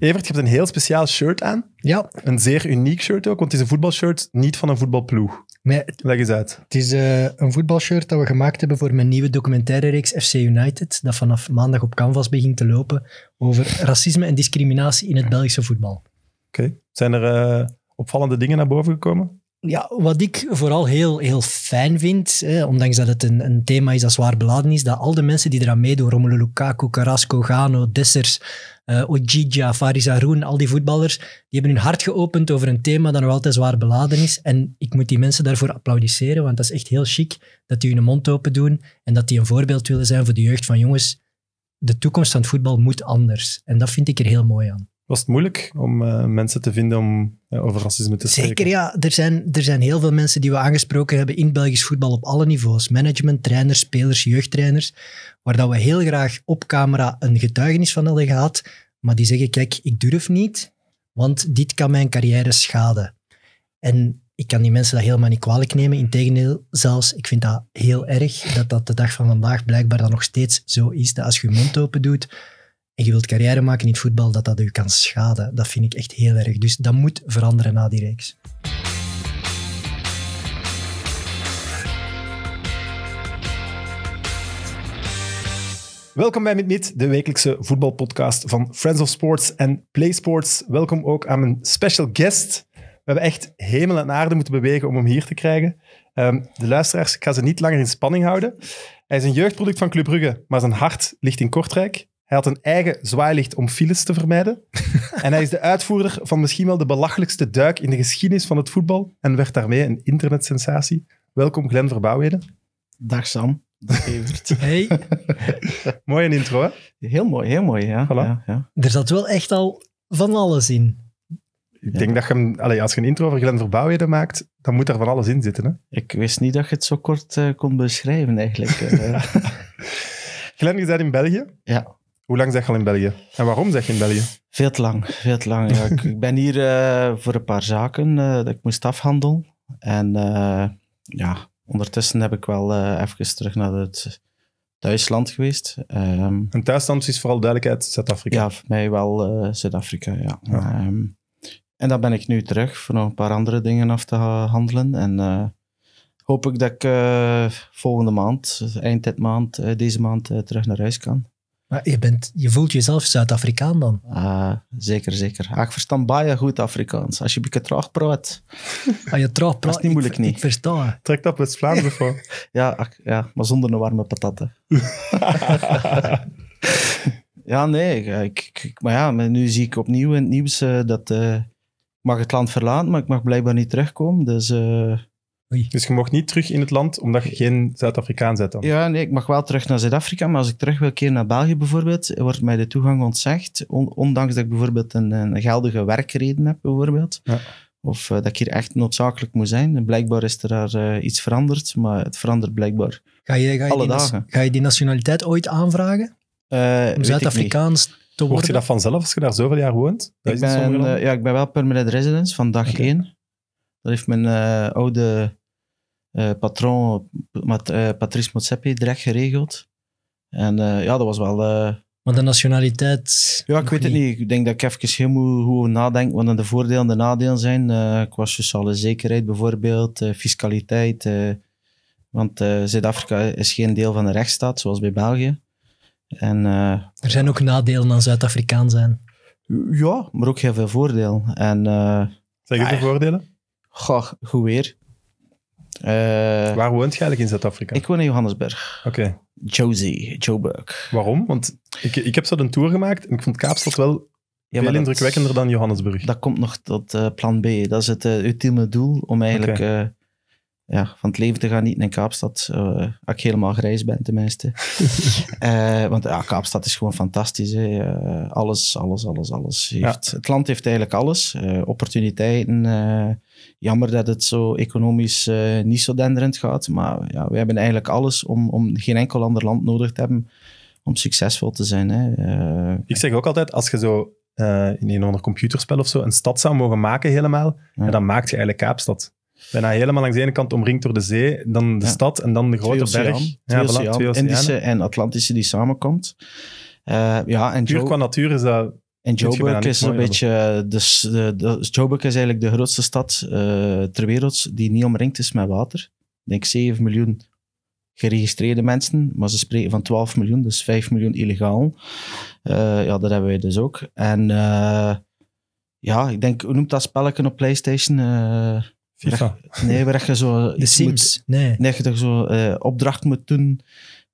Evert, je hebt een heel speciaal shirt aan. Ja. Een zeer uniek shirt ook, want het is een voetbalshirt, niet van een voetbalploeg. Nee. Leg eens uit. Het is eh, een voetbalshirt dat we gemaakt hebben voor mijn nieuwe documentaire reeks FC United, dat vanaf maandag op Canvas begint te lopen, over racisme en discriminatie in het Belgische voetbal. Oké. Zijn er eh, opvallende dingen naar boven gekomen? Ja, wat ik vooral heel, heel fijn vind, ondanks dat het een, een, thema is dat zwaar beladen is, dat al de mensen die eraan meedoen, Romelu Lukaku, Carrasco, Gano, Dessers, uh, eh, Ojidja, Faris Haroun, al die voetballers, die hebben hun hart geopend over een thema dat nog altijd zwaar beladen is. En ik moet die mensen daarvoor applaudisseren, want dat is echt heel chic dat die hun mond open doen en dat die een voorbeeld willen zijn voor de jeugd van jongens, de toekomst van het voetbal moet anders. En dat vind ik er heel mooi aan. Was het moeilijk om eh, mensen te vinden om over racisme te spreken? Zeker, ja. Er zijn, er zijn heel veel mensen die we aangesproken hebben in Belgisch voetbal op alle niveaus. Management, trainers, spelers, jeugdtrainers. Waar dat we heel graag op camera een getuigenis van hadden gehad. Maar die zeggen, kijk, ik durf niet, want dit kan mijn carrière schaden. En ik kan die mensen dat helemaal niet kwalijk nemen. Integendeel, zelfs, ik vind dat heel erg dat dat de dag van vandaag blijkbaar dan nog steeds zo is. Dat als je je mond open doet en je wilt carrière maken in het voetbal, dat dat je kan schaden. Dat vind ik echt heel erg. Dus dat moet veranderen na die reeks. Welkom bij Mit Mit, de wekelijkse voetbalpodcast van Friends of Sports en Play Sports. Welkom ook aan mijn special guest. We hebben echt hemel en aarde moeten bewegen om hem hier te krijgen. Ehm, de luisteraars, ik ga ze niet langer in spanning houden. Hij is een jeugdproduct van Club Brugge, maar zijn hart ligt in Kortrijk. Hij had een eigen zwaailicht om files te vermijden. en hij is de uitvoerder van misschien wel de belachelijkste duik in de geschiedenis van het voetbal. En werd daarmee een internetsensatie. Welkom Glenn Verbouwheden. Dag Sam. Dag Evert. Hey. mooi intro, hè? Heel mooi, heel mooi, ja. ja, ja. Er zat wel echt al van alles in. Ik denk dat je hem, allez, als je een intro over Glenn Verbouwheden maakt, dan moet daar van alles in zitten. Hè? Ik wist niet dat je het zo kort eh, kon beschrijven, eigenlijk. Eh. Glenn, je bent in België. Ja. Hoe lang zeg je al in België? En waarom zeg je in België? Veel te lang, veel lang. Ja, ik, ben hier eh, voor een paar zaken eh, dat ik moest afhandelen. En eh, ja, ondertussen heb ik wel even terug naar het thuisland geweest. Um, ehm, en thuisland is vooral duidelijkheid Zuid-Afrika? Ja, voor mij wel Zuid-Afrika, ja. Ehm, en dan ben ik nu terug voor nog een paar andere dingen af te handelen. En hoop ik dat ik volgende maand, eind dit maand, deze maand, terug naar huis kan. Maar je, bent, je voelt jezelf Zuid-Afrikaan dan? Ah, zeker, zeker. Ah, ik verstaan baie goed Afrikaans. Als je een traag praat. Als ah, je traag praat, dat is niet moeilijk ik, niet. Ik versta. Trek dat met Vlaanderen ja, ak, ja, maar zonder een warme patatten. ja, nee. Ik, maar ja, nu zie ik opnieuw in het nieuws eh, dat eh, ik mag het land verlaten, maar ik mag blijkbaar niet terugkomen. Dus... Eh, dus je mag niet terug in het land, omdat je geen Zuid-Afrikaan bent dan? Ja, nee, ik mag wel terug naar Zuid-Afrika, maar als ik terug wil keer naar België bijvoorbeeld, wordt mij de toegang ontzegd, ondanks dat ik bijvoorbeeld een, geldige werkreden heb bijvoorbeeld. Ja. Of eh, dat ik hier echt noodzakelijk moet zijn. blijkbaar is er daar eh, iets veranderd, maar het verandert blijkbaar ga je, ga je alle dagen. Ga je die nationaliteit ooit aanvragen? Eh, Om Zuid-Afrikaans te worden? Word je dat vanzelf als je daar zoveel jaar woont? Ik ben, ja, ik ben wel permanent resident van dag 1. Dat heeft mijn oude patron eh, patroon eh, Patrice Motsepe direct geregeld. En eh, ja, dat was wel... maar de nationaliteit... Ja, ik weet het niet. Ik denk dat ik even heel goed nadenk wat de voordelen en de nadelen zijn. qua sociale zekerheid bijvoorbeeld, fiscaliteit. want Zuid-Afrika is geen deel van de rechtsstaat, zoals bij België. En, er zijn ook nadelen aan Zuid-Afrikaan zijn. Ja, maar ook heel veel voordelen En, uh, zeg je de voordelen? Goh, goed weer. Eh, Waar woont je eigenlijk in Zuid-Afrika? Ik woon in Johannesburg. Oké. Josie, Joburg. Waarom? Want ik, ik heb zo een tour gemaakt en ik vond Kaapstad wel ja, veel indrukwekkender dan Johannesburg. Dat komt nog tot eh, plan B. Dat is het uh, ultieme doel om eigenlijk ja, van het leven te gaan niet in Kaapstad. Uh, als ik helemaal grijs ben, tenminste. uh, want Kaapstad is gewoon fantastisch. Eh, alles, alles, alles, alles. Heeft, Het land heeft eigenlijk alles. opportuniteiten. jammer dat het zo economisch niet zo denderend gaat. Maar ja, we hebben eigenlijk alles om, om geen enkel ander land nodig te hebben om succesvol te zijn. Hè. Ik zeg ook altijd, als je zo in een ander computerspel of zo een stad zou mogen maken helemaal, dan maak je eigenlijk Kaapstad bijna helemaal langs de ene kant omringd door de zee, dan de stad en dan de grote berg. ja, voilà, Indische en Atlantische die samenkomt. Eh, ja, en Puur Joe, qua natuur is dat... En Joburg is een beetje... Dus, de, de, Joburg is eigenlijk de grootste stad eh, ter wereld die niet omringd is met water. Ik denk 7 miljoen geregistreerde mensen, maar ze spreken van 12 miljoen, dus 5 miljoen illegaal. Eh, ja, dat hebben wij dus ook. En ja, ik denk, hoe noemt dat spelletje op PlayStation? FIFA. nee, waar je zo... De Sims. Moet, nee. Dat je toch zo eh, opdracht moet doen.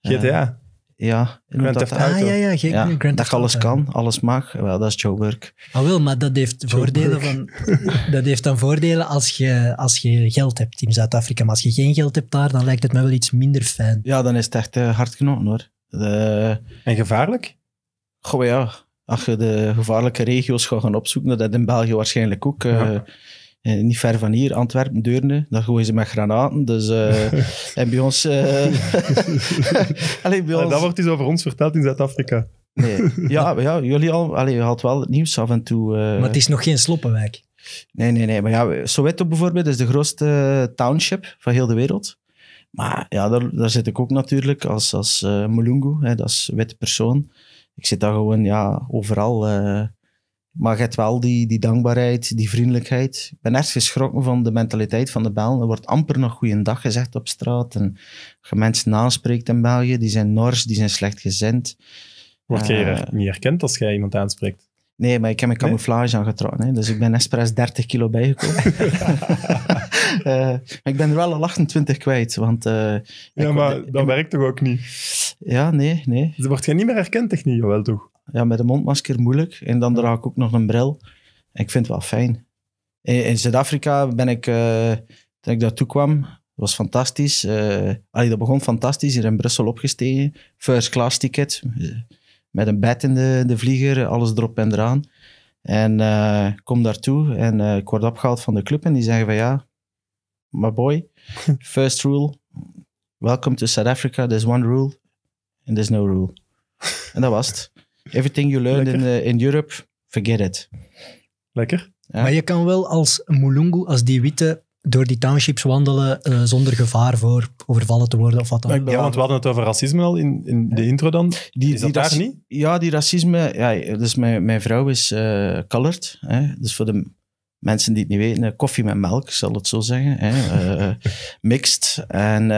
Eh, GTA. Ja. Grand Theft Auto. Ah, ja, ja, ja, Grand Dat alles kan, alles mag. Wel, dat is jouw werk. Ah, wel, maar dat heeft, voordelen van, dat heeft dan voordelen als je, als je geld hebt in Zuid-Afrika. Maar als je geen geld hebt daar, dan lijkt het me wel iets minder fijn. Ja, dan is het echt eh, hard genoten hoor. En gevaarlijk? Goh ja, als je de gevaarlijke regio's gaat gaan opzoeken, dat in België waarschijnlijk ook. Eh, niet ver van hier, Antwerpen, Deurne, daar gooien ze met granaten. Dus, eh, en bij ons... Eh, allee, bij ons... Dat wordt dus over ons verteld in Zuid-Afrika. nee. Ja, ja, jullie al, allee, je wel het nieuws af en toe. Maar het is nog geen sloppenwijk. Nee, nee, nee. Maar ja, Soweto bijvoorbeeld is de grootste township van heel de wereld. Maar ja, daar, daar zit ik ook natuurlijk als, als Mulungu, hè, dat is witte persoon. Ik zit daar gewoon ja, overal. Maar je hebt wel die, die dankbaarheid, die vriendelijkheid. Ik ben erg geschrokken van de mentaliteit van de Belgen. Er wordt amper nog goeiedag gezegd op straat. En je mensen aanspreekt in België, die zijn nors, die zijn slechtgezind. Word jij uh, eh, niet herkend als jij iemand aanspreekt? Nee, maar ik heb mijn camouflage aangetrokken. Dus ik ben expres 30 kilo bijgekomen. uh, ik ben er wel al 28 kwijt. Want, uh, ja, maar dat werkt toch ook niet? Ja, nee, nee. Dus wordt jij niet meer herkend, toch niet? Jawel, toch? ja, met een mondmasker moeilijk. En dan draag ik ook nog een bril. En ik vind het wel fijn. In, Zuid-Afrika ben ik, eh, toen ik daartoe kwam, was fantastisch. Eh, dat begon fantastisch, hier in Brussel opgestegen. First class ticket, met een bed in de, de vlieger, alles erop en eraan. En uh, kom daartoe en ik word opgehaald van de club en die zeggen van ja, my boy, first rule, welcome to South Africa, there's one rule and there's no rule. En dat was het. Everything you learned in, eh, in Europe, forget it. Lekker. Maar je kan wel als Mulungu, als die witte, door die townships wandelen eh, zonder gevaar voor overvallen te worden of wat dan ook. Ja, want we hadden het over racisme al in, in de intro dan. Die, is dat die daar niet? Ja, die racisme... Ja, dus mijn, mijn vrouw is uh, colored. Hè? Dus voor de mensen die het niet weten, koffie met melk, zal het zo zeggen. Hè? mixed. En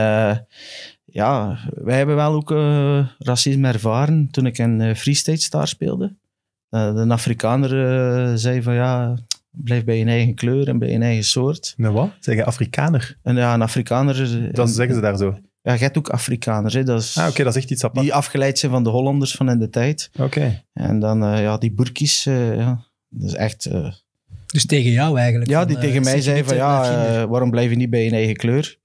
ja, wij hebben wel ook eh, racisme ervaren toen ik in eh, Free State Star speelde. Uh, de Afrikaner zei van ja, blijf bij je eigen kleur en bij je eigen soort. Nou wat? Zeggen Afrikaner? En, ja, een Afrikaner... Dat zeggen ze daar zo? Ja, je hebt ook Afrikaners. Hè. Dat is, ah, oké, dat is echt iets apart. Die afgeleid zijn van de Hollanders van in de tijd. Oké. En dan, ja, die Burkis, ja, dat is echt... dus tegen jou eigenlijk? Ja, die tegen mij zei van ja, waarom blijf je niet bij je eigen kleur?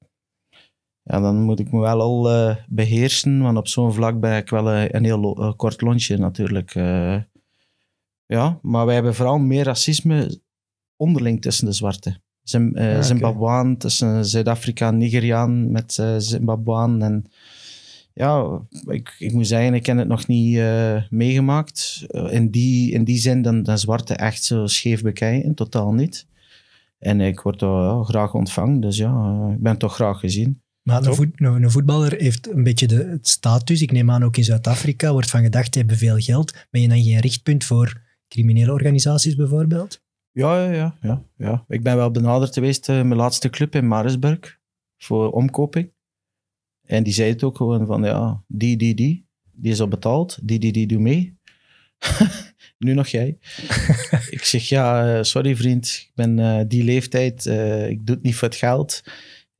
ja, dan moet ik me wel al eh, beheersen, want op zo'n vlak ben ik wel eh, een, heel eh, kort lunchje natuurlijk. ja, maar wij hebben vooral meer racisme onderling tussen de zwarte. Zim, ah, Zimbabwean, tussen Zuid-Afrika, Nigeriaan met Zimbabwean. En ja, ik, ik moet zeggen, ik heb het nog niet meegemaakt. in, die, in die zin dan, dan zwarte echt zo scheef bekijken, totaal niet. En ik word daar graag ontvangen, dus ja, ik ben toch graag gezien. Maar een, voet, een, voetballer heeft een beetje de status. Ik neem aan ook in Zuid-Afrika wordt van gedacht, hebben veel geld. Ben je dan geen richtpunt voor criminele organisaties bijvoorbeeld? Ja, ja, ja. ja, ja. Ik ben wel benaderd geweest, in eh, mijn laatste club in Marisburg, voor omkoping. En die zei het ook gewoon van, ja, die, die, die, die is al betaald, die, die, die, doe mee. nu nog jij. ik zeg, ja, eh, sorry vriend, ik ben eh, die leeftijd, ik doe het niet voor het geld.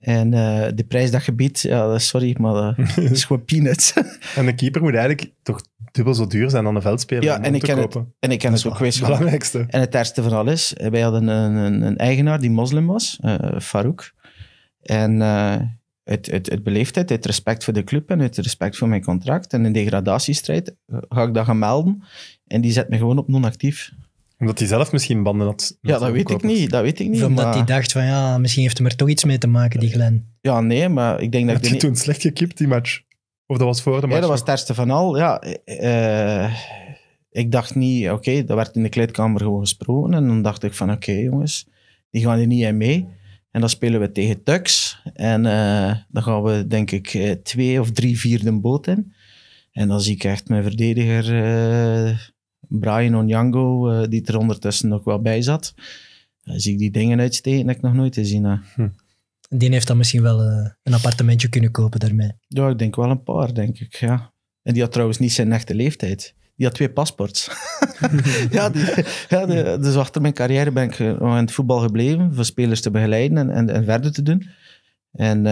En eh, de prijs dat gebied, ja, sorry, maar dat is gewoon peanuts. en de keeper moet eigenlijk toch dubbel zo duur zijn dan een veldspeler ja, en ik te ken kopen. en ik ken dus ook wees. belangrijkste. En het ergste van alles, eh, wij hadden een, een, een eigenaar die moslim was, uh, Farouk. En het het het beleefdheid, het respect voor de club en het respect voor mijn contract en een degradatiestrijd, ga ik dat gaan melden. En die zet me gewoon op non-actief omdat hij zelf misschien banden had. Ja, dat weet, ik niet, dat weet ik niet. omdat hij dacht van ja, misschien heeft hem er toch iets mee te maken, die glen. Ja, nee, maar ik denk dat... Heb je toen slecht gekipt, die match? Of dat was voor de match? Ja, dat was het van al. Ja, eh, ik dacht niet... Oké, dat werd in de kleedkamer gewoon gesproken. En dan dacht ik van oké, jongens, die gaan er niet mee. En dan spelen we tegen Tux. En eh, dan gaan we denk ik eh, twee of drie vierde boot in. En dan zie ik echt mijn verdediger... Brian Onyango, uh, die er ondertussen nog wel bij zat. Eh, zie ik die dingen uitsteken dat ik nog nooit gezien heb. En hm. Die heeft dan misschien wel eh, een appartementje kunnen kopen daarmee. Ja, ik denk wel een paar, denk ik. Ja. En die had trouwens niet zijn echte leeftijd. Die had twee paspoorts. ja, ja dus achter mijn carrière ben ik in het voetbal gebleven. Voor spelers te begeleiden en, en, en verder te doen. En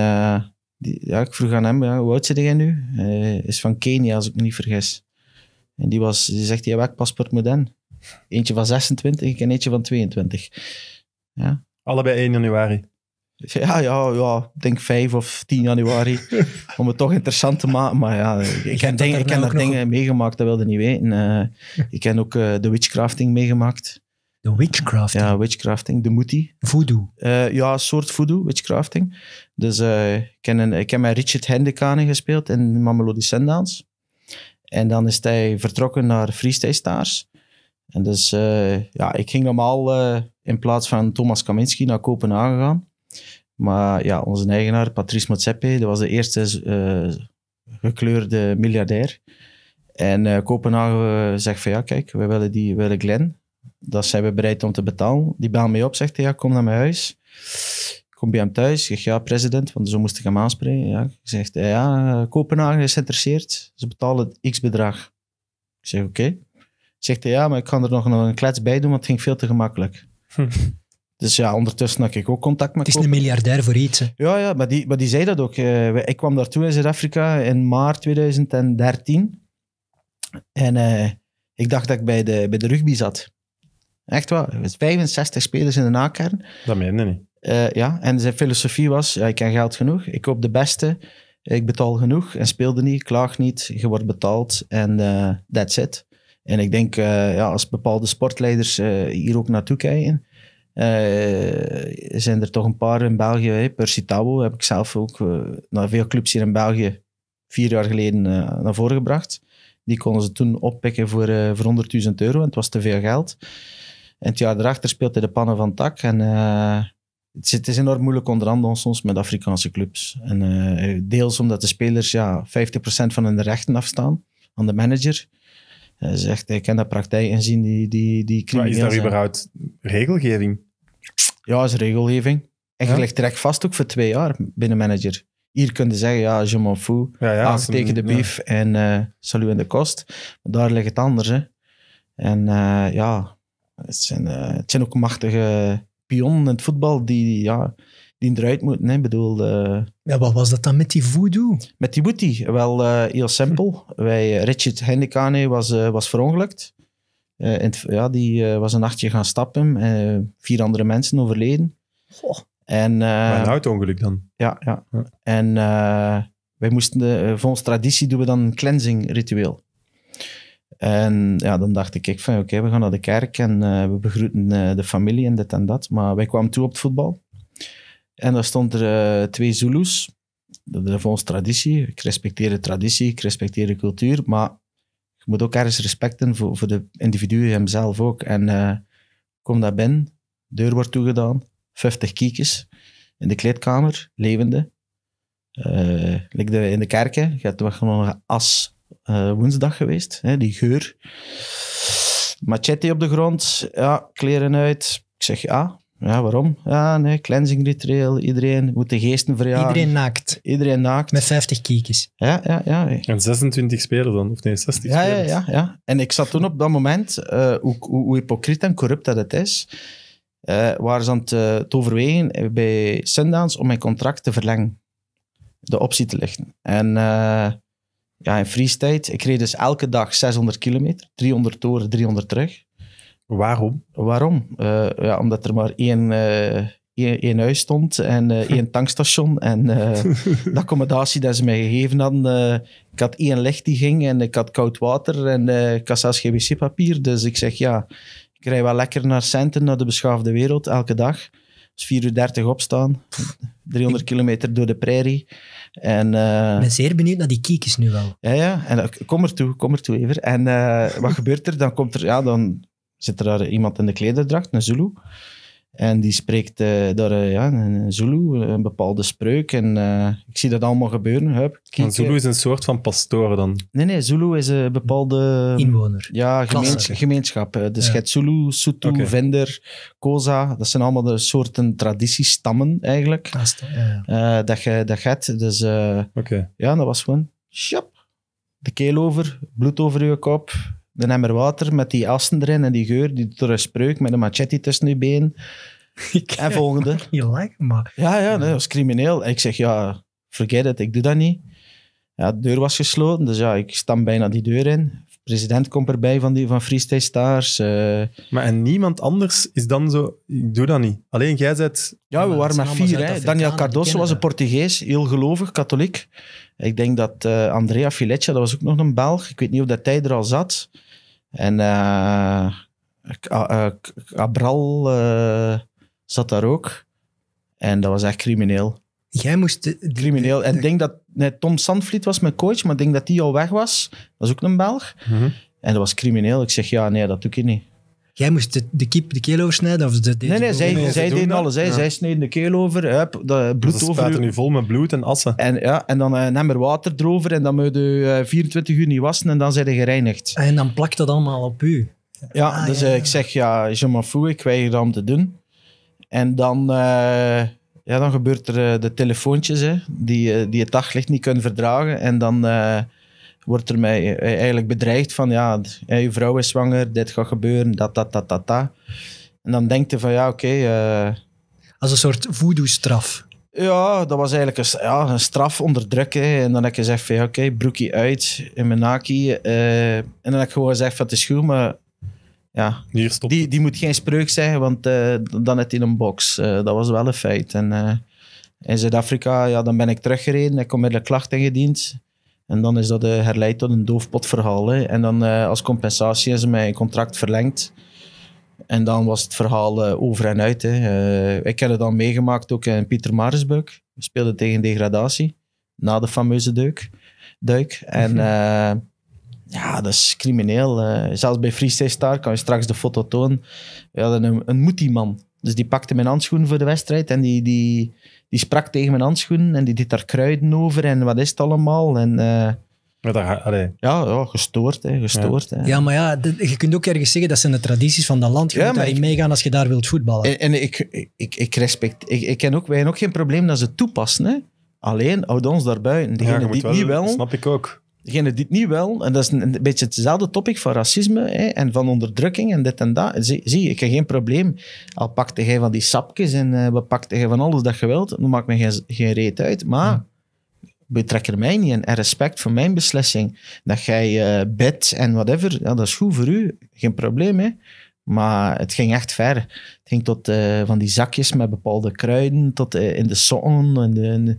ja, ik vroeg aan hem, ja, hoe oud zit jij nu? Hij is van Kenia, als ik me niet vergis. En die, was, die zegt, ja, welk paspoort moet Eentje van 26 en eentje van 22. Ja. Allebei 1 januari. Ja, ja, ja, ik denk 5 of 10 januari. om het toch interessant te maken. Maar ja, ik heb, ik nou daar dingen meegemaakt, dat wilde niet weten. Eh, ik heb ook eh, de witchcrafting meegemaakt. De witchcrafting? Ja, witchcrafting, de moetie. Voodoo? Eh, ja, een soort voodoo, witchcrafting. Dus ik, heb ik heb met Richard Hendekanen gespeeld in Mamelodi Sundance. En dan is hij vertrokken naar Freestyle Stars. En dus eh, ja, ik ging normaal uh, in plaats van Thomas Kaminski naar Kopenhagen gaan. Maar ja, onze eigenaar, Patrice Motsepe, dat was de eerste eh, gekleurde miljardair. En Kopenhagen zegt van ja, kijk, we willen, die, willen Glenn. Dat zijn we bereid om te betalen. Die bel me op, zegt hij, ja, kom naar mijn huis kom bij hem thuis, zeg ja, president, want zo moest ik hem aanspreken. Ja. Ik zeg, ja, Kopenhagen is geïnteresseerd, ze betalen x bedrag. Ik zeg, oké. Okay. Zegt ja, maar ik kan er nog een klets bij doen, want het ging veel te gemakkelijk. Hm. Dus ja, ondertussen had ik ook contact met Het is een miljardair voor iets. Ja, ja maar, die, maar die zei dat ook. Eh, ik kwam daartoe in Zuid-Afrika in maart 2013. En eh, ik dacht dat ik bij de, bij de rugby zat. Echt waar. 65 spelers in de nakern. Dat meende niet. Eh, ja, en zijn filosofie was, ja, ik heb geld genoeg, ik koop de beste, ik betaal genoeg en speelde niet, klaag niet, je wordt betaald en uh, that's it. En ik denk, eh, ja, als bepaalde sportleiders hier ook naartoe kijken, zijn er toch een paar in België. Hey, Percy Tabo heb ik zelf ook naar veel clubs hier in België vier jaar geleden naar voren gebracht. Die konden ze toen oppikken voor, voor 100.000 euro en het was te veel geld. En het jaar daarachter speelde hij de pannen van tak en het is enorm moeilijk onderhandelen soms met Afrikaanse clubs. En, eh, deels omdat de spelers ja, 50% van hun rechten afstaan aan de manager. Hij eh, zegt, ik ken dat praktijk inzien die, die, die Maar is daar überhaupt regelgeving? Ja, is regelgeving. En je ja? direct vast ook voor twee jaar binnen manager. Hier kun je zeggen, ja, je m'en fout. ja, tegen de beef en uh, eh, salu in de kost. Maar daar ligt het anders. Hè. En ja, het zijn, het zijn ook machtige pion in het voetbal die, ja, die eruit moet. nee bedoel, eh, ja, wat was dat dan met die voodoo? Met die booty Wel eh, heel simpel. Wij, eh, Richard Hendikane was, was verongelukt. Het, ja, die was een nachtje gaan stappen. vier andere mensen overleden. En, maar een auto-ongeluk dan? Ja, ja. En wij moesten, volgens traditie doen we dan een cleansing ritueel. En ja, dan dacht ik, van oké, we gaan naar de kerk en eh, we begroeten eh, de familie en dit en dat. Maar wij kwamen toe op het voetbal. En daar stond er eh, twee Zulus. Dat is volgens traditie. Ik respecteer de traditie, ik respecteer de cultuur. Maar je moet ook ergens respecten voor, voor de individu hemzelf ook. En kom daar binnen, deur wordt toegedaan, 50 kiekjes in de kleedkamer, levende. Uh, like in de kerken, je hebt nog een as eh, woensdag geweest. Hè, die geur. Machete op de grond. Ja, kleren uit. Ik zeg ja. Ah, ja, waarom? Ja, nee, cleansing ritueel. Iedereen moet de geesten verjagen. Iedereen naakt. Iedereen naakt. Met 50 kiekjes. Ja, ja, ja. En 26 spelen dan? Of nee, 60 ja, Ja, ja, ja. En ik zat toen op dat moment, eh, hoe, hypocriet en corrupt dat het is, uh, waren ze aan het, te overwegen bij Sundance om mijn contract te verlengen. De optie te lichten. En ja, in freestate. Ik reed dus elke dag 600 kilometer, 300 door, 300 terug. Waarom? Waarom? Eh, ja, omdat er maar één, eh, één, huis stond en eh, één tankstation. En de accommodatie die ze mij gegeven hadden, ik had één licht die ging en ik had koud water en ik had zelfs geen wc-papier. Dus ik zeg ja, ik rij wel lekker naar centen, naar de beschaafde wereld, elke dag. Dus 4 uur 30 opstaan, 300 kilometer door de prairie. En, uh, ik ben zeer benieuwd naar die kiekjes nu wel. Ja, ja. En, eh, kom ertoe, kom ertoe even. En uh, wat gebeurt er? Dan, komt er, ja, dan zit er daar iemand in de klederdracht, een Zulu. En die spreekt eh, daar eh, ja, een Zulu, een bepaalde spreuk. En eh, ik zie dat allemaal gebeuren. Hup, Zulu is een soort van pastoor dan? Nee, nee, Zulu is een bepaalde... Mm, Inwoner. Ja, gemeenschap. Dus je hebt Zulu, Sutu, okay. Vender, Koza. Dat zijn allemaal de soorten traditiestammen eigenlijk. Ah, dat, je, dat hebt. Dus ja, dat was gewoon... De keel over, bloed over je kop de emmer water met die assen erin en die geur, die door een spreuk met een machetti tussen je been. en volgende. Je lijkt Ja, ja, nee, dat was crimineel. En ik zeg, ja, forget it, ik doe dat niet. Ja, de deur was gesloten, dus ja, ik stam bijna die deur in president komt erbij van, die, van Freestyle Stars. Eh. Maar en niemand anders is dan zo, ik doe dat niet. Alleen jij bent... Ja, we waren maar vier. Hè. Daniel Cardoso was een Portugees, heel gelovig, katholiek. Ik denk dat eh, Andrea Filetje, dat was ook nog een Belg. Ik weet niet of dat hij er al zat. En eh, Abral Cabral zat daar ook. En dat was echt crimineel. Jij moest... Crimineel. en ik denk dat nee, Tom Sandvliet was mijn coach, maar ik denk dat die al weg was. Dat is ook een Belg. Mhm. En dat was crimineel. Ik zeg, ja, nee, dat doe ik niet. Jij moest de, de de keel oversnijden? Of de, nee, nee, zij, nee, deden alles. Zij sneden de keel over, huip, de bloed over over. Ze nu vol met bloed en assen. En, ja, en dan eh, nam er water erover en dan moet je 24 eh, uur niet wassen en dan zijn ze gereinigd. Ah, en dan plakt dat allemaal op u? Ja, ah, dus eh, ik zeg, ja, je m'en ik weiger dat om te doen. En dan ja, dan gebeurt er eh, de telefoontjes hè, die, eh, die het daglicht niet kunnen verdragen. En dan eh, wordt er mij eigenlijk bedreigd van, ja, je vrouw is zwanger, dit gaat gebeuren, dat, dat, dat, dat, dat. En dan denkt hij van, ja, oké. Als een soort voodoo-straf. Ja, dat was eigenlijk een, ja, een straf onder druk. En dan heb ik gezegd van, ja, oké, broekje uit in mijn naki. en dan heb ik gewoon gezegd van, het is goed, maar ja, die, die moet geen spreuk zeggen, want uh, dan net in een box. Eh, dat was wel een feit. En eh, in Zuid-Afrika, ja, dan ben ik teruggereden. Ik kom met de klacht ingediend. En dan is dat herleid tot een doofpotverhaal. Hè. En dan als compensatie is mijn contract verlengd. En dan was het verhaal over en uit. Hè. ik heb het dan meegemaakt ook in Pieter Marisburg. We speelden tegen degradatie, na de fameuze deuk, duik. En... Mhm. Ja, dat is crimineel. Eh. zelfs bij Freestyle Star kan je straks de foto tonen. We hadden een, een man Dus die pakte mijn handschoen voor de wedstrijd en die, die, die sprak tegen mijn handschoen en die deed daar kruiden over en wat is het allemaal. En, eh, ja, ja, gestoord. Hè, gestoord ja. Hè. ja, maar ja, je kunt ook ergens zeggen dat zijn de tradities van dat land. Je ja, moet meegaan als je daar wilt voetballen. En, ik, ik, ik respect... Ik, ik ken ook, wij hebben ook geen probleem dat ze toepassen. Hè. Alleen, houd ons daarbij Degene die niet wel, snap ik ook. Degene die het niet wil, en dat is een, een beetje hetzelfde topic van racisme hè, en van onderdrukking en dit en dat. Zie, zie ik heb geen probleem. Al pakte jij van die sapjes en eh, we pakte jij van alles dat je wilt, dan maakt me geen, geen reet uit. Maar betrek er mij niet in. En respect voor mijn beslissing. Dat jij uh, bidt en whatever, ja, dat is goed voor u. Geen probleem, hè. Maar het ging echt ver. Het ging tot eh, van die zakjes met bepaalde kruiden, tot eh, in de zon, in de,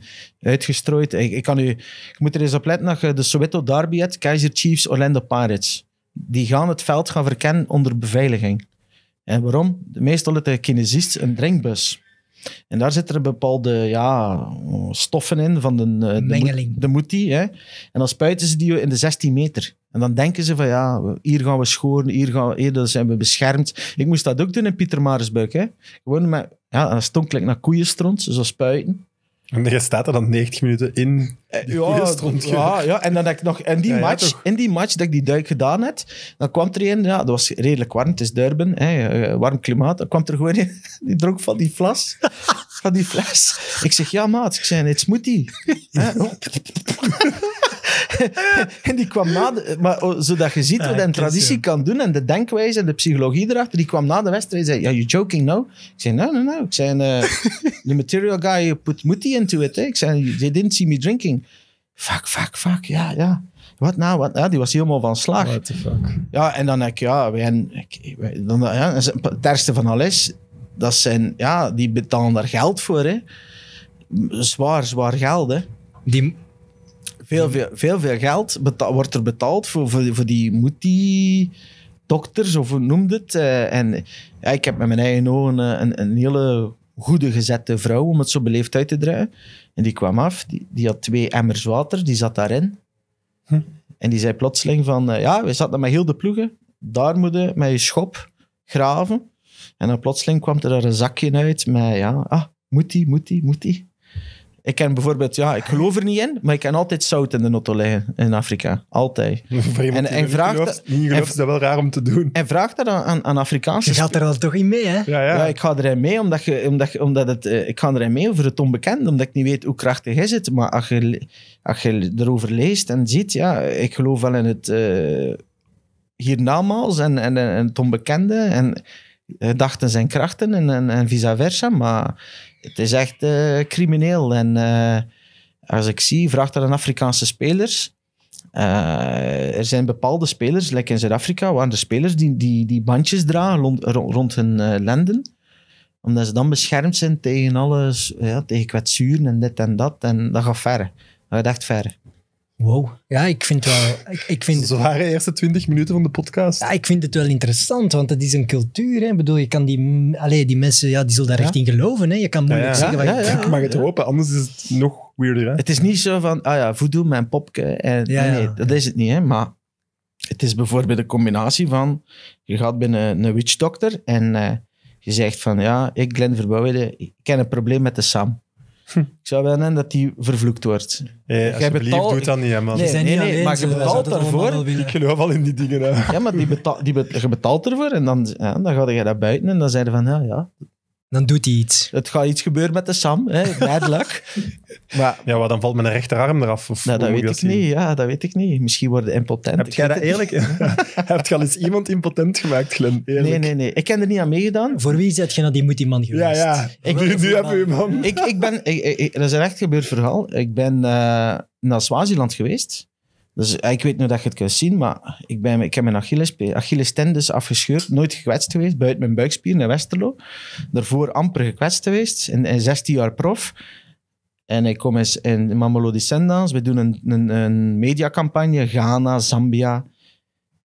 uitgestrooid. Ik, kan u, ik moet er eens op letten dat je de Soweto Derby hebt, Kaiser Chiefs, Orlando Pirates. Die gaan het veld gaan verkennen onder beveiliging. En waarom? Meestal is de kinesist een drinkbus. En daar zitten er bepaalde ja, stoffen in van de, eh, de, Mengeling. de moetie. Hè? En dan spuiten ze die in de 16 meter. En dan denken ze van ja, hier gaan we schoren, hier, gaan we, hier zijn we beschermd. Ik moest dat ook doen in Pieter Marisbuik. Hè? Gewoon met, ja, dat stonk naar koeienstront, spuiten. En je staat er dan 90 minuten in. Eh, ja, ja, ja, en dan heb ik nog in die, match, in die match dat ik die duik gedaan heb, dan kwam er een, ja, dat was redelijk warm, het is Durban, hè, eh, warm klimaat, dan kwam er gewoon een, die dronk van die fles. van die fles. Ik zeg, ja maat, ik zei, het moet die. en die kwam na, de, maar oh, zodat je ziet ah, wat een traditie kan doen en de denkwijze en de psychologie erachter, die kwam na de wedstrijd en zei, are you joking no? Ik zei, no, no, no. Ik zei, uh, the material guy put mutti into it. Ik zei, they didn't see me drinking. Fuck, fuck, fuck, ja, ja. Wat nou, wat Die was helemaal van slag. What the fuck? Ja, en dan heb ik, ja, wij, dan, ja, het ergste van alles, dat zijn, ja, die betalen daar geld voor, hè. Zwaar, zwaar geld, hè. Die, veel, mhm. veel, veel, veel geld wordt er betaald voor, voor, die moeti dokters of hoe noemt het. Eh, en ja, ik heb met mijn eigen ogen eh, een, een hele goede gezette vrouw, om het zo beleefd uit te draaien. En die kwam af, die, die had twee emmers water, die zat daarin. Hm. En die zei plotseling van, eh, ja, we zaten met heel de ploegen, daar moeten met je schop graven. En dan plotseling kwam er een zakje uit met, ja, ah, moet die, moet ik ken bijvoorbeeld, ja, ik geloof er niet in, maar ik kan altijd zout in de notulen in Afrika. Altijd. en, en vraag dat, wel raar om te doen. En vraag dat aan, aan, Afrikaanse... Je gaat er al toch in mee, hè? Ja, ja. ik ga erin mee, omdat, je, omdat, omdat het, eh, ik ga erin mee over het onbekende, omdat ik niet weet hoe krachtig is het. Maar als je, als je erover leest en ziet, ja, ik geloof wel in het uh, hiernamaals en, en, en, het onbekende en gedachten eh, zijn krachten en, en, en vice versa, maar het is echt eh, crimineel. En eh, als ik zie, vraagt dat aan Afrikaanse spelers. Eh, er zijn bepaalde spelers, lekker in Zuid-Afrika, waar de spelers die, die, die bandjes dragen rond, rond hun lenden. Omdat ze dan beschermd zijn tegen alles, ja, tegen kwetsuren en dit en dat. En dat gaat ver, Dat gaat echt ver. Wow. Ja, ik vind wel... Ik, ik vind Zo waren de eerste twintig minuten van de podcast. Ja, ik vind het wel interessant, want het is een cultuur. Hè. bedoel, je kan die... Allee, die mensen, ja, die zullen daar echt in geloven. Hè. Je kan moeilijk zeggen... Wat je, ik mag het hopen, anders is het nog weirder. Hè? Het is niet zo van, ah ja, voedoe mijn popke. En, Nee, dat is het niet, hè. Maar het is bijvoorbeeld een combinatie van... Je gaat binnen een, witch Doctor en... Eh, je zegt van ja, ik Glenn verbouwen, ik heb een probleem met de Sam. Ik zou wel nemen dat die vervloekt wordt. Hey, Jij betaalt... doet dat niet, hè, man. Nee, nee, nee maar je betaalt daarvoor. Ik geloof al in die dingen. Hè. Ja, maar die die je betaalt ervoor en dan, ja, dan ga je dat buiten en dan zeiden van, ja, ja, dan doet hij iets. Het gaat iets gebeuren met de Sam, hè? bad luck. maar, ja, dan valt mijn rechterarm eraf? Of nou, dat weet ik niet. Ja, dat weet ik niet. Misschien worden impotent. Heb jij dat eerlijk? Heb je al eens iemand impotent gemaakt, Glenn? Nee, nee, nee. Ik heb er niet aan meegedaan. Voor wie zet je nou die moet man geweest? Ja, ja. Ik, nu, heb je man. Ik, ik ben... Ik, dat is een echt gebeurd verhaal. Ik ben eh, naar Swaziland geweest. Dus eh, ik weet nu dat je het kunt zien, maar ik, ben, ik heb mijn Achilles, Achilles afgescheurd. Nooit gekwetst geweest, buiten mijn buikspier in Westerlo. Daarvoor amper gekwetst geweest, in, 16 jaar prof. En ik kom eens in Mamelodi Sundowns. We doen een, een, een mediacampagne, Ghana, Zambia.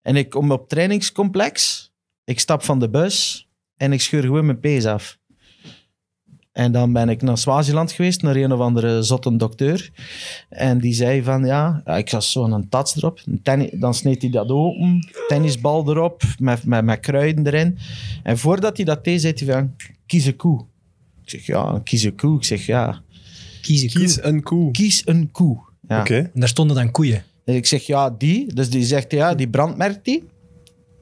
En ik kom op trainingscomplex. Ik stap van de bus en ik scheur gewoon mijn pees af. En dan ben ik naar Swaziland geweest, naar een of andere zotte dokter. En die zei van, ja, ik zag zo'n tats erop. Tennis, dan sneed hij dat open, tennisbal erop, met, met, met kruiden erin. En voordat hij dat deed, zei hij van, kies een koe. Ik zeg, ja, kies een koe. Ik zeg, ja. Kies een koe. Kies een koe. Kies een koe. Ja. En daar stonden dan koeien. En ik zeg, ja, die. Dus die zegt, ja, die brandmerkt die.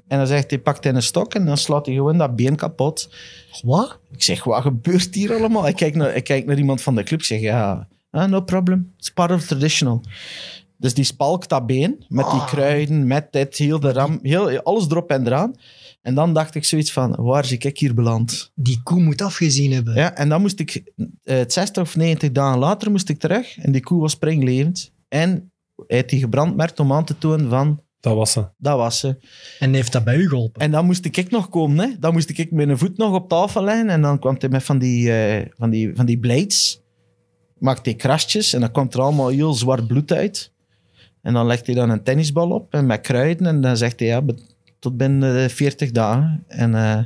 En dan zegt hij, pakt hij een stok en dan slaat hij gewoon dat been kapot. Wat? Ik zeg, wat gebeurt hier allemaal? Ik kijk naar, ik kijk naar iemand van de club, ik zeg, ja, ah, no problem, it's part of traditional. Dus die spalkt dat been met die ah. kruiden, met dit, heel de ram, heel, alles erop en eraan. En dan dacht ik zoiets van, waar zie ik hier beland? Die koe moet afgezien hebben. Ja, en dan moest ik, eh, 60 of 90 dagen later moest ik terug en die koe was springlevend. En hij heeft die gebrandmerkt om aan te tonen van, dat was ze. Dat En heeft dat bij u geholpen? En dan moest ik nog komen. Hè? Dan moest ik mijn voet nog op tafel leggen. En dan kwam hij met van die, uh, van die, van die blades. Maakte hij krasjes. En dan kwam er allemaal heel zwart bloed uit. En dan legt hij dan een tennisbal op. En met kruiden. En dan zegt hij, ja, tot binnen 40 eh, dagen. En... Eh,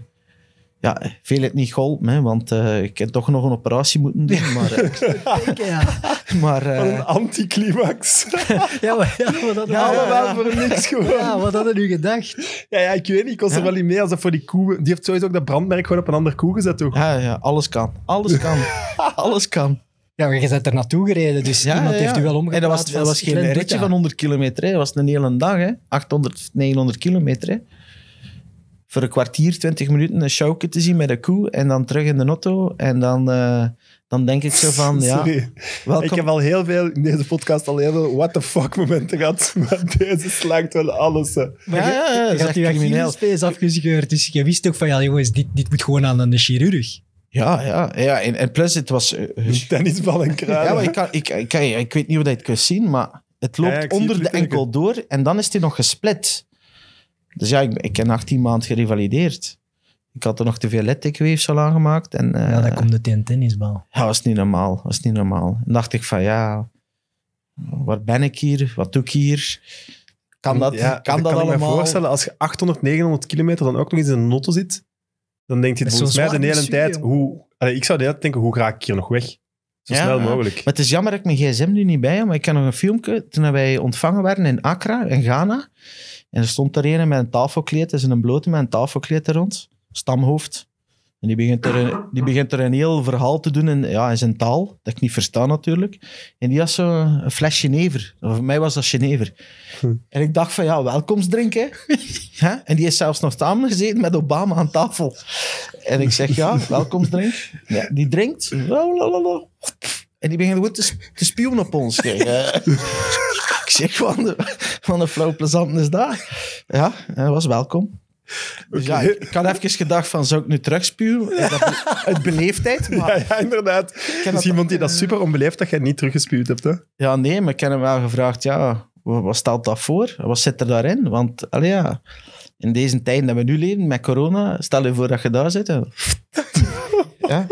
ja, veel het niet geholpen, want eh, ik heb toch nog een operatie moeten doen. Maar, uh, maar, eh, een anticlimax. ja, maar, ja, dat allemaal voor niks gewoon. Ja, wat hadden u gedacht? Ja, ja ik weet niet, ik kon er wel niet mee als voor die koe... Die heeft sowieso ook dat brandmerk gewoon op een andere koe gezet, toch? Ja, ja, alles kan. Alles kan. alles kan. Ja, maar je bent er naartoe gereden, dus iemand heeft u wel omgekeerd. En dat was, was geen ritje van 100 kilometer, hè. dat was een hele dag, hè. 800, 900 kilometer. Hè voor een kwartier, twintig minuten een showke te zien met een koe en dan terug in de auto. En dan, eh, dan denk ik zo van, ja... Welkom. Ik heb al heel veel in deze podcast al heel veel what the fuck momenten gehad, maar deze slaakt wel alles. Maar ja, ja, had je space dus je wist toch van, ja jongens, dit, dit moet gewoon aan een chirurg. Ja, ja, ja. En, plus, het was... Uh, tennisbal en ja, maar ik, kan, ik, ik, weet niet hoe dat je het kunt zien, maar het loopt onder de enkel door en dan is hij nog gesplit. Dus ja, ik, ik heb 18 maanden gerevalideerd. Ik had er nog te veel al aangemaakt. En, ja, dat eh, komt de een tennisbal. Ja, was niet normaal. Was niet normaal. En dacht ik van, ja, waar ben ik hier? Wat doe ik hier? Kan dat, kan dat, kan allemaal? Ik me voorstellen, als je 800, 900 kilometer dan ook nog eens in een auto zit, dan denk je volgens mij de hele tijd, hoe, ik zou de hele tijd denken, hoe ga ik hier nog weg? Zo snel mogelijk. Maar het is jammer dat ik mijn gsm nu niet bij heb, maar ik heb nog een filmpje, toen wij ontvangen werden in Accra, in Ghana, en er stond er een met een tafelkleed, is een blote met een tafelkleed er rond, stamhoofd. En die begint, er een, die begint er een heel verhaal te doen in, ja, in zijn taal, dat ik niet versta natuurlijk. En die had zo'n fles Genever. Voor mij was dat Genever. Hm. En ik dacht van, ja, welkomstdrinken. ja? En die is zelfs nog gezeten met Obama aan tafel. En ik zeg, ja, welkomstdrink. Ja, die drinkt. Hm. En die begint goed te, te op ons. ik zeg, van van een flauw plezant is dat. Ja, was welkom. Dus ik, had even gedacht van, zou ik nu terugspuwen? Uit beleefdheid, maar... Ja, ja inderdaad. Dus dat iemand dat eh, super onbeleefd dat jij niet teruggespuwd hebt, hè? Ja, nee, maar ik heb hem wel gevraagd, ja, wat stelt dat voor? Wat zit er daarin? Want, allee, ja, in deze tijd dat we nu leven, met corona, stel je voor dat je daar zit. ja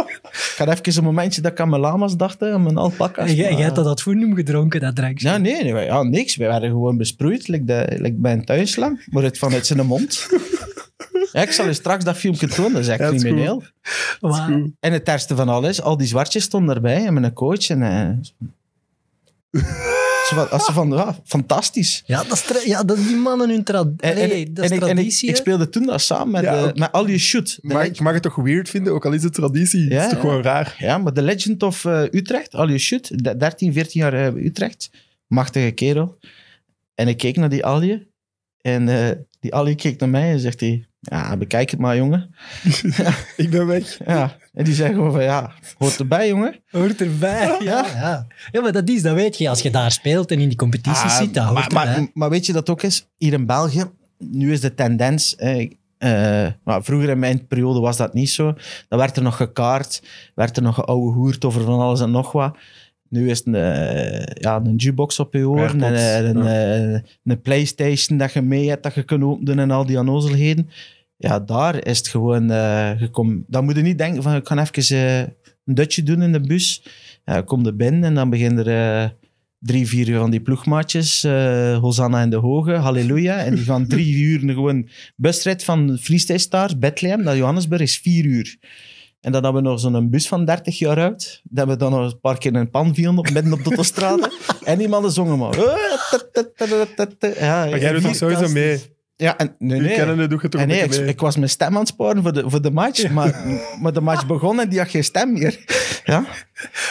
had even een momentje dat ik aan mijn lama's dacht, aan mijn alpaca's. Jij, jij dat ad gedronken, dat drankje. Ja, nee, nee ja, niks. We waren gewoon besproeid, like, like bij een thuislam, maar het vanuit zijn mond. ik zal je straks dat filmpje tonen, dat is echt crimineel. En het ergste van alles, al die zwartjes stonden erbij en met een coach. En, eh, ze, als ze van, fantastisch. Ja, dat is, ja, dat is die mannen hun tra en, dat is traditie. Ik, ik, speelde toen dat samen met, ja, de, met al je shoot. Maar ik mag het toch weird vinden, ook al is het traditie. het is toch gewoon raar. Ja, maar de Legend of eh, Utrecht, al je shoot, 13, 14 jaar uh, Utrecht, machtige kerel. En ik keek naar die Alje. En eh, die Alie keek naar mij en zegt hij... Ja, bekijk het maar, jongen. ik ben weg. Ja. En die zeggen gewoon van ja, hoort erbij, jongen. Hoort erbij, ja. ja. ja. maar dat is, dat weet je. Als je daar speelt en in die competitie ah, zit, dat hoort maar, maar, maar, weet je dat ook is? Hier in België, nu is de tendens... Eh, vroeger in mijn periode was dat niet zo. Dan werd er nog gekaart, werd er nog oude hoerd over van alles en nog wat. Nu is een, eh, ja, een jukebox op je oren, en, een, eh, een, eh, een, PlayStation dat je mee hebt, dat je kunt openen en al die onnozelheden ja, daar is het gewoon... Uh, eh, gekomen. Dan moet je niet denken van, ik ga even eh, een dutje doen in de bus. Ja, kom er binnen en dan beginnen er... Eh, drie, vier uur van die ploegmaatjes. Hosanna in de Hoge, Halleluja. En die gaan drie uur gewoon busrit van Freestyle Stars, Bethlehem naar Johannesburg is vier uur. En dan hebben we nog zo'n bus van 30 jaar uit. Dat hebben we dan nog een paar keer in een pan viel op, midden op de autostrade. en die mannen zongen maar. Ja, maar jij doet toch sowieso mee? Ja, en, nee, doe je toch en nee, ik, ik, was mijn stem aan het sporen voor de, voor de match, maar, maar de match begon en die had geen stem meer. Ja?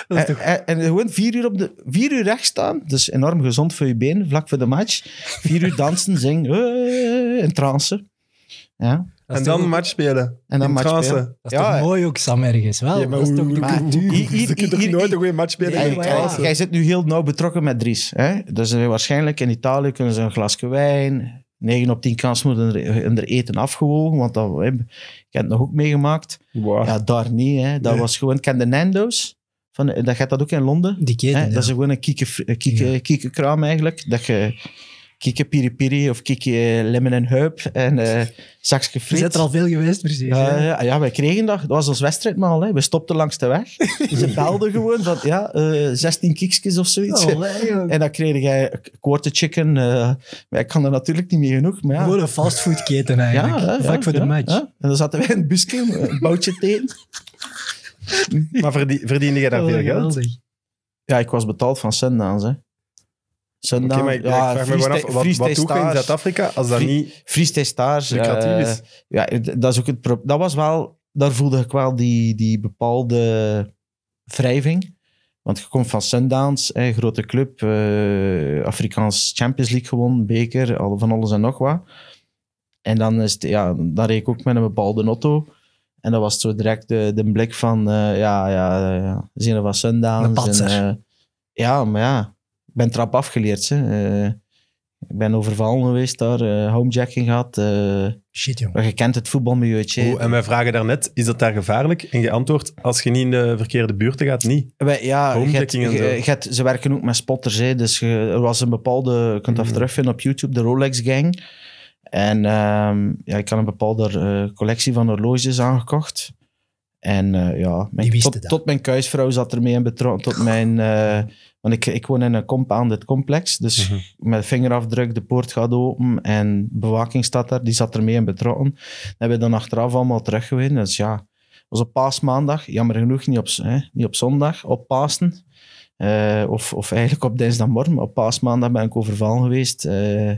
en, en, en, gewoon vier uur, op de, vier uur recht staan, dus enorm gezond voor je been, vlak voor de match. Vier uur dansen, zingen, in eh, trance. Ja. En dan match spelen. En dan match spelen. Dat is toch mooi ook, Sam, ergens wel. dat is toch maar, Je kunt toch nooit een goede match spelen in Jij zit nu heel nauw betrokken met Dries. Hè? Dus eh, waarschijnlijk in Italië kunnen ze een glas wijn, 9 op 10 kans moeten er, eten afgewogen, want dat, ik heb het nog ook meegemaakt. Ja, daar niet. Hè. Dat was gewoon, ken de Nando's? Van, dat gaat dat ook in Londen. Die keten, Dat is gewoon een kieke, kieke, ja. kieke kraam eigenlijk. Dat je kikke piripiri of kikke lemmen en heup en uh, eh, friet. Je bent er al veel geweest, precies. Uh, ja, wij kregen dat. Dat was ons wedstrijdmaal. We stopten langs de weg. Dus ze belden gewoon van ja, uh, eh, 16 kiksjes of zoiets. Oh, en dan kreeg jij quarter chicken. Eh, maar ik kan er natuurlijk niet meer genoeg. Maar ja. Gewoon een fastfoodketen eigenlijk. Ja, Vaak voor de match. En dan zaten wij in het busje, een boutje teen. maar verdiende, jij daar oh, veel geld? Ja, ik was betaald van Sundance dan, okay, maar ja, in Zuid-Afrika als dat niet... Eh, ja, dat, is ook het dat was wel... Daar voelde ik wel die, die bepaalde wrijving. Want je komt van Sundowns, een grote club, uh, Afrikaans Champions League gewonnen, beker, van alles en nog wat. En dan, is ja, dan reed ik ook met een bepaalde auto. En dat was zo direct de, de blik van, uh, ja, ja, ja, van Sundance. En, uh, ja, maar ja, ben trap afgeleerd. Hè. Eh, ik ben overvallen geweest daar, eh, homejacking gehad. Eh. Shit, jongen. Je kent het voetbalmilieu. Oh, en wij vragen daarnet, is dat daar gevaarlijk? En je antwoordt, als je niet in de verkeerde buurt gaat, niet. Wij, ja, get, ze werken ook met spotters. Hè. Dus er was een bepaalde, je kunt dat mm. terugvinden op YouTube, de Rolex Gang. En ehm, ja, ik had een bepaalde collectie van horloges aangekocht. En uh, ja, tot, mijn kuisvrouw zat ermee in betrokken. Tot mijn, want ik, ik woon in een compounded complex, dus mhm. met vingerafdruk, de poort gaat open en bewaking staat daar, die zat er mee in betrokken. Dat hebben we dan achteraf allemaal teruggewezen. Dus ja, was op paasmaandag, jammer genoeg niet op, hè, niet op zondag, op Pasen. Eh, of, of eigenlijk op dinsdagmorgen, maar op paasmaandag ben ik overvallen geweest. Eh,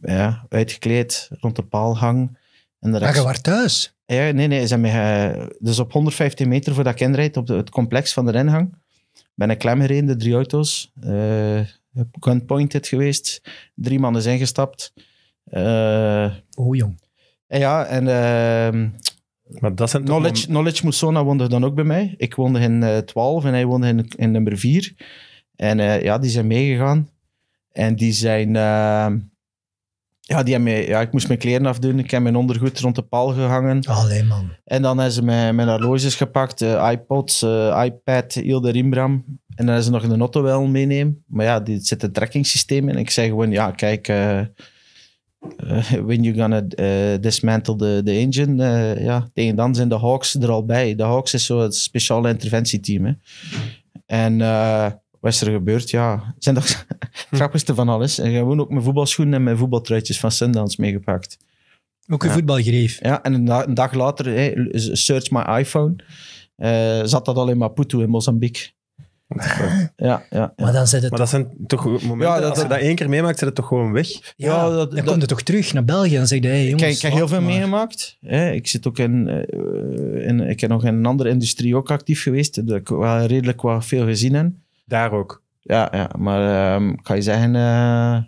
ja, uitgekleed, rond de paalgang En de ah, je was thuis? Ja, nee, nee. Eh, dus op 115 meter voordat ik inrijd, op het complex van de ingang, ben een klem gereden, de drie auto's. Uh, gunpointed geweest. Drie mannen zijn ingestapt. Uh, eh, oh jong. En eh, ja, en... Ehm, maar dat zijn knowledge, om... knowledge Moussona woonde dan ook bij mij. Ik woonde in 12 en hij woonde in, in nummer 4. En ja, die zijn meegegaan. En die zijn ehm, ja, die mij, ja, ik moest mijn kleren afdoen. Ik heb mijn ondergoed rond de paal gehangen. alleen man. En dan hebben ze mijn, mijn horloges gepakt, uh, iPods, eh, iPad, heel de rimbram. En dan hebben ze nog een auto wel meenemen. Maar ja, dit zit een tracking in. Ik zei gewoon, ja, kijk, uh, when you gonna dismantle the, the engine? ja, tegen dan zijn de Hawks er al bij. De Hawks is zo'n speciale interventieteam. Hè. En wat er gebeurd? Ja, zijn dat grappigste van alles. En gewoon ook mijn voetbalschoenen en mijn voetbaltruitjes van Sundance meegepakt. Ook een ja. voetbalgreef. Ja, en een, dag later, hey, search my iPhone, eh, zat dat al in Maputo in Mozambique. Ja, ja, Maar, dan zit het maar dat zijn toch momenten, ja, dat, als je dat één keer meemaakt, zit het toch gewoon weg? Ja, ja dat, dan komt het toch terug naar België en zeg je, hey, jongens... Ik, ik heb heel veel meegemaakt. Ik zit ook in, eh, in, Ik heb nog in een andere industrie ook actief geweest, dat ik wel redelijk wat veel gezien heb. Daar ook. Ja, ja maar um, ik ga je zeggen... Eh,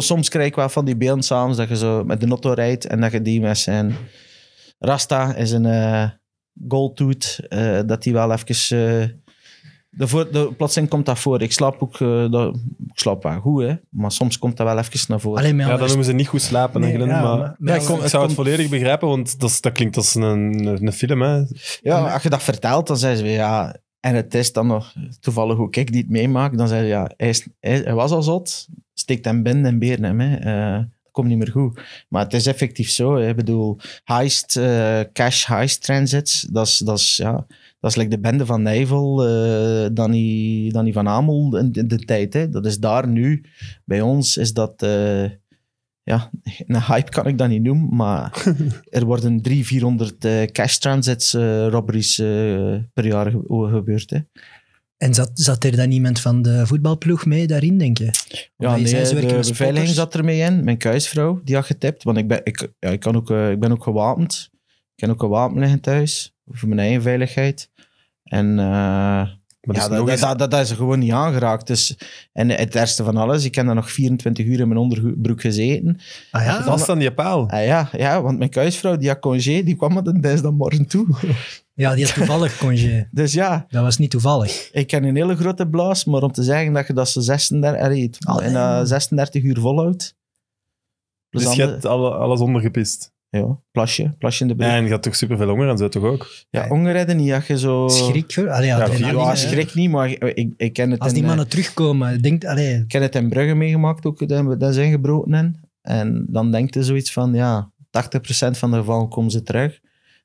soms krijg ik wel van die beelden s'avonds dat je zo met de notto rijdt en dat je die met zijn... Rasta is een uh, eh, goldtooth, eh, dat die wel even... de, voor, de plotseling komt dat voor. Ik slaap ook ik slaap wel goed, hè? maar soms komt dat wel even naar voren. ja, dan noemen ze niet goed slapen. Nee, Glenn, maar, ja, ik, zou het volledig begrijpen, want dat, dat klinkt als een, een, film. Hè? Ja, als je dat vertelt, dan zijn ze weer, ja, en het is dan nog toevallig hoe ik dit meemaak, dan zei ze ja, hij, is, hij, was al zot, steekt hem binnen en beren hem. Hè. Eh, komt niet meer goed. Maar het is effectief zo. Hè. Ik bedoel, heist, eh, cash heist transits, dat is, dat is, ja, dat is like de bende van Nijvel, uh, Danny, Danny van Amel in de, tijd. Hè. Dat is daar nu, bij ons is dat ja, een hype kan ik dat niet noemen, maar er worden 300, 400 eh, cash transits, eh, robberies eh, per jaar gebeurd. Hè. En zat, zat er dan iemand van de voetbalploeg mee daarin, denk je? Ja, nee, de beveiliging zat er mee in. Mijn kuisvrouw, die had getipt. Want ik ben, ik, ja, ik kan ook, ik ben ook gewapend. Ik kan ook een wapen liggen thuis, voor mijn eigen veiligheid. En uh, ja, dat, is dat, dat, is gewoon niet aangeraakt. Dus, en het ergste van alles, ik heb dan nog 24 uur in mijn onderbroek gezeten. Ah ja, dat dan je paal? Ah ja, ja, want mijn kuisvrouw, die had congé, die kwam dan een morgen toe. Ja, die had toevallig congé. dus ja. Dat was niet toevallig. Ik ken een hele grote blaas, maar om te zeggen dat je dat ze 36, en, 36 eh, uur volhoudt. Dus, je hebt alles ondergepist? Ja, plasje, plasje in de bek. En je had toch superveel honger en zo toch ook? Ja, ongereden niet, als je zo... Schrik, allee, ja, vier, ja, schrik niet, maar ik, ik ken het... Als die mannen eh, terugkomen, denk... Allee. Ik ken het in Brugge meegemaakt ook, dat, dat zijn gebroken in. En dan denkt je zoiets van, ja, 80% van de gevallen komen ze terug.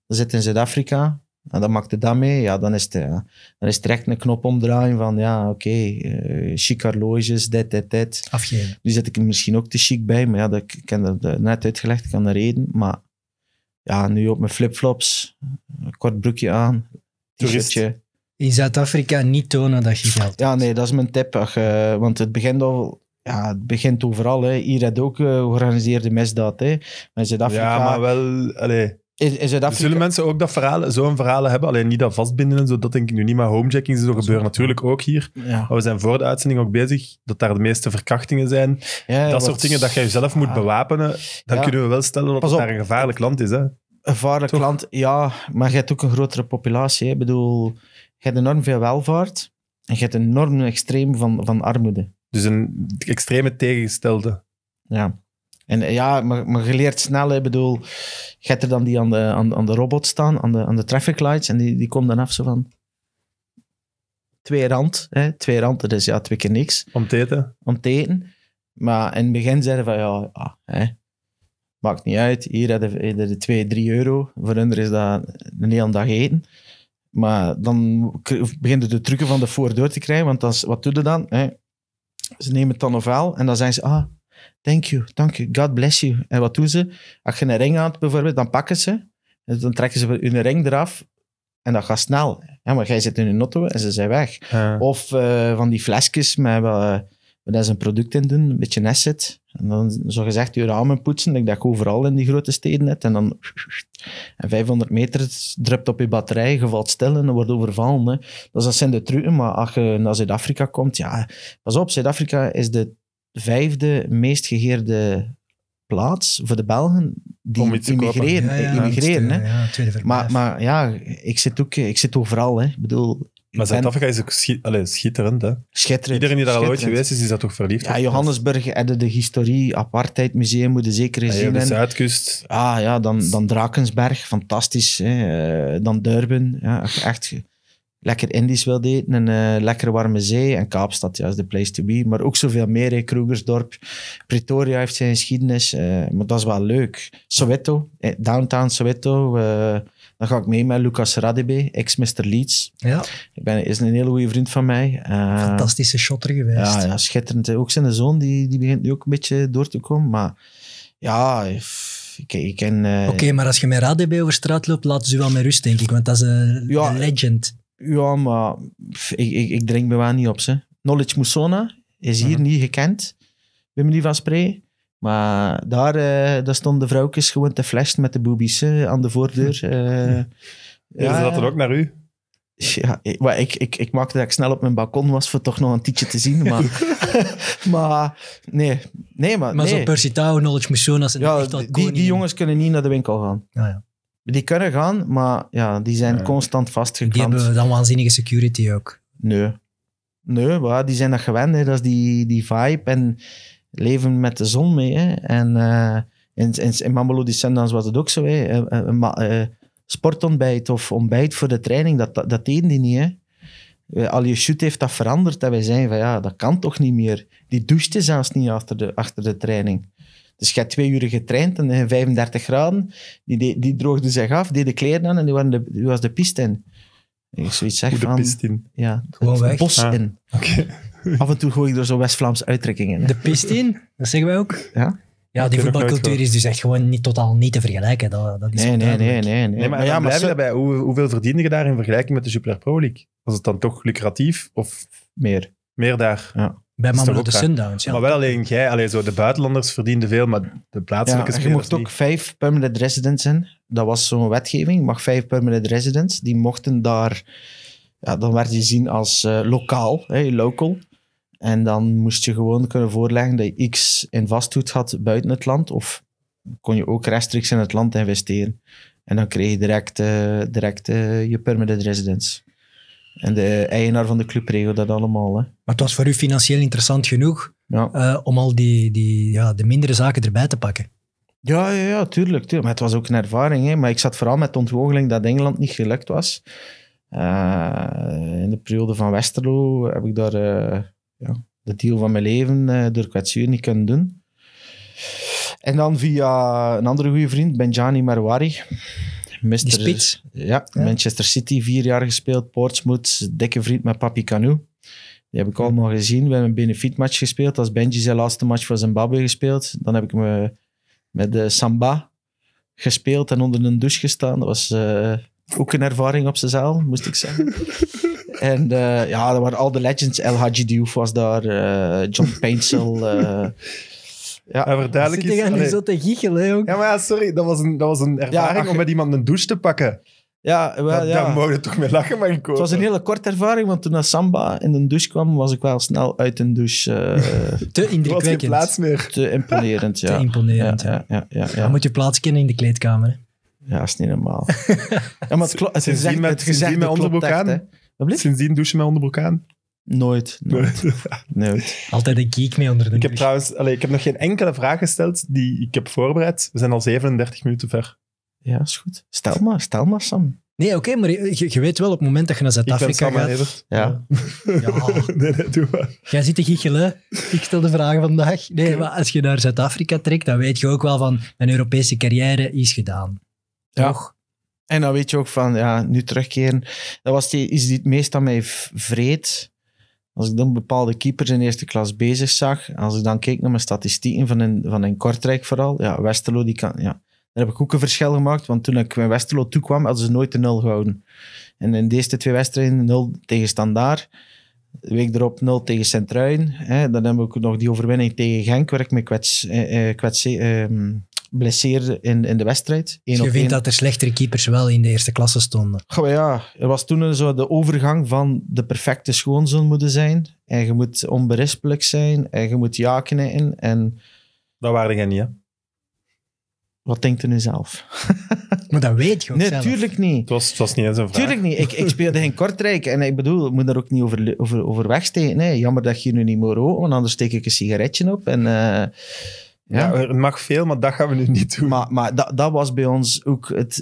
Dan zit in Zuid-Afrika, en dat maakt het dan mee. Ja, dan is het, ja, dan is direct een knop omdraaien van ja, oké, okay, uh, eh, chic horloges, dit, dit, dit. Afgeven. Nu zit ik er misschien ook te chic bij, maar ja, dat, ik heb dat net uitgelegd, ik kan de reden. Maar ja, nu op mijn flipflops, kort broekje aan, t In Zuid-Afrika niet tonen dat je geld hebt. Ja, nee, dat is mijn tip. Eh, want het begint al ja, het begint overal. Hè. Hier had ook eh, georganiseerde misdaad. Hè. Maar in Zuid-Afrika... Ja, maar wel... Allez. Zullen mensen ook dat verhaal, zo'n verhalen hebben, alleen niet dat vastbinden en dat denk ik nu niet, maar is, zo gebeurt natuurlijk ook hier. Maar we zijn voor de uitzending ook bezig, dat daar de meeste verkrachtingen zijn. Ja, dat soort dingen, dat jij jezelf moet ah. bewapenen, dan kunnen we wel stellen dat het daar een gevaarlijk land is. Hè? Een gevaarlijk land, ja, maar je hebt ook een grotere populatie. Ik bedoel, je hebt enorm veel welvaart en je hebt enorm een enorm extreem van, van armoede. Dus een extreme tegengestelde. Ja. En eh, ja, maar, maar je snel. Ik bedoel, je er dan die aan de, aan, aan de robot staan, aan de, aan de traffic lights. En die, die komt dan af zo van... Twee rand. Hè? Twee rand, dat is ja twee keer niks. Om te eten. Om te eten. Maar in het begin zeiden van, ja, hè? maakt niet uit. Hier hebben de 2, 3 euro. Voor hun is dat een hele dag eten. Maar dan beginnen de trucken van de voor door te krijgen. Want dat wat doen ze dan? Hè? Ze nemen het dan of wel. En dan zijn ze, ah, Thank you, thank you, God bless you. En wat doen ze? Als je een ring aan bijvoorbeeld, dan pakken ze. En dan trekken ze hun ring eraf. En dat gaat snel. Ja, maar jij zit in een auto en ze zijn weg. Of eh, van die flesjes met daar ze een product in doen, een beetje asset. En dan zo gezegd je ramen poetsen, ik denk overal in die grote steden net. En dan en 500 meter drupt op je batterij, je valt stil en wordt overvallen. Dus dat zijn de trucken. Maar als je naar Zuid-Afrika komt, ja, pas op, Zuid-Afrika is de vijfde meest gegeerde plaats voor de Belgen die Om immigreren. immigreren hè. maar, maar ja, ik zit ook, ik zit overal. Hè. Ik bedoel, maar Zuid-Afrika is ook schitterend, hè? Schitterend. Iedereen die daar al ooit geweest is, is dat toch verliefd Ja, Johannesburg en eh, de historie, apartheidmuseum je zeker eens ah, Ja, de Zuidkust. Ah ja, dan, dan Drakensberg, fantastisch. Hè. Eh, dan Durban, ja, echt lekker Indisch wilde eten en eh, lekkere warme zee. En Kaapstad, juist de place to be. Maar ook zoveel meer, Kroegersdorp. Pretoria heeft zijn geschiedenis, eh, maar dat is wel leuk. Soweto, eh, downtown Soweto. dan ga ik mee met Lucas Radebe, ex-Mr. Leeds. Ja. Ik ben, is een hele goede vriend van mij. Fantastische shotter geweest. Ja, schitterend. Ook zijn zoon, die, die begint nu ook een beetje door te komen. Maar ja... Uh, Oké, maar als je met Radebe over straat loopt, laten ze wel met rust, denk ik. Want dat is een, ja, een legend. Ja, maar ik, ik, drink me wel niet op ze. Knowledge Musona is hier mhm. niet gekend, bij manier van Spray. Maar daar, eh, daar stonden de vrouwtjes gewoon te flashen met de boobies aan de voordeur. Uh, ja. dat dan ook naar u? Ja, ik, maar ik, ik, ik maakte dat ik snel op mijn balkon was voor toch nog een tietje te zien. Maar, maar nee, nee, maar. Maar zo'n Persitao, Knowledge Moussona ja, die, die, jongens kunnen niet naar de winkel gaan. Ja, ja. Die kunnen gaan, maar ja, die zijn constant vastgeklampt. Die hebben dan waanzinnige security ook. Nee. Nee, maar die zijn dat gewend. Hè. Dat is die, die vibe en leven met de zon mee. Hè. En uh, in, in, in Mamelodi was het ook zo. Hè. Uh, uh, sportontbijt of ontbijt voor de training, dat, dat, dat deden die niet. Hè. Al je shoot heeft dat veranderd. En wij zijn van ja, dat kan toch niet meer. Die ze zelfs niet achter de, achter de training. Dus je hebt twee uur getraind en 35 eh, graden. Die, die, die droogden zich af, de kleren aan en die, waren die was de pist in. Ik zoiets zeg de van... in? Ja, Gewoon bos ah. in. Af en toe gooi ik er zo'n West-Vlaams uitdrukking in. De pist in? Dat zeggen wij ook. Ja? Ja, die voetbalcultuur is dus echt gewoon niet, totaal niet te vergelijken. Dat, dat is nee, nee, nee, nee, maar, ja, maar daarbij. Hoe, hoeveel verdiende je daar in vergelijking met de Super Pro League? Was het dan toch lucratief of... Meer. Meer daar? Ja bij de Sundowns. Ja. Maar wel alleen jij, alleen zo de buitenlanders verdienden veel, maar de plaatselijke ja, Je mocht ook niet. vijf permanent residents zijn. Dat was zo'n wetgeving. Je mag vijf permanent residents. Die mochten daar... Ja, dan werd je gezien als eh, lokaal, local. En dan moest je gewoon kunnen voorleggen dat je x in vastgoed had buiten het land. Of kon je ook rechtstreeks in het land investeren. En dan kreeg je direct, eh, direct eh, je permanent residence. En de eigenaar van de club regelt dat allemaal. Hè. Maar het was voor u financieel interessant genoeg eh, om al die, die, ja, de mindere zaken erbij te pakken. Ja, ja, ja tuurlijk, tuurlijk. Maar het was ook een ervaring. Hè. Maar ik zat vooral met de ontgoocheling dat Engeland niet gelukt was. Eh, in de periode van Westerlo heb ik daar eh, ja, de deal van mijn leven door kwetsuur niet kunnen doen. En dan via een andere goede vriend, Benjani Marwari. Mister, Ja, Manchester City, vier jaar gespeeld. Portsmouth, dikke vriend met Papi Canu. Die heb ik allemaal gezien. We hebben een benefietmatch gespeeld. Dat Benji zijn laatste match voor Zimbabwe gespeeld. Dan heb ik me met de eh, Samba gespeeld en onder een douche gestaan. Dat was eh, ook een ervaring op zijn zaal, moest ik zeggen. en eh, ja, er waren al de legends. El Hadji Diouf was daar, John Painsel, ja. Maar verduidelijk is... Zit je zo te giechelen, hè, ook? Ja, maar ja, sorry. Dat was een, dat was een ervaring om met iemand een douche te pakken. Ja, wel, dat, ja. Daar mogen toch mee lachen, maar ik Het was een hele korte ervaring, want toen dat Samba in de douche kwam, was ik wel snel uit een douche. Uh, te indrukwekkend. plaats meer. Te imponerend, ja. Te imponerend, ja. ja, ja, ja Dan moet je plaats kennen in de kleedkamer. Ja, dat is niet normaal. ja, maar het, het met, het gezegd, met onderbroek aan. Sindsdien douchen met onderbroek aan. Nooit. Nooit. nooit. Altijd een geek mee onder de Ik heb trouwens allee, ik heb nog geen enkele vraag gesteld die ik heb voorbereid. We zijn al 37 minuten ver. Ja, is goed. Stel maar, stel maar, Sam. Nee, oké, maar je, weet wel op het moment dat je naar Zuid-Afrika gaat... Ja. ja. nee, nee, doe maar. Jij zit te giechelen. Ik stel de vragen vandaag. Nee, maar als je naar Zuid-Afrika trekt, dan weet je ook wel van... Mijn Europese carrière is gedaan. Ja. Toch? En dan weet je ook van, ja, nu terugkeren. Dat was die, is dit het meest aan mij vreed. Als ik dan bepaalde keepers in eerste klas bezig zag, als ik dan keek naar mijn statistieken van in, van in Kortrijk vooral, ja, Westerlo, die kan, ja, daar heb ik ook een verschil gemaakt, want toen ik in Westerlo toekwam, hadden ze nooit de nul gehouden. En in deze twee wedstrijden, nul tegen Standaard, de week erop nul tegen Centruin. Dan hebben we ook nog die overwinning tegen Genk, waar ik me kwets, eh, eh, kwets, eh, ehm, blesseerde in, in de wedstrijd. Dus je vindt dat er slechtere keepers wel in de eerste klasse stonden? Goh, ja, er was toen zo de overgang van de perfecte schoonzoon moeten zijn. En je moet onberispelijk zijn. En je moet ja knijpen. En... Dat waren jij niet, hè? Wat denkt u nu zelf? maar dat weet je ook zelf. niet. Het was, het was niet eens een vraag. Natuurlijk niet. Ik, ik speelde geen Kortrijk en ik bedoel, ik moet daar ook niet over, over, over wegsteken. Nee, jammer dat je nu niet meer roken, want anders steek ik een sigaretje op. En... Eh, ja? het mag veel, maar dat gaan we nu niet doen. Maar, maar dat, dat was bij ons ook het,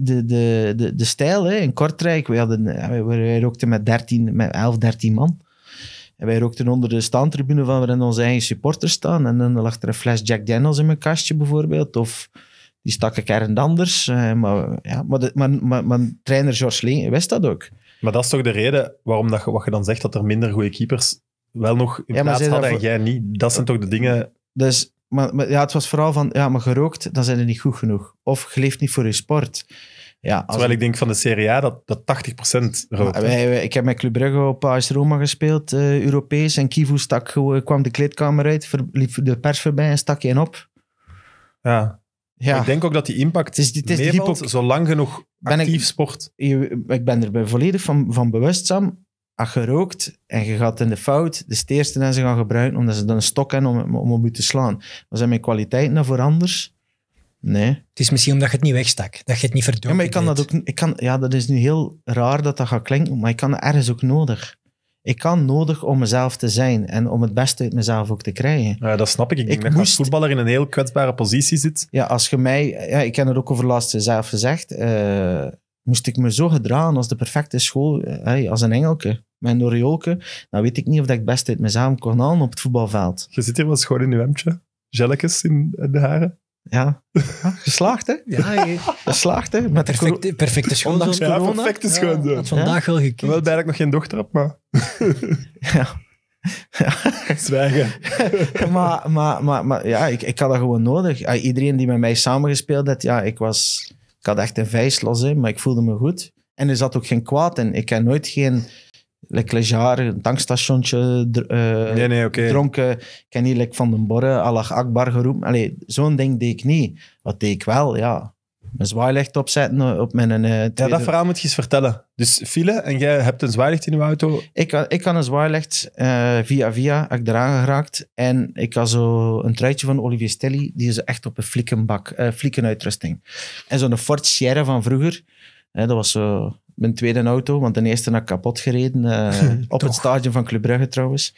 de, de, de, de stijl. Hè. In Kortrijk, we hadden, wij, rookten met, 13, met 11, 13 man. En wij rookten onder de standtribune van waarin onze eigen supporters staan. En dan lag er een fles Jack Daniels in mijn kastje bijvoorbeeld. Of die stak ik ergens anders. Eh, maar, ja, maar, maar, maar, trainer George Leen wist dat ook. Maar dat is toch de reden waarom dat, wat je dan zegt dat er minder goede keepers wel nog in plaats hadden en jij niet. Dat zijn toch de dingen... Dus maar, ja, het was vooral van, ja, maar gerookt, dan zijn er niet goed genoeg. Of geleefd niet voor je sport. Ja, Terwijl ik denk van de Serie A dat, dat 80% rookt. ik heb met Club Brugge op AS Roma gespeeld, eh, Europees. En Kivu stak, eh, kwam de kleedkamer uit, liep de pers voorbij en stak je in op. Ja. ja. Ik denk ook dat die impact is, het is zolang genoeg actief ben sport. ik ben er volledig van, van bewust, Sam als je rookt en je gaat in de fout, de het eerste ze gaan gebruiken, omdat ze dan een stok hebben om, om op je te slaan. Maar zijn mijn kwaliteiten daarvoor anders? Nee. Het is misschien omdat je het niet wegstak, dat je het niet verdoofd. Ja, maar ik kan dat ook... Ik kan, ja, dat is nu heel raar dat dat gaat klinken, maar ik kan ergens ook nodig. Ik kan nodig om mezelf te zijn en om het beste uit mezelf ook te krijgen. Ja, dat snap ik. Ik, ik moest... als voetballer in een heel kwetsbare positie zit. Ja, als je mij... Ja, ik heb het ook over laatst zelf gezegd. Eh, moest ik me zo gedragen als de perfecte school, eh, als een engelke met een dan weet ik niet of dat ik best uit mezelf kon halen op het voetbalveld. Je zit hier wel schoon in je hemdje. Jellekes in de haren. Ja. Geslaagd, hè? Ja, Geslaagd, hè? Met perfecte, perfecte Ja, perfecte schoondag. Ja, dat vandaag wel gekeken. Wel eigenlijk nog geen dochter op, maar... ja. Zwijgen. maar, maar, maar, maar ja, ik, ik had dat gewoon nodig. Ah, iedereen die met mij samengespeeld heeft, ja, ik was... Ik had echt een vijs los, hè, maar ik voelde me goed. En er zat ook geen kwaad in. Ik heb nooit geen lekker Lejar, een tankstationtje gedronken. Eh, dronken. Ik ken niet Van den Borre, Allah Akbar geroepen. Allee, zo'n ding deed ik niet. Wat deed ik wel, ja. Mijn zwaailicht opzetten eh, op mijn... Uh, tweede... Ja, dat verhaal moet je eens vertellen. Dus file en jij hebt een zwaailicht in je auto? Ik, had, ik had een zwaailicht via via, heb ik eraan geraakt. En ik had zo een truitje van Olivier Stelly, die is echt op een flikkenbak, flikkenuitrusting. En zo'n Ford Sierra van vroeger, dat was zo mijn tweede auto, want de eerste had ik kapot gereden. Eh, op het stadion van Club Brugge trouwens.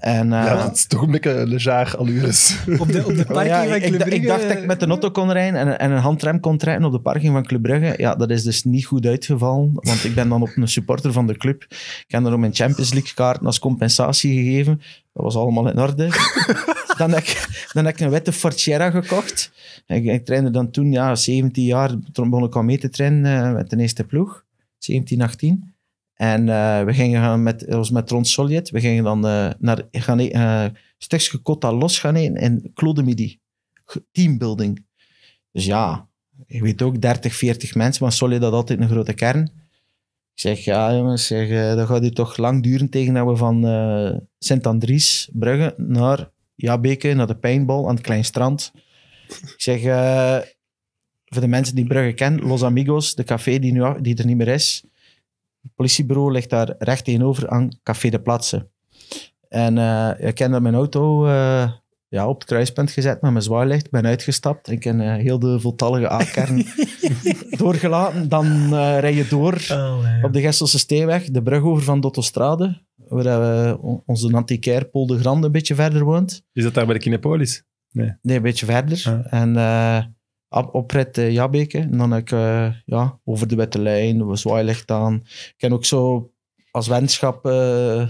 En, uh, ja, dat is toch een beetje leger allures. Op de, op de oh parking van Club Brugge? Ik, dacht dat ik met een auto kon rijden en, en, een handrem kon rijden op de parking van Club Brugge. Ja, dat is dus niet goed uitgevallen, want ik ben dan op een supporter van de club. Ik heb dan mijn Champions League kaarten als compensatie gegeven. Dat was allemaal in orde. dan, heb ik, dan heb ik een witte Fortiera gekocht. Ik, trainde dan toen, ja, 17 jaar, toen begon ik al mee te trainen eh, met de eerste ploeg. 18. En eh, we gingen met, was met Ron Soljet, we gingen dan eh, naar gaan, uh, e-, eh, stukje kota Los gaan eten in Claude Teambuilding. Dus ja, ik weet ook 30, 40 mensen, maar Solid had altijd een grote kern. Ik zeg, ja jongens, zeg, dat gaat u toch lang duren tegen dat we van Sint-Andries, Brugge, naar Jabeke, naar de Pijnbal aan het Klein Strand. Ik zeg, voor de mensen die Brugge kennen, Los Amigos, de café die, nu, die er niet meer is. Het politiebureau ligt daar recht tegenover aan Café de Plaatsen. En uh, ik ken mijn auto eh, ja, op het kruispunt gezet met mijn zwaarlicht. ben uitgestapt. Ik heb eh, heel de voltallige A-kern doorgelaten. Dan rij je door oh, op de Gesselse Steenweg, de brug over van Dottostrade, waar we onze antiquaire Paul de Grande een beetje verder woont. Is dat daar bij de Kinepolis? Nee, nee een beetje verder. Ah. En op uh, Jabeke. En dan heb ik eh, ja, over de witte lijn, zwaailicht aan. Ik heb ook zo als wenschap uh,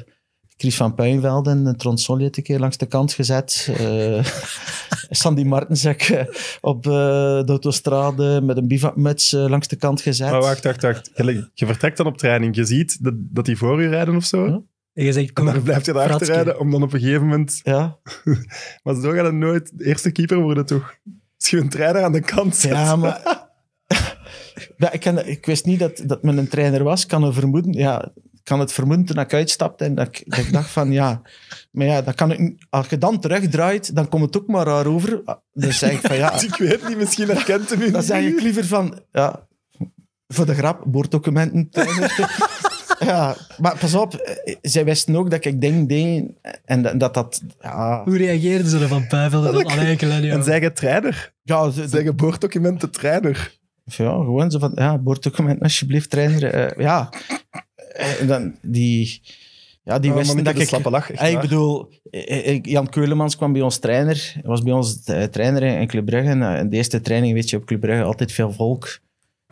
Chris van Puinvelde en de Tronsolje een keer langs de kant gezet. Sandy Martens heb op de autostrade met een bivakmuts langs de kant gezet. Maar wacht, wacht, wacht. Je, vertrekt dan op training. Je ziet dat, die voor u rijden of zo. En je zegt, kom, dan blijf je rijden om dan op een gegeven moment... Ja. maar zo gaat het nooit eerste keeper worden, toch? Als je een trainer aan de kant Ja, maar... ik, kan, ik wist niet dat, dat men een trainer was. Ik kan, vermoeden, ja, kan het vermoeden toen ik uitstapte en dat ik, dacht van ja... Maar ja, dat kan ik, als je dan terugdraait, dan komt het ook maar raar over. Dus ik van ja... ik weet niet, misschien herkent hem niet. Dan zeg ik liever van... Ja, voor de grap, boorddocumenten. ja, maar pas op, eh, zij wisten ook dat ik ding deed en dat dat... ja. Hoe reageerden ze er van Pavel en van En zeggen trainer. Ja, ze, zijn trainer. Ja, gewoon zo van, ja, boorddocument alsjeblieft, trainer. Uh, ja, eh, dan die... Ja, die wisten dat ik... Ah, ik bedoel, Jan Keulemans kwam bij ons trainer. was bij ons trainer in Club Brugge. En de eerste training, weet je, op Club Brugge altijd veel volk.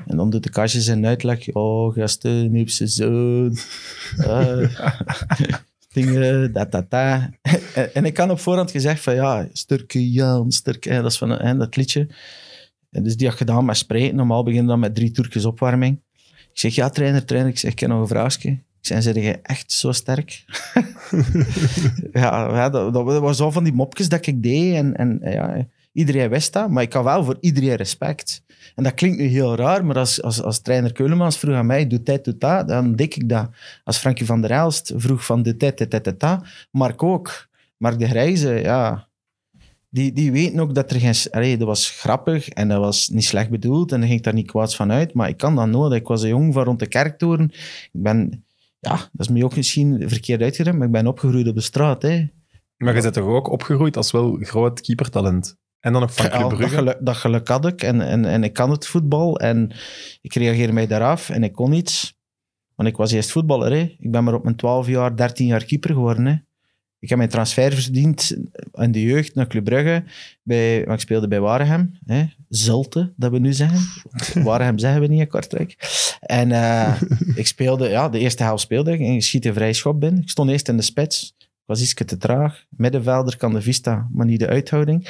En dan doet de kastjes een uitleg. Oh, gasten, nieuw seizoen. zoon. Ah. dingen, dat, dat, dat. en, ik kan op voorhand gezegd van ja, Sturke Jan, Sturke, dat is van het dat liedje. En dus die had gedaan met spreken. Normaal beginnen dan met drie toertjes opwarming. Ik zeg, ja, trainer, trainer. Ik zeg, ik heb nog een vraagje. Ik zeg, zijn jij echt zo sterk? ja, dat, dat, was al van die mopjes dat ik deed. En, en ja, Iedereen wist dat, maar ik had wel voor iedereen respect. En dat klinkt nu heel raar, maar als, als, als trainer Keulemans vroeg aan mij, doet tijd, doet dat, dan denk ik dat. Als Frankie van der Elst vroeg van dit, dit, dit, dat, Mark ook. Mark de Grijze, ja, die, die weten ook dat er geen... Allee, dat was grappig en dat was niet slecht bedoeld en dan ging ik daar niet kwaads van uit, maar ik kan dat nooit. Ik was een jong van rond de kerktoren. Ik ben... Ja, dat is mij ook misschien verkeerd uitgeremd, maar ik ben opgegroeid op de straat, hè. Maar je bent toch ook opgegroeid als wel groot keepertalent? En dan ook van Club oh, Brugge. Dat geluk, had ik en, en, en ik kan het voetbal en ik reageer mij daaraf en ik kon iets. Want ik was eerst voetballer. Hè. Ik ben maar op mijn 12 jaar, 13 jaar keeper geworden. Hè. Ik heb mijn transfer verdiend in de jeugd naar Club Brugge. Bij, want ik speelde bij Waregem. Hè. Zulte, dat we nu zeggen. Waregem zeggen we niet in Kortrijk. En eh, ik speelde, ja, de eerste helft speelde ik. En ik schiet een vrij schop binnen. Ik stond eerst in de spits was iets te traag. Middenvelder kan de vista, maar niet de uithouding.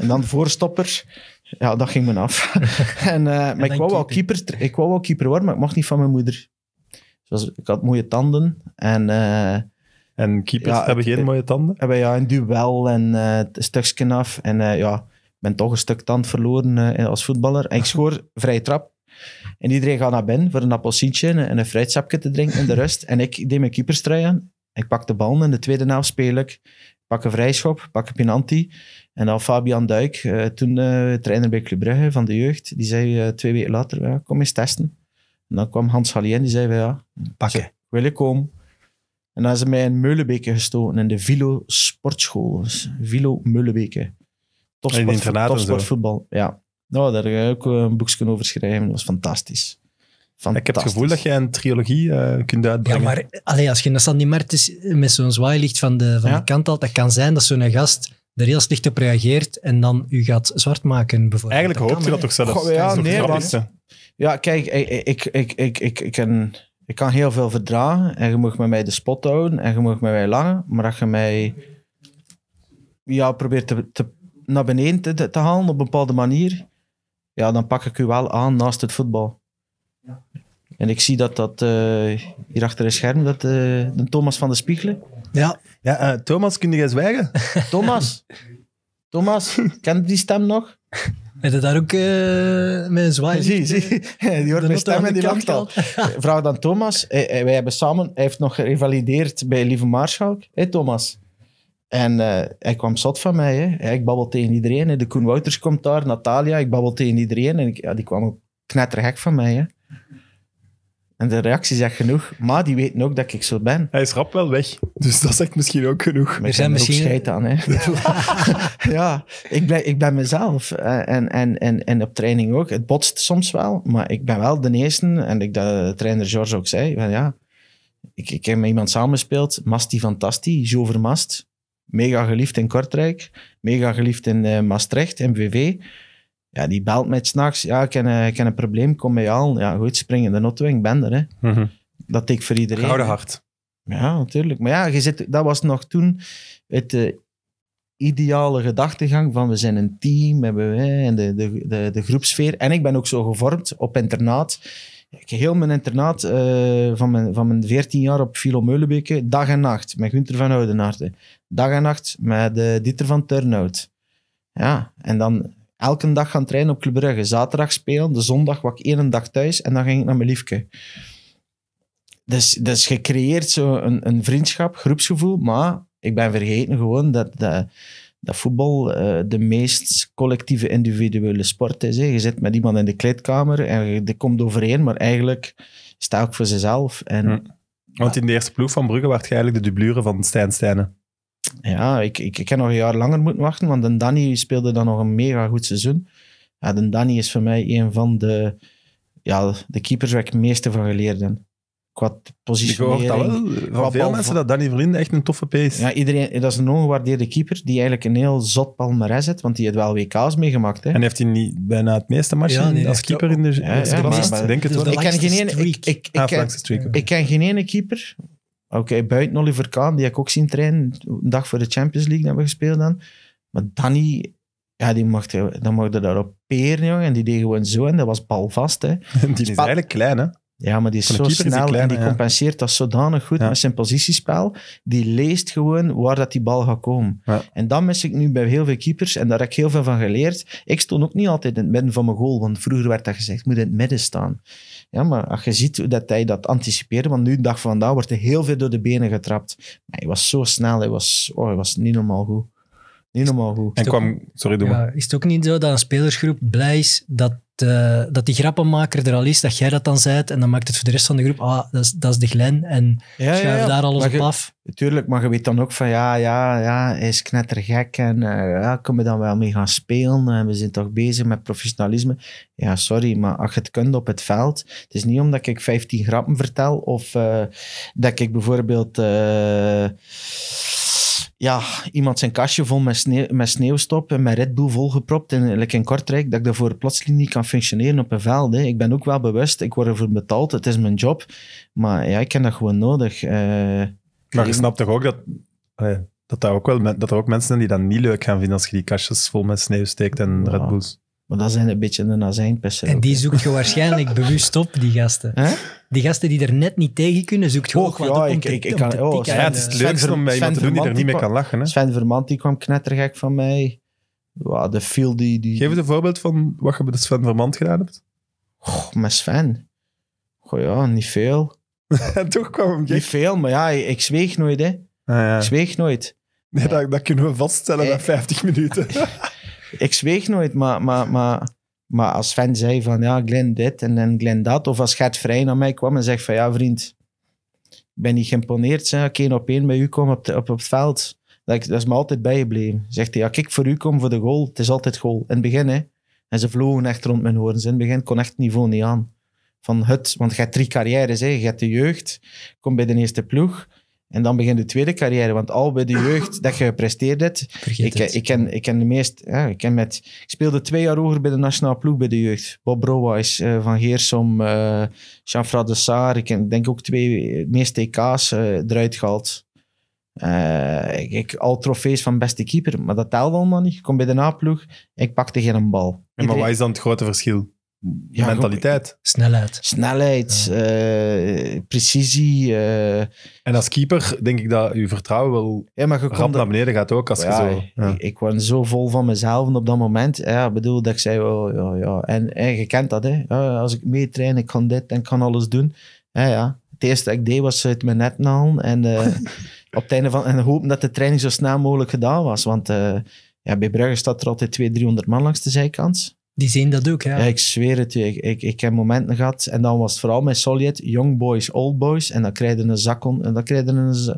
En dan voorstopper. Ja, dat ging me af. Eh, en, maar ik, wou wel keeper, ik wou wel keeper worden, maar ik mocht niet van mijn moeder. Dus ik had mooie tanden. En, uh, en keepers hebben geen mooie tanden? Hebben, ja, een duel en uh, stukje af. En ja, ik ben toch een stuk tand verloren als voetballer. En ik schoor vrije trap. En iedereen gaat naar binnen voor een appelsientje en een fruitsapje te drinken in de rust. En ik deed mijn keeperstrui aan ik pak de bal en de tweede naam speel ik. Pak een vrijschop, pak een penalty. En dan Fabian Duik, eh, toen eh, trainer bij Club Brugge van de jeugd, die zei eh, twee weken later, ja, kom eens testen. En dan kwam Hans Hallien, die zei, ja, pakken. wil ik komen. En dan is ze mij in Meulenbeke gestoten, in de Vilo Sportschool. Dus Vilo Meulenbeke. Topsport, topsportvoetbal. Ja. Nou, daar heb ik ook een boekje over schrijven, Dat was fantastisch. Ik heb het gevoel dat je een trilogie eh, kunt uitbrengen. Ja, maar allee, als je in de Sandy met zo'n zwaailicht van de, van de kant al, dat kan zijn dat zo'n gast er heel slecht op reageert en dan u gaat zwart maken, bijvoorbeeld. Eigenlijk hoopt je dat toch zelfs. ja, nee, want, ja, kijk, ik, ik, ik, ik, ik, ik, kan, heel veel verdragen en je mag met mij de spot houden en je mag met mij lachen, maar als je mij ja, probeert te, te naar beneden te, te halen op een bepaalde manier, ja, dan pak ik u wel aan naast het voetbal. En ik zie dat dat eh, hier achter het scherm, dat uh, Thomas van de Spiegelen. Ja, ja uh, Thomas, kun jij zwijgen? Thomas, Thomas, kent die stem nog? Heb je daar ook uh, met een zwaai? Zie, zie. Die hoort mijn stem en die lacht al. Vraag dan Thomas. Wij hebben samen, hij heeft nog gerevalideerd bij Lieve Maarschalk. Hey, Thomas. En hij kwam zot van mij. Hè. Ik babbel tegen iedereen. De Koen Wouters komt daar, Natalia. Ik babbel tegen iedereen. En ik, ja, die kwam knettergek van mij. En de reactie zegt genoeg, maar die weten ook dat ik zo ben. Hij is rap wel weg, dus dat zegt misschien ook genoeg. Maar er zijn misschien... scheid aan, hè. ja, ik ben, ik ben mezelf. Eh, en, en, en, en op training ook. Het botst soms wel, maar ik ben wel de eerste. En ik dat trainer George ook zei, ja, ik, ik heb met iemand samenspeeld, Masti Fantasti, zo Mast. Mega geliefd in Kortrijk, mega geliefd in eh, Maastricht, MWW. Ja, die belt mij s'nachts. Ja, ik heb, een, ik een probleem, kom bij al. Ja, goed, spring in de auto, ik ben er. Hè. Mhm. Dat ik voor iedereen. Gouden hart. Ja, natuurlijk. Maar ja, je zit, dat was nog toen het eh, ideale gedachtegang van we zijn een team hebben we, en de, de, de, de, groepsfeer. En ik ben ook zo gevormd op internaat. Ik heel mijn internaat eh, van, mijn, van mijn 14 jaar op Filo Meulenbeke, dag en nacht met Gunther van Oudenaarde. Dag en nacht met uh, Dieter van Turnhout. Ja, en dan elke dag gaan trainen op Club Brugge. Zaterdag spelen, de zondag was ik één dag thuis en dan ging ik naar mijn liefke. Dus, dus je creëert zo een, een vriendschap, groepsgevoel, maar ik ben vergeten gewoon dat, dat, dat voetbal eh, de meest collectieve individuele sport is. Hè. Je zit met iemand in de kleedkamer en je komt overeen, maar eigenlijk sta ik voor zichzelf. En, Want in de eerste ploeg van Brugge werd je eigenlijk de dublure van Stijn Stijnen ja, ik, ik, ik heb nog een jaar langer moeten wachten, want een Danny speelde dan nog een mega goed seizoen. Ja, de Danny is voor mij een van de, ja, de keepers waar ik het meeste van geleerd heb. Qua positionering. Ik hoor dat wel. Van veel mensen dat Danny Verlinde echt een toffe pace. Ja, iedereen, dat is een ongewaardeerde keeper die eigenlijk een heel zot palmarès heeft, want die heeft wel WK's meegemaakt. Hè. En heeft hij niet bijna het meeste matchen als keeper in de, ja, ja, ik de, de denk het wel. Ik ken geen ene keeper Oké, buiten Oliver Kahn die heb ik ook zien trainen. Een dag voor de Champions League hebben we gespeeld dan. Maar Danny, ja, die mocht, dan mocht daarop peren, jongen. En die deed gewoon zo en dat was balvast. Hè. Die is eigenlijk klein, hè? Ja, maar die is zo snel en die compenseert dat zodanig goed met zijn positiespel. Die leest gewoon waar dat die bal gaat komen. En dat mis ik nu bij heel veel keepers en daar heb ik heel veel van geleerd. Ik stond ook niet altijd in het midden van mijn goal, want vroeger werd dat gezegd, moet in het midden staan. Ja, maar als je ziet dat hij dat anticipeerde, want nu, de dag van vandaag, wordt hij heel veel door de benen getrapt. Maar hij was zo snel, hij was, oh, hij was niet normaal goed. Niet normaal goed. En kwam, sorry, doe maar. Ja, is het ook niet zo dat een spelersgroep blij is dat eh, dat die grappenmaker er al is, dat jij dat dan zijt. En dan maakt het voor de rest van de groep, ah, dat is, dat is de Glen. En schuif daar alles op af. Tuurlijk, maar je weet dan ook van, ja, ja, ja, hij is knettergek. En uh, ja, kunnen we dan wel mee gaan spelen? En we zijn toch bezig met professionalisme? Ja, sorry, maar als je het kunt op het veld. Het is niet omdat ik 15 grappen vertel of eh, dat ik bijvoorbeeld... Uh, ja, iemand zijn kastje vol met, sneeuw, met sneeuwstop en met Red Bull volgepropt in, like in Kortrijk, dat ik daarvoor plotseling niet kan functioneren op een veld. Hè. Ik ben ook wel bewust, ik word ervoor betaald, het is mijn job. Maar ja, ik heb dat gewoon nodig. Eh. maar je snapt toch ook dat... dat, daar ook wel, dat er ook mensen zijn die dat niet leuk gaan vinden als je die kastjes vol met sneeuw steekt en ja. Red Bulls. Maar dat zijn een beetje de azijnpisser. En die zoekt je waarschijnlijk bewust op, die gasten. Huh? Die gasten die er net niet tegen kunnen, zoekt je ook wat ja, op ik, kan, oh, Sven, Het is het leukste om iemand te doen die er niet mee kan lachen. Hè? Sven Vermant die kwam knettergek van mij. Ja, de feel die, die... Geef een voorbeeld van wat je met Sven Vermand gedaan hebt. Oh, met Sven? Goh ja, niet veel. Toch kwam hem gek. Niet veel, maar ja, ik, zweeg nooit. Hè. Ah, ja. Ik zweeg nooit. Nee, dat, dat, kunnen we vaststellen eh, na 50 minuten. ik zweeg nooit, maar, maar, maar, maar als fan zei van ja, Glenn dit en, dan Glenn dat, of als Gert Vrij naar mij kwam en zegt van ja, vriend, ik ben niet geïmponeerd, zeg, ik één op één bij u kom op, op, het veld. Dat, is me altijd bijgebleven. Zegt hij, ja, ik voor u kom voor de goal, het is altijd goal. In het begin, hè. En ze vlogen echt rond mijn horens. In het begin kon echt het niveau niet aan. Van het, want je hebt drie carrières, hè. je hebt de jeugd, kom bij de eerste ploeg, en dan begint de tweede carrière, want al bij de jeugd dat je gepresteerd hebt. Ik, ik, ken, ik de meest. ik, ken met, ik speelde twee jaar hoger bij de nationale ploeg bij de jeugd. Bob Browijs, uh, eh, Van Geersom, uh, eh, jean françois de Saar. Ik ken, denk ook twee meest TK's eh, eruit gehaald. Uh, ik, al trofees van beste keeper, maar dat telde allemaal niet. Ik kom bij de naploeg ploeg ik pakte geen bal. maar wat is dan het grote verschil? mentaliteit. Snelheid. Snelheid, eh, precisie. Eh. en als keeper denk ik dat je vertrouwen wel ja, maar je rap naar beneden gaat ook. Als je zo, Ik, was zo vol van mezelf op dat moment. Ja, bedoel dat ik zei, oh, ja, ja. En, en je kent dat, hè. als ik meetrain, ik kan dit en kan alles doen. Ja, ja. Het eerste dat ik deed was uit mijn net en, uh, op het einde van, en hopen dat de training zo snel mogelijk gedaan was. Want ja, bij Brugge staat er altijd 200, 300 man langs de zijkant. Die zien dat ook, ja. ik zweer het je. Ik, ik, heb momenten gehad, en dan was het vooral met Solid, Young Boys, Old Boys, en dan krijg je een zak on, en dan krijg je een,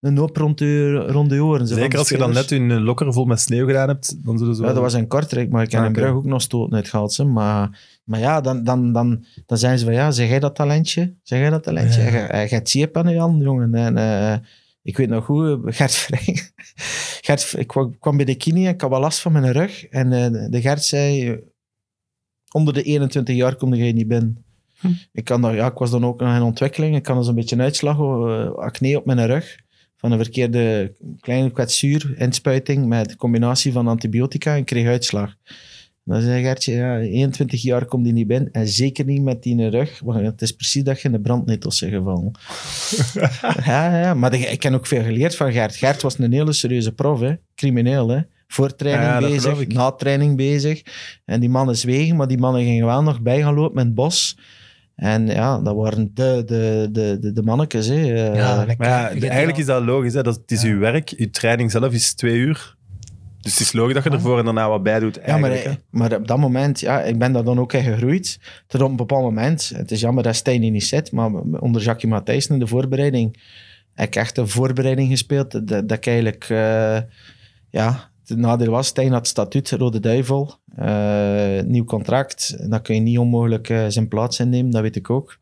een hoop rond de, oren. Zeker als je dan net een lokker vol met sneeuw gedaan hebt, dan ze dat was een kortrijk, maar ik heb ah, brug ook nog stoten uitgehaald. Maar, maar ja, dan, dan, dan, dan zijn ze van, ja, zeg jij dat talentje? Zeg jij dat talentje? Ja. Jij gaat zeep aan je jongen. En... Eh, ik weet nog goed, eh, Gert Vrij. Gert, ik kwam bij de en ik had wel last van mijn rug. En eh, de Gert zei, onder de 21 jaar kom je niet binnen. Hm. Ik, kan daar, ja, ik was dan ook nog in ontwikkeling. Ik kan dus een beetje uitslag, eh, acne op mijn rug. Van een verkeerde kleine kwetsuur, inspuiting met combinatie van antibiotica en kreeg uitslag. dan zei Gertje, ja, 21 jaar komt die niet binnen. En zeker niet met die rug, want het is precies dat je in de brandnetels bent gevallen. ja, ja, maar ik heb ook veel geleerd van Gert. Gert was een hele serieuze prof, hè? crimineel. Hè? voor bezig, na training bezig. En die mannen zwegen, maar die mannen gingen wel nog bij gaan lopen met het bos. En ja, dat waren de, de, de, de, de mannetjes. Hè. Ja, eh, eigenlijk is dat logisch. Hè. Dat, het is uw werk, uw training zelf is twee uur. Dus het is logisch dat je ervoor en daarna wat bij doet. Ja, maar, eh, maar, op dat moment, ja, ik ben daar dan ook in gegroeid. Tot op een bepaald moment, het is jammer dat Stijn niet zit, maar onder Jackie Matthijs in de voorbereiding, heb ik echt een voorbereiding gespeeld. Dat, dat ik eigenlijk, eh, ja, het nadeel was, Stijn het statuut, Rode Duivel, eh, nieuw contract. dan kun je niet onmogelijk eh, zijn plaats innemen, dat weet ik ook.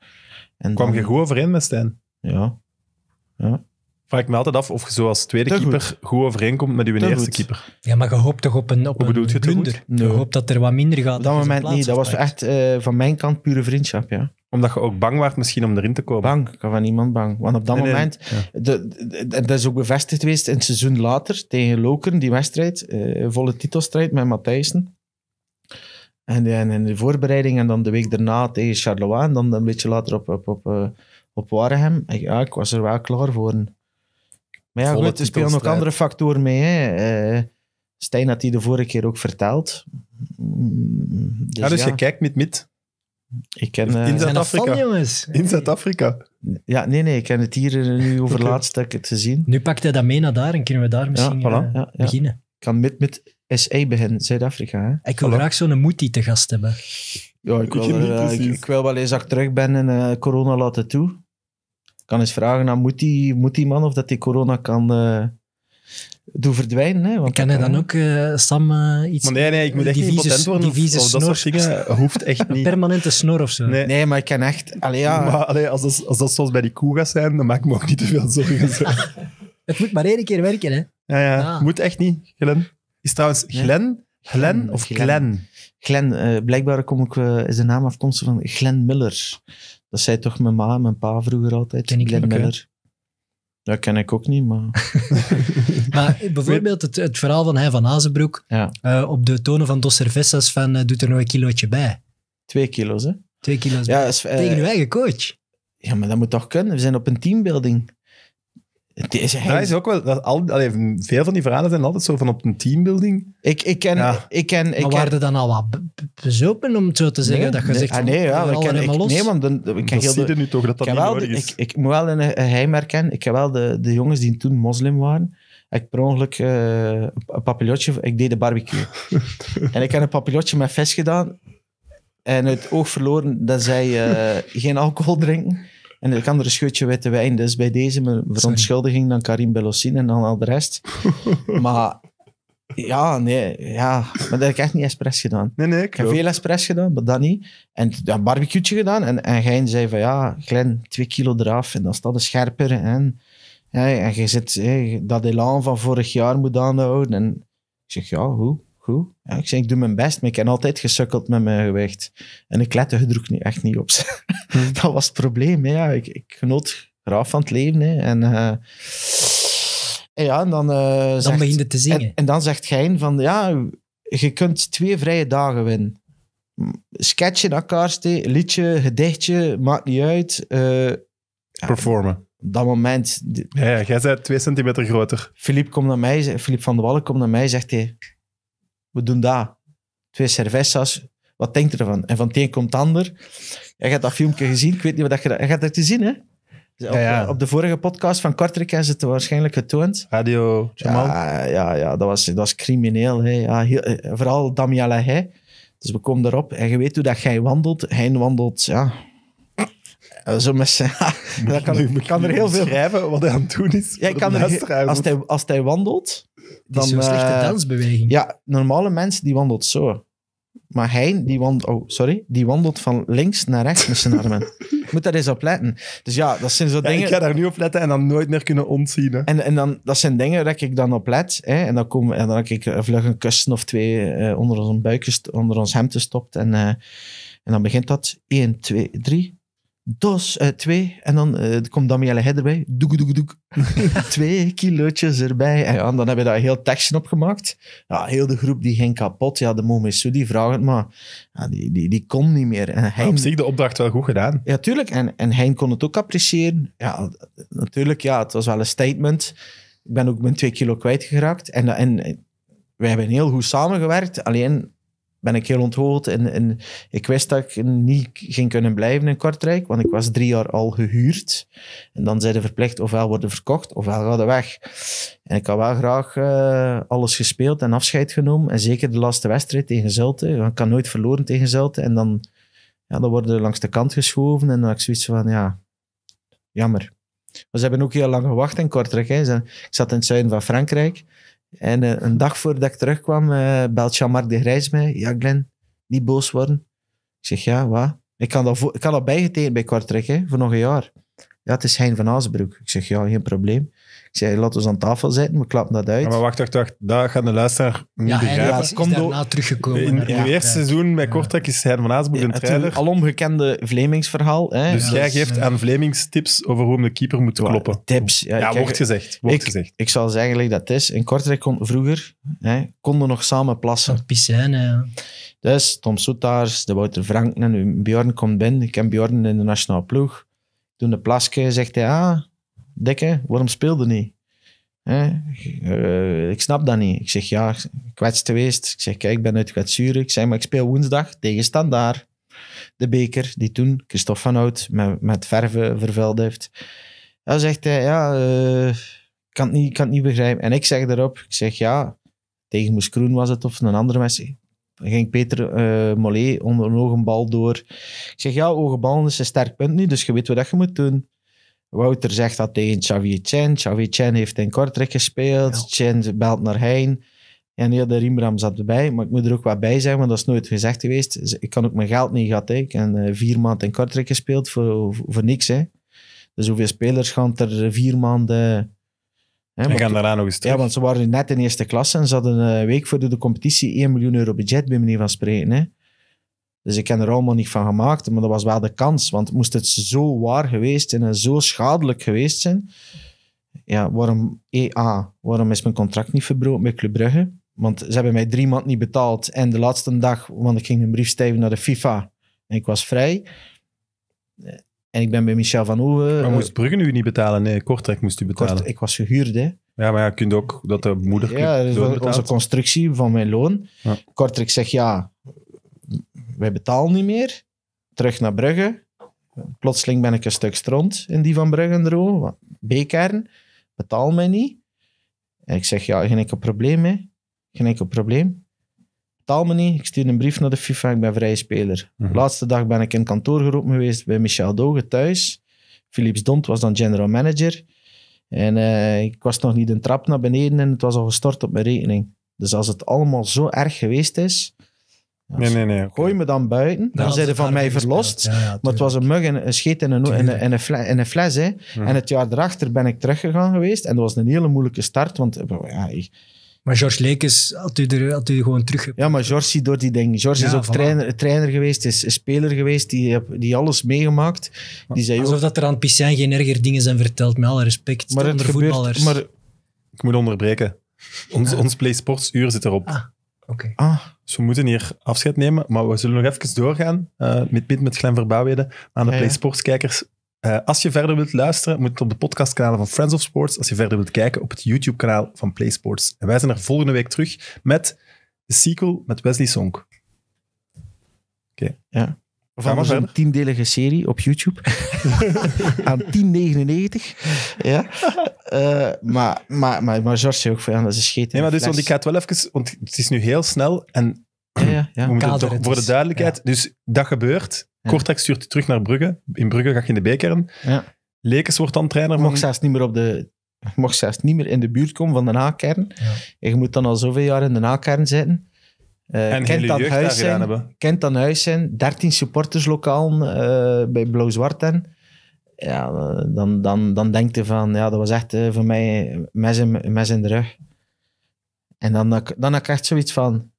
En Kwam je goed overeen met Stijn? Ja. ja vraag ik me altijd af of je zo als tweede keeper goed. overeenkomt met uw eerste keeper. Ja, maar je hoopt toch op een, op bedoelt je het? blunder? Je hoopt dat er wat minder gaat. Op dat moment niet. Dat was echt eh, van mijn kant pure vriendschap, ja. Omdat je ook bang was misschien om erin te komen. Bang. Ik was van niemand bang. Want op dat moment... de- dat is ook bevestigd geweest een seizoen later tegen Lokeren, die wedstrijd. eh, volle titelstrijd met Matthijssen. En, en in de voorbereiding en dan de week daarna tegen Charleroi. En dan een beetje later op, op, op, eh, op Waregem. ja, ik was er wel klaar voor. Maar ja, er spelen ook andere factoren mee. Hè. Eh, Stijn had die de vorige keer ook verteld. Mm, dus, dus ja, je kijkt met mit. Ik ken, eh, in Zuid-Afrika. In Zuid-Afrika. Ja, nee, nee, ik ken het hier eh, nu over laatst dat gezien. Nu pakt hij dat mee naar daar en kunnen we daar misschien ja, beginnen. Ik kan met, met SA beginnen, Zuid-Afrika. Ik wil graag zo'n moetie te gast hebben. Ja, ik wil, ik, wel eens dat ik terug ben en uh, corona laten toe kan eens vragen aan moet die, moet die man of dat die corona kan uh, doen verdwijnen. Hè? Want kan hij dan ook, uh, Sam, eh, iets... Maar nee, nee, ik moet echt niet Die worden of, of, dat Hoeft echt niet. Een permanente snor of zo. Nee, maar ik kan echt... Allee, ja. maar, als, dat, als dat zoals bij die koe zijn, dan maak ik me ook niet te veel zorgen. het moet maar één keer werken, hè. Ja, ja. Ah. Moet echt niet, Glen. Is trouwens Glen, Glen of Glen? Glen, blijkbaar kom ik, is de naam afkomstig van Glen Miller. Dat zei toch mijn ma en mijn pa vroeger altijd. Ken ik Glenn Dat ken ik ook niet, maar... maar bijvoorbeeld het, het verhaal van hij van Azenbroek ja. Eh, op de tonen van Dos Cervezas van eh, doet er nog een kilootje bij. Twee kilo's, hè? Twee kilo's ja, eh, Tegen uw eigen coach. Ja, maar dat moet toch kunnen. We zijn op een teambuilding is ook wel, dat al, allee, veel van die verhalen zijn altijd zo van op een teambuilding. Ik, ik ken, ja. ik ken, ik maar er dan al wat bezopen om het zo te zeggen? dat je nee, zegt, ah, nee, ja, we ken, ik, los. nee, want dan, ik ken heel de, nu toch dat dat is. Ik, ik, moet wel een, heimer eh, heim Ik heb wel de, de jongens die toen moslim waren. Ik per ongeluk eh, een papillotje, ik deed de barbecue. en ik heb een papillotje met vis gedaan. En het oog verloren dat zij uh, geen alcohol drinken. En ik kan er een scheutje witte wijn. Dus bij deze mijn verontschuldiging dan Karim Belossine en dan al de rest. maar ja, nee, ja. Maar dat heb ik echt niet expres gedaan. Nee, nee, ik heb veel expres gedaan, maar dat niet. En ja, een barbecue gedaan. En, en Gein zei van ja, Glen, twee kilo eraf. En dan staat het scherper. En, ja, en je zit, hey, dat elan van vorig jaar moet aanhouden. En ik zeg ja, hoe? goed. ik zeg, ik doe mijn best, maar ik heb altijd gesukkeld met mijn gewicht. En ik lette gedroeg nu echt niet op. Hm. dat was het probleem. Hè. Ja, ik, ik genoot graaf van het leven. En, eh, en, ja, en dan, uh, dan begin je te zingen. En, dan zegt Gein van, ja, je kunt twee vrije dagen winnen. Sketchen naar liedje, gedichtje, maakt niet uit. Eh, Performen. dat moment. Ja, jij bent twee centimeter groter. Filip komt naar mij, Filip van der Wallen komt naar mij, zegt hij we doen dat. Twee cervezas, wat denkt ervan? En van het een komt het ander. Jij hebt dat filmpje gezien, ik weet niet wat je dat... Je gaat dat te zien, hè? Dus op, op, de vorige podcast van Kortrijk is het waarschijnlijk getoond. Radio Ja, ja, dat, was, dat was crimineel. Hè. Ja, heel, vooral Damiala hè Dus we komen erop. En je weet hoe dat jij wandelt. Hij wandelt, ja... Eh, zo met kan, ik kan er heel veel... Schrijven wat hij aan het doen is. Ja, kan er, als, hij, als hij wandelt... Dan, is een slechte eh, dansbeweging. Ja, normale mensen die wandelt zo. Maar hij, die wandelt, oh, sorry, die wandelt van links naar rechts met zijn armen. moet daar eens op letten. Dus ja, dat zijn zo dingen... Ik ga daar nu op letten en dan nooit meer kunnen ontzien. Hè. En, en dan, dat zijn dingen waar ik dan op let. Hè, en, dan kom, en dan heb ik eh, vlug een kussen of twee eh, onder ons buikjes, onder ons hemd gestopt. En, eh, en dan begint dat. 1, 2, 3. Dos, eh, twee. En dan eh, komt Damielle Heider erbij. Doek, doek, doek. twee kilootjes erbij. En ja, dan hebben we daar heel tekstje op gemaakt. Ja, heel de groep die ging kapot. Ja, de Momessou, die vraagt het maar. Ja, die, die, die kon niet meer. En Hein, op zich de opdracht wel goed gedaan. Ja, tuurlijk. En, en Hein kon het ook appreciëren. Ja, natuurlijk. Ja, het was wel een statement. Ik ben ook mijn twee kilo kwijtgeraakt. En, en eh, wij hebben heel goed samengewerkt. Alleen ben ik heel ontroerd. En, en, ik wist dat ik niet ging kunnen blijven in Kortrijk, want ik was drie jaar al gehuurd. En dan zeiden ze verplicht ofwel worden verkocht, ofwel gaan ze weg. En ik had wel graag eh, alles gespeeld en afscheid genomen. En zeker de laatste wedstrijd tegen Zulte. ik kan nooit verloren tegen Zulte. En dan, ja, dan worden langs de kant geschoven. En dan had ik zoiets van, ja, jammer. Maar ze hebben ook heel lang gewacht in Kortrijk. Ik zat in het zuiden van Frankrijk. En eh, een dag voordat ik terugkwam, eh, belt Jean-Marc de Grijs mij. Ja, Glen, niet boos worden. Ik zeg, ja, wat? Ik kan dat ik bijgetekend bij Kortrijk, voor nog een jaar. Ja, het is Hein van Aasbroek. Ik zeg, ja, geen probleem. Ik zei, laten we aan tafel zitten, we klappen dat uit. Ja, maar wacht, wacht, wacht. Daar gaat de luisteraar niet ja, begrijpen. Is daarna teruggekomen. In, in eerste seizoen bij Kortrijk is Herman Aasboek een trailer. Al Vlemingsverhaal. Hè? Dus jij dus, geeft eh, aan Vlemings tips over hoe hem de keeper moet kloppen. Tips. Ja, wordt gezegd. Wordt ik, gezegd. Ik zal zeggen, dat is. In Kortrijk kon, vroeger hè, konden nog samen plassen. Piscine, Dus Tom Soetaars, de Wouter Franken en Bjorn komt binnen. Ik ken Bjorn in de nationale ploeg. Toen de plasje zegt hij, ah, dikke, waarom speelde niet? Eh, ik snap dat niet. Ik zeg, ja, kwets geweest. Ik zeg, kijk, ik ben uit kwetsuren. Ik zeg, maar ik speel woensdag tegen Standaard. De beker die toen Christophe van Hout met, met verven vervuild heeft. Dan zegt hij, eh, ja, uh, kan, het niet, kan niet begrijpen. En ik zeg daarop, ik zeg, ja, tegen Moes Kroen was het of een andere mensen. Dan ging Peter uh, Mollet onder een bal door. Ik zeg, ja, ogenballen is een sterk punt nu, dus je weet wat je moet doen. Wouter zegt dat tegen Xavier Chen. Xavier Chen heeft in Kortrijk gespeeld. Ja. Chen belt naar Hein. En ja, de Riemram zat erbij. Maar ik moet er ook wat bij zeggen, want dat is nooit gezegd geweest. Ik kan ook mijn geld niet gehad. Hè. Ik heb vier maanden in Kortrijk gespeeld voor, voor niks. Hè. Dus hoeveel spelers gaan er vier maanden... Hè, gaan daarna nog eens terug. Ja, want ze waren net in eerste klasse en ze hadden een eh, week voor de competitie 1 miljoen euro budget, bij meneer van spreken. Hè. Dus ik heb er allemaal niet van gemaakt, maar dat was wel de kans. Want moest het zo waar geweest zijn en zo schadelijk geweest zijn, ja, waarom EA? Waarom is mijn contract niet verbroken met Club Brugge? Want ze hebben mij drie maand niet betaald. En de laatste dag, want ik ging een brief sturen naar de FIFA en ik was vrij. En ik ben bij Michel van Oeven. Maar eh, moest Brugge nu niet betalen? Nee, Kortrijk moest u betalen. ik was gehuurd, Ja, maar ja, je kunt ook dat de moeder. Ja, dat is onze constructie van mijn loon. Ja. Kortrijk zegt ja, wij betalen niet meer. Terug naar Brugge. Plotseling ben ik een stuk stront in die van Bruggendro. B-kern, betaal mij niet. En ik zeg, ja, geen enkel probleem, hè. Geen enkel probleem. Betaal me niet. Ik stuur een brief naar de FIFA, ik ben vrije speler. Mhm. Laatste dag ben ik in kantoor geroepen geweest bij Michel Doge thuis. Philips Dont was dan general manager. En eh, ik was nog niet een trap naar beneden en het was al gestort op mijn rekening. Dus als het allemaal zo erg geweest is, Nee, nee, nee. Gooi me dan buiten, dan zijn ze van mij verlost. maar het was een mug en een scheet in een, in een, in een, fles. En het jaar erachter ben ik teruggegaan geweest. En dat was een hele moeilijke start, want eh, ja, maar George Leek had u er, had u gewoon terug. Ja, maar George ziet door die ding. George is ook trainer, trainer geweest, is speler geweest, die, die alles meegemaakt. Die zei Alsof ook, dat er aan Pissin geen erger dingen zijn verteld, met alle respect. Maar onder voetballers. Gebeurt, maar... Ik moet onderbreken. Ons, ah. ons Play Sports uur zit erop. Ah, oké. Ah. Dus we moeten hier afscheid nemen, maar we zullen nog even doorgaan uh, met, met, met Glenn aan de playsports kijkers. Eh, als je verder wilt luisteren, moet het op de podcastkanalen van Friends of Sports. Als je verder wilt kijken, op het YouTube-kanaal van PlaySports. En wij zijn er volgende week terug met de sequel met Wesley Song. Oké. Ja. Van was dus een tiendelige serie op YouTube. aan 10,99. Ja. Eh, maar, maar, maar, maar George zei ook van, ja, dat is een scheet. Nee, maar dus, want ik ga het wel even... Want het is nu heel snel en... Ja, ja, voor de duidelijkheid. Dus dat gebeurt. Ja. Kortrijk stuurt terug naar Brugge. In Brugge ga je in de B-kern. Ja. wordt dan trainer. Mocht zelfs niet meer op de... Mocht zelfs niet meer in de buurt komen van de A-kern. En je moet dan al zoveel jaar in de A-kern zitten. Eh, Kent aan Huis zijn, Kent dan Huis zijn, 13 supporterslokalen uh, bij Blauw-Zwarten. Ja, dan, dan, dan denk je van, ja, dat was echt eh, voor mij mes in, mes in de rug. En dan, dan ik echt zoiets van,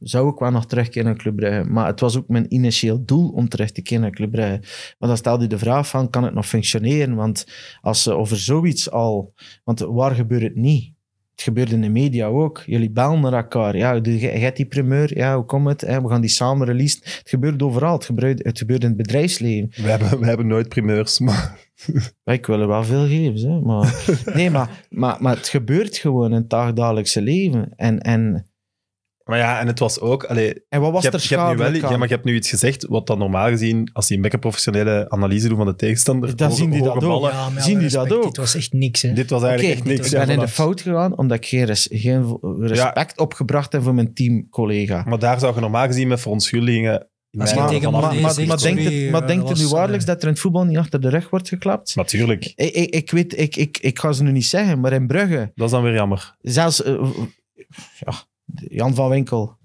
zou ik wel nog terugkeren naar Club Brugge? Maar het was ook mijn initieel doel om terug te keren naar Club Brugge. Maar dan stelde je de vraag van, kan het nog functioneren? Want als ze over zoiets al... Want waar gebeurt het niet? Het gebeurt in de media ook. Jullie bellen naar elkaar. Ja, jij hebt die primeur. Ja, hoe komt het? We gaan die samen releasen. Het gebeurt overal. Het gebeurt, het gebeurt in het bedrijfsleven. We hebben, we hebben nooit primeurs, maar... Ik wil er wel veel geven, hè. Maar, nee, maar, maar, maar het gebeurt gewoon in het dagelijkse leven. En, en maar ja, en het was ook... Allee, en wat was je er hebt, nu wel, ja, Maar je hebt nu iets gezegd wat dan normaal gezien, als die een professionele analyse doen van de tegenstander... Dan zien die dat ook. Ja, zien die dat ook. Dit was echt niks, hè? Dit was eigenlijk echt niks. Ik ben in de fout gegaan omdat ik geen, geen respect opgebracht heb voor mijn teamcollega. Maar daar zou je normaal gezien met verontschuldigingen maar, maar, maar, maar denkt het, eh, denkt nu eh, waarlijk dat er in het voetbal niet achter de rug wordt geklapt? Natuurlijk. Ik, ik, ik weet, ik, ik, ik ga ze nu niet zeggen, maar in Brugge... Dat is dan weer jammer. Zelfs... Eh, ja, Jan van Winkel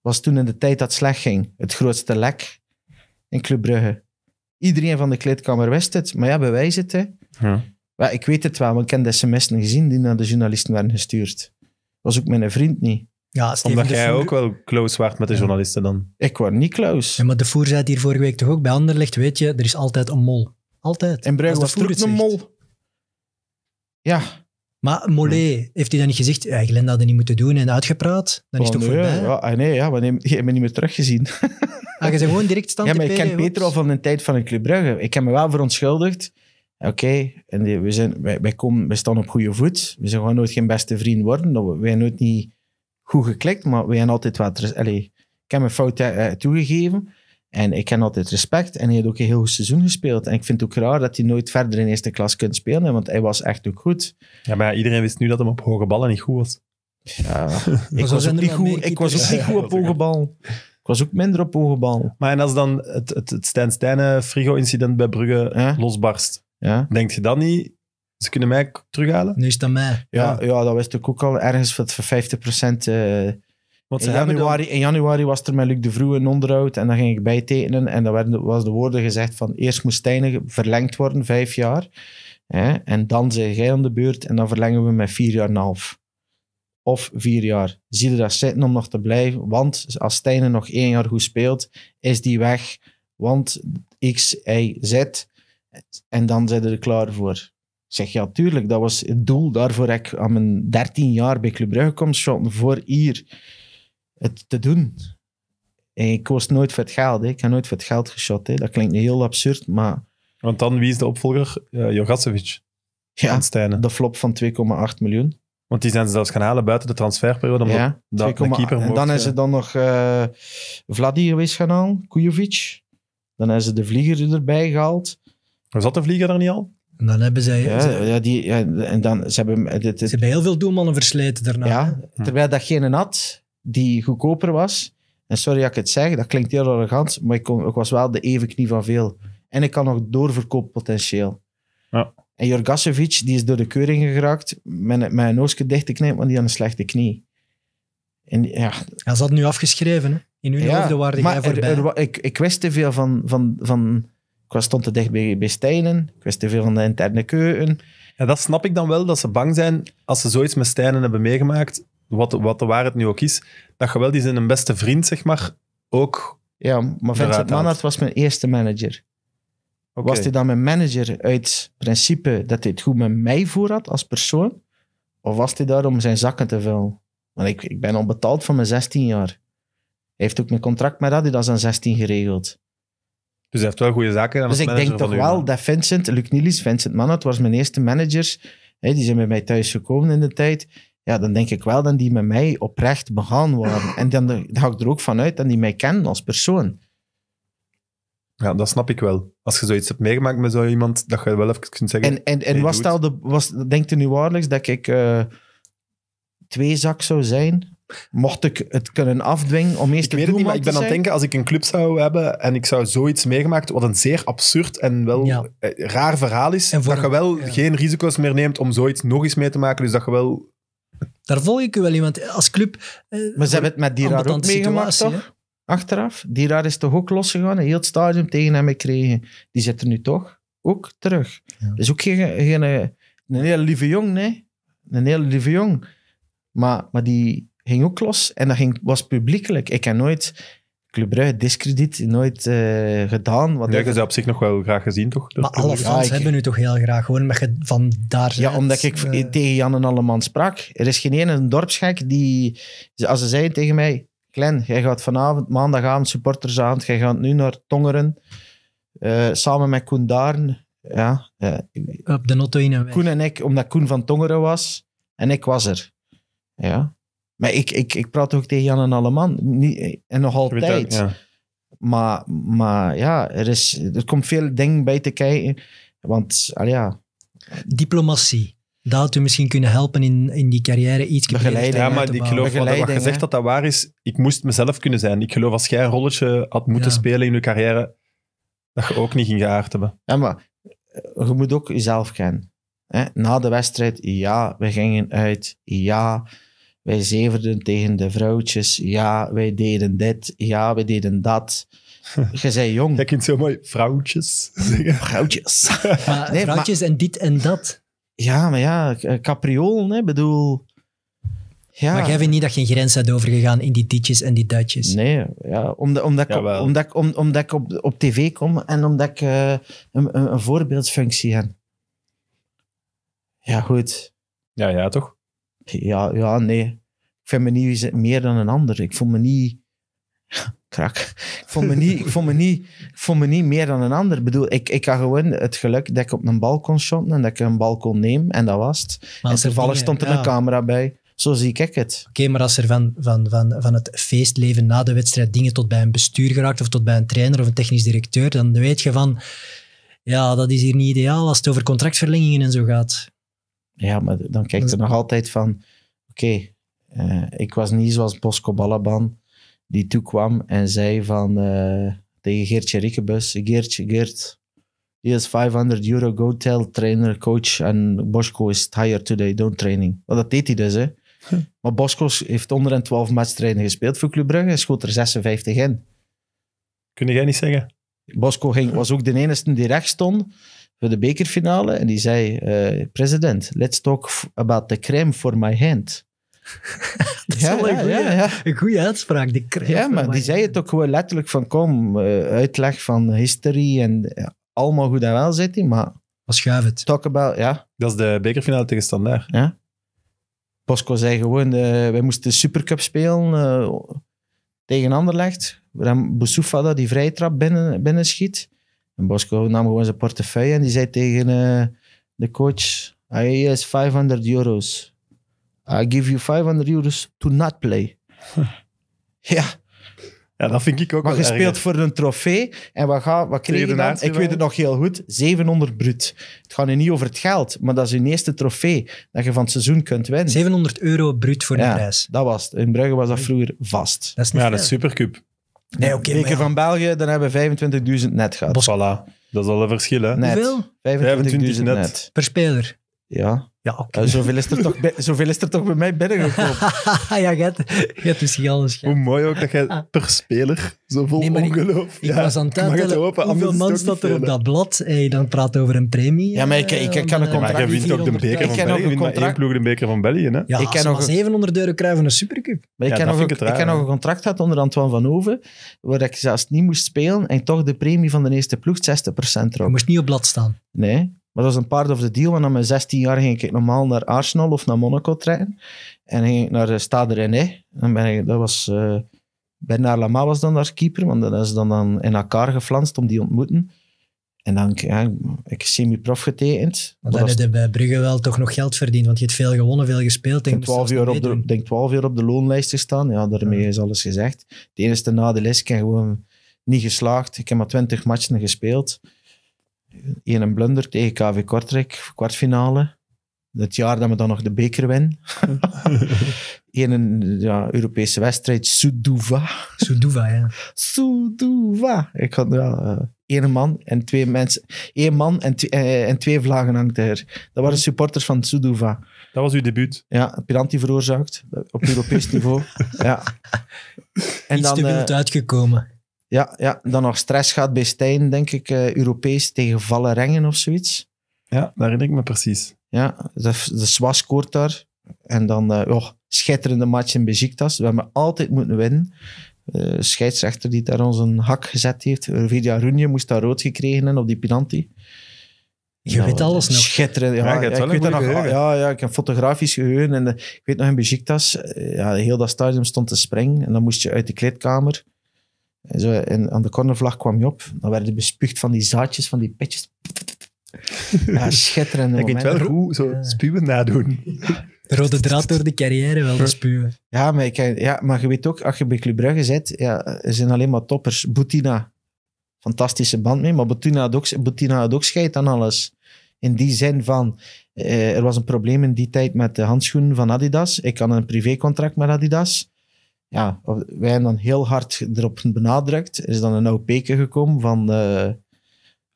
was toen in de tijd dat het slecht ging het grootste lek in Club Brugge. Iedereen van de kleedkamer wist het, maar ja, bewijs het. Hè. Ja. ik weet het wel, want ik heb de sms'en gezien die naar de journalisten werden gestuurd. Was ook mijn vriend niet. Ja, jij ook wel close werd met de journalisten dan. Ik was niet close. Ja, maar de Voer zei het hier vorige week toch ook bij anderlicht, weet je, er is altijd een mol. Altijd. In Brugge was er een mol. Ja, maar Mollet, heeft hij dan niet gezegd, ja, Glenn had het niet moeten doen en uitgepraat? Dan is oh, nee, voorbij? Ja, ah, nee, ja, maar me niet meer teruggezien. ah, je gewoon direct stand Ja, maar ik ken Peter al van de tijd van een Club Brugge. Ik heb me wel verontschuldigd. Oké, en we zijn, wij, komen, wij staan op goede voet. We zijn gewoon nooit geen beste vriend worden. We hebben nooit niet goed geklikt, maar wij zijn altijd wat... Allez, ik heb mijn fout eh, toegegeven. En ik ken altijd respect. En hij had ook een heel goed seizoen gespeeld. En ik vind het ook raar dat hij nooit verder in eerste klas kunt spelen, want hij was echt ook goed. Ja, maar iedereen wist nu dat hem op hoge ballen niet goed was. Ja, ik, was ook niet goed, ik was niet goed op hoge bal. Ik was ook minder op hoge bal. Maar en als dan het, het, het Stijn Stijnen frigo-incident bij Brugge losbarst, ja? denk je dan niet ze kunnen mij terughalen? Nu is dat mij. Ja, ja. dat wist ik ook al. Ergens voor 50% uh, want in, januari, was er met Luc de Vroe een onderhoud en dan ging ik bijtekenen. En dan werden, was de woorden gezegd van eerst moest Stijnen verlengd worden, vijf jaar. Hè, en dan zijn jij aan de beurt en dan verlengen we met vier jaar en een half. Of vier jaar. Zie je dat zitten om nog te blijven? Want als Stijnen nog één jaar goed speelt, is die weg. Want X, Y, Z. En dan zijn we er klaar voor zeg, ja, tuurlijk, dat was het doel. Daarvoor heb ik aan mijn dertien jaar bij Club Brugge kom voor hier het te doen. En ik koos nooit voor het geld. Hè. Ik heb nooit voor het geld geschoten Hè. Dat klinkt heel absurd, maar... Want dan, wie is de opvolger? Uh, Jogacevic. Ja, de flop van 2,8 miljoen. Want die zijn ze zelfs gaan halen buiten de transferperiode. Omdat ja, dat de En dan is ze eh. dan nog uh, Vladi geweest gaan halen, Kujovic. Dan hebben ze de vlieger erbij gehaald. Zat de vlieger daar niet al? En dan hebben zij... Ja, ze, ja, die, en dan, ze, hebben, dit, dit, ze hebben heel veel doelmannen versleten daarna. Ja, terwijl dat geen had die goedkoper was. En sorry dat ik het zeg, dat klinkt heel arrogant, maar ik, was wel de evenknie van veel. En ik kan nog doorverkooppotentieel. Ja. En Jorgasevic, die is door de keuring geraakt met, met een oosje dicht te knijpen, want die had een slechte knie. En, ja. Hij zat nu afgeschreven, hè? In uw ja, hoofden waren maar voorbij. ik, ik wist te veel van... van, van ik was stond te dicht bij, bij Stijnen. Ik wist te veel van de interne keuken. Ja, dat snap ik dan wel, dat ze bang zijn als ze zoiets met Stijnen hebben meegemaakt wat, wat de waarheid nu ook is, dat je wel die zijn beste vriend, zeg maar, ook... Ja, maar Vincent Manhart was mijn eerste manager. Was hij dan mijn manager uit principe dat hij het goed met mij voor had als persoon? Of was hij daar om zijn zakken te vullen? Want ik, ik ben al betaald van mijn 16 jaar. Hij heeft ook mijn contract met Adidas aan 16 geregeld. Dus hij heeft wel goede zaken aan Dus ik denk toch wel dat Vincent, Luc Vincent Manat was mijn eerste manager. die zijn bij mij thuis gekomen in de tijd ja, dan denk ik wel dat die met mij oprecht begaan waren. En dan, dan ga ik er ook vanuit dat die mij kennen als persoon. Ja, dat snap ik wel. Als je zoiets hebt meegemaakt met zo iemand, dat je wel even kunt zeggen... En, en, en hey, was de was, denkt u nu waarlijk dat ik uh, twee zak zou zijn? Mocht ik het kunnen afdwingen om eerst ik weet het niet, maar ik ben aan het denken, als ik een club zou hebben en ik zou zoiets meegemaakt, wat een zeer absurd en wel eh, raar verhaal is, dat je wel geen risico's meer neemt om zoiets nog eens mee te maken, dus dat je wel daar volg ik u wel in, want als club... Eh, maar ze hebben het met die ook meegemaakt, toch? Hè? Achteraf. Diraar is toch ook losgegaan en heel het stadium tegen hem gekregen. Die zit er nu toch ook terug. Ja. Dus ook geen, geen, eh, een heel lieve jong, nee. Een hele lieve jong. Maar, maar die ging ook los en dat ging, was publiekelijk. Ik heb nooit Club discrediet nooit eh, gedaan. Wat ja, is op zich nog wel graag gezien, toch? Maar alle fans hebben nu toch heel graag, gewoon met van daar Ja, omdat ik eh. Eh, tegen Jan en Alleman sprak. Er is geen ene dorpsgek die, als ze zeiden tegen mij, Glen, jij gaat vanavond, maandagavond, supportersavond, jij gaat nu naar Tongeren, samen met Koen Daar. Ja, op de Notto in Koen en ik, omdat Koen van Tongeren was, en ik was er. Ja, maar ik, ik, ik praat ook tegen Jan en Alleman. Niet, en nog altijd. Maar, maar ja, er, is, er komt veel dingen bij te kijken. Want, al ja. Diplomatie. Dat had u misschien kunnen helpen in, in die carrière iets begeleiden. Ja, maar ik geloof wat, gezegd dat dat waar is. Ik moest mezelf kunnen zijn. Ik geloof als jij een rolletje had moeten spelen in je carrière, dat je ook niet ging geaard hebben. Ja, maar eh, je moet ook jezelf kennen. Na de wedstrijd, ja, we gingen uit, ja, wij zeverden tegen de vrouwtjes. Ja, wij deden dit. Ja, wij deden dat. Je zei jong. Je kunt zo mooi vrouwtjes Vrouwtjes. nee, vrouwtjes en dit en dat. Ja, maar ja, eh, capriolen, Ik bedoel... Ja. Maar jij vindt niet dat je een grens hebt overgegaan in die ditjes en die datjes? Nee, ja, omdat, omdat, ik, op, omdat, omdat ik op, op tv kom en omdat ik eh, een, een, een voorbeeldfunctie heb. Ja, goed. Ja, ja, toch? Ja, ja, nee. Ik vind me niet meer dan een ander. Ik voel me niet... Krak. Ik voel me niet, ik voel me niet, ik voel me niet meer dan een ander. Ik bedoel, ik, ik had gewoon het geluk dat ik op een balkon kon en dat ik een balkon neem En dat was het. en toevallig stond er een camera bij. Zo zie ik het. Oké, maar als er van, van, van, van het feestleven na de wedstrijd dingen tot bij een bestuur geraakt, of tot bij een trainer of een technisch directeur, dan weet je van, ja, dat is hier niet ideaal als het over contractverlengingen en zo gaat. Ja, maar dan kijkt er nog altijd van, oké, eh, ik was niet zoals Bosco Balaban, die toekwam en zei van, eh, tegen Geertje Rikkebus, Geertje, Geert, is 500 euro, go tell trainer, coach, en Bosco is tired today, don't training. Well, dat deed hij dus, hè. Hm. Maar Bosco heeft onder en 12 gespeeld voor Club Brugge en schoot er 56 in. Kunnen jij niet zeggen? Bosco ging, was ook de enige die recht stond voor de bekerfinale en die zei: eh, President, let's talk about the crème for my hand. dat is ja, een goede, ja, een goede uitspraak, die crème. Ja, maar die zei het ook gewoon letterlijk: van kom, eh, uitleg van history en allemaal goed en wel zit hij, maar. schuif het? Talk about, ja. Dat is de bekerfinale tegen Standaard. Ja. Bosco zei gewoon: eh, wij moesten de Supercup spelen tegen Anderlecht. Boussoufa die vrije trap binnen, binnen schiet. En Bosco nam gewoon zijn portefeuille en die zei tegen eh, de coach, hij is 500 euro's. I give you 500 euro's to not play. ja. Ja, dat vind ik ook Maar je speelt voor een trofee en wat, ga, wat kreeg je Ik weet het nog heel goed, 700 brut. Het gaat nu niet over het geld, maar dat is je eerste trofee dat je van het seizoen kunt winnen. 700 euro brut voor de ja, prijs. dat was het. In Brugge was dat vroeger vast. Dat is niet ja, dat is supercup. Nee, oké. van België, dan hebben we 25.000 net gehad. Voilà. Dat is al een verschil, hè? Net. Hoeveel? 25.000 net. net. Per speler? Ja. Ja, okay. uh, eh, zoveel, is er toch bij, zoveel is er toch bij mij binnengekomen. ja, je hebt misschien alles. Hoe mooi ook dat jij ah. per speler zo vol ongeloof... Ik, ja, ik was aan het tellen hoeveel man staat er op dat blad. Hey, dan praat over een premie. Ja, maar ik, eh, ik, ik kan een eh, contract... Maar je wint ook de beker van België. ploeg de beker van België. Hè? Ja, ik kan nog 700 euro krijgen een supercup. Maar ik, ja, nog, ik, raar, nog een contract had onder Antoine Van Oven, waar ik zelfs niet moest spelen en toch de premie van de eerste ploeg 60% erop. Je moest niet op blad staan. Nee, maar dat was een part of de deal, want aan mijn 16 jaar ging ik normaal naar Arsenal of naar Monaco trainen. En ging ik naar eh, Stade René. En ben ik, dat was, uh, Bernard Lama was dan daar keeper, want dat is dan, dan in elkaar geflanst om die ontmoeten. En dan ja, ik semi-prof getekend. Maar dan heb je bij Brugge wel toch nog geld verdiend, want je hebt veel gewonnen, veel gespeeld. Ik denk 12, uur op de, denk 12 uur op de loonlijst gestaan. Ja, daarmee is alles gezegd. Het enige nadeel is, ik heb gewoon niet geslaagd. Ik heb maar 20 matchen gespeeld in een blunder tegen KV Kortrijk, kwartfinale. Het jaar dat we dan nog de beker winnen. in een ja, Europese wedstrijd, Soudouva. Soudouva, ja. Soudouva. Ik had eh, één man en twee mensen. Eén man en, twee, vlagen eh, en twee vlaggen hangt er. Dat waren supporters van Soudouva. Dat was uw debuut. Ja, piranti veroorzaakt op Europees niveau. Ja. En Iets dan, te eh, uitgekomen. Ja, ja, dan nog stress gaat bij Stijn, denk ik, eh, Europees tegen rengen of zoiets. Ja, daar herinner ik me precies. Ja, de, de Swas scoort daar. En dan, eh, oh, schitterende match in Beziktas. We hebben altijd moeten winnen. Uh, scheidsrechter die daar ons een hak gezet heeft. Vidia Runje moest daar rood gekregen hebben op die penalty. Je weet nou, alles nog. Schitterend. Ja, ja, ik weet dat nog. Ja, ja, ik heb fotografisch geheugen. En ik weet nog in Beziktas, ja, heel dat stadion stond te springen. En dan moest je uit de kleedkamer zo, en aan de cornervlag kwam je op. Dan werden bespuugd van die zaadjes, van die petjes. Ja, schitterend. Ik weet wel hoe zo spuwen nadoen. Rode draad door de carrière wel, te spuwen. Ja maar, ik, ja, maar je weet ook, als je bij Club Brugge zit, ja, er zijn alleen maar toppers. Boutina, fantastische band mee, maar Boutina had ook, Boutina had scheid aan alles. In die zin van, eh, er was een probleem in die tijd met de handschoenen van Adidas. Ik had een privécontract met Adidas ja, wij hebben dan heel hard erop benadrukt. Er is dan een OP'ke gekomen van, eh,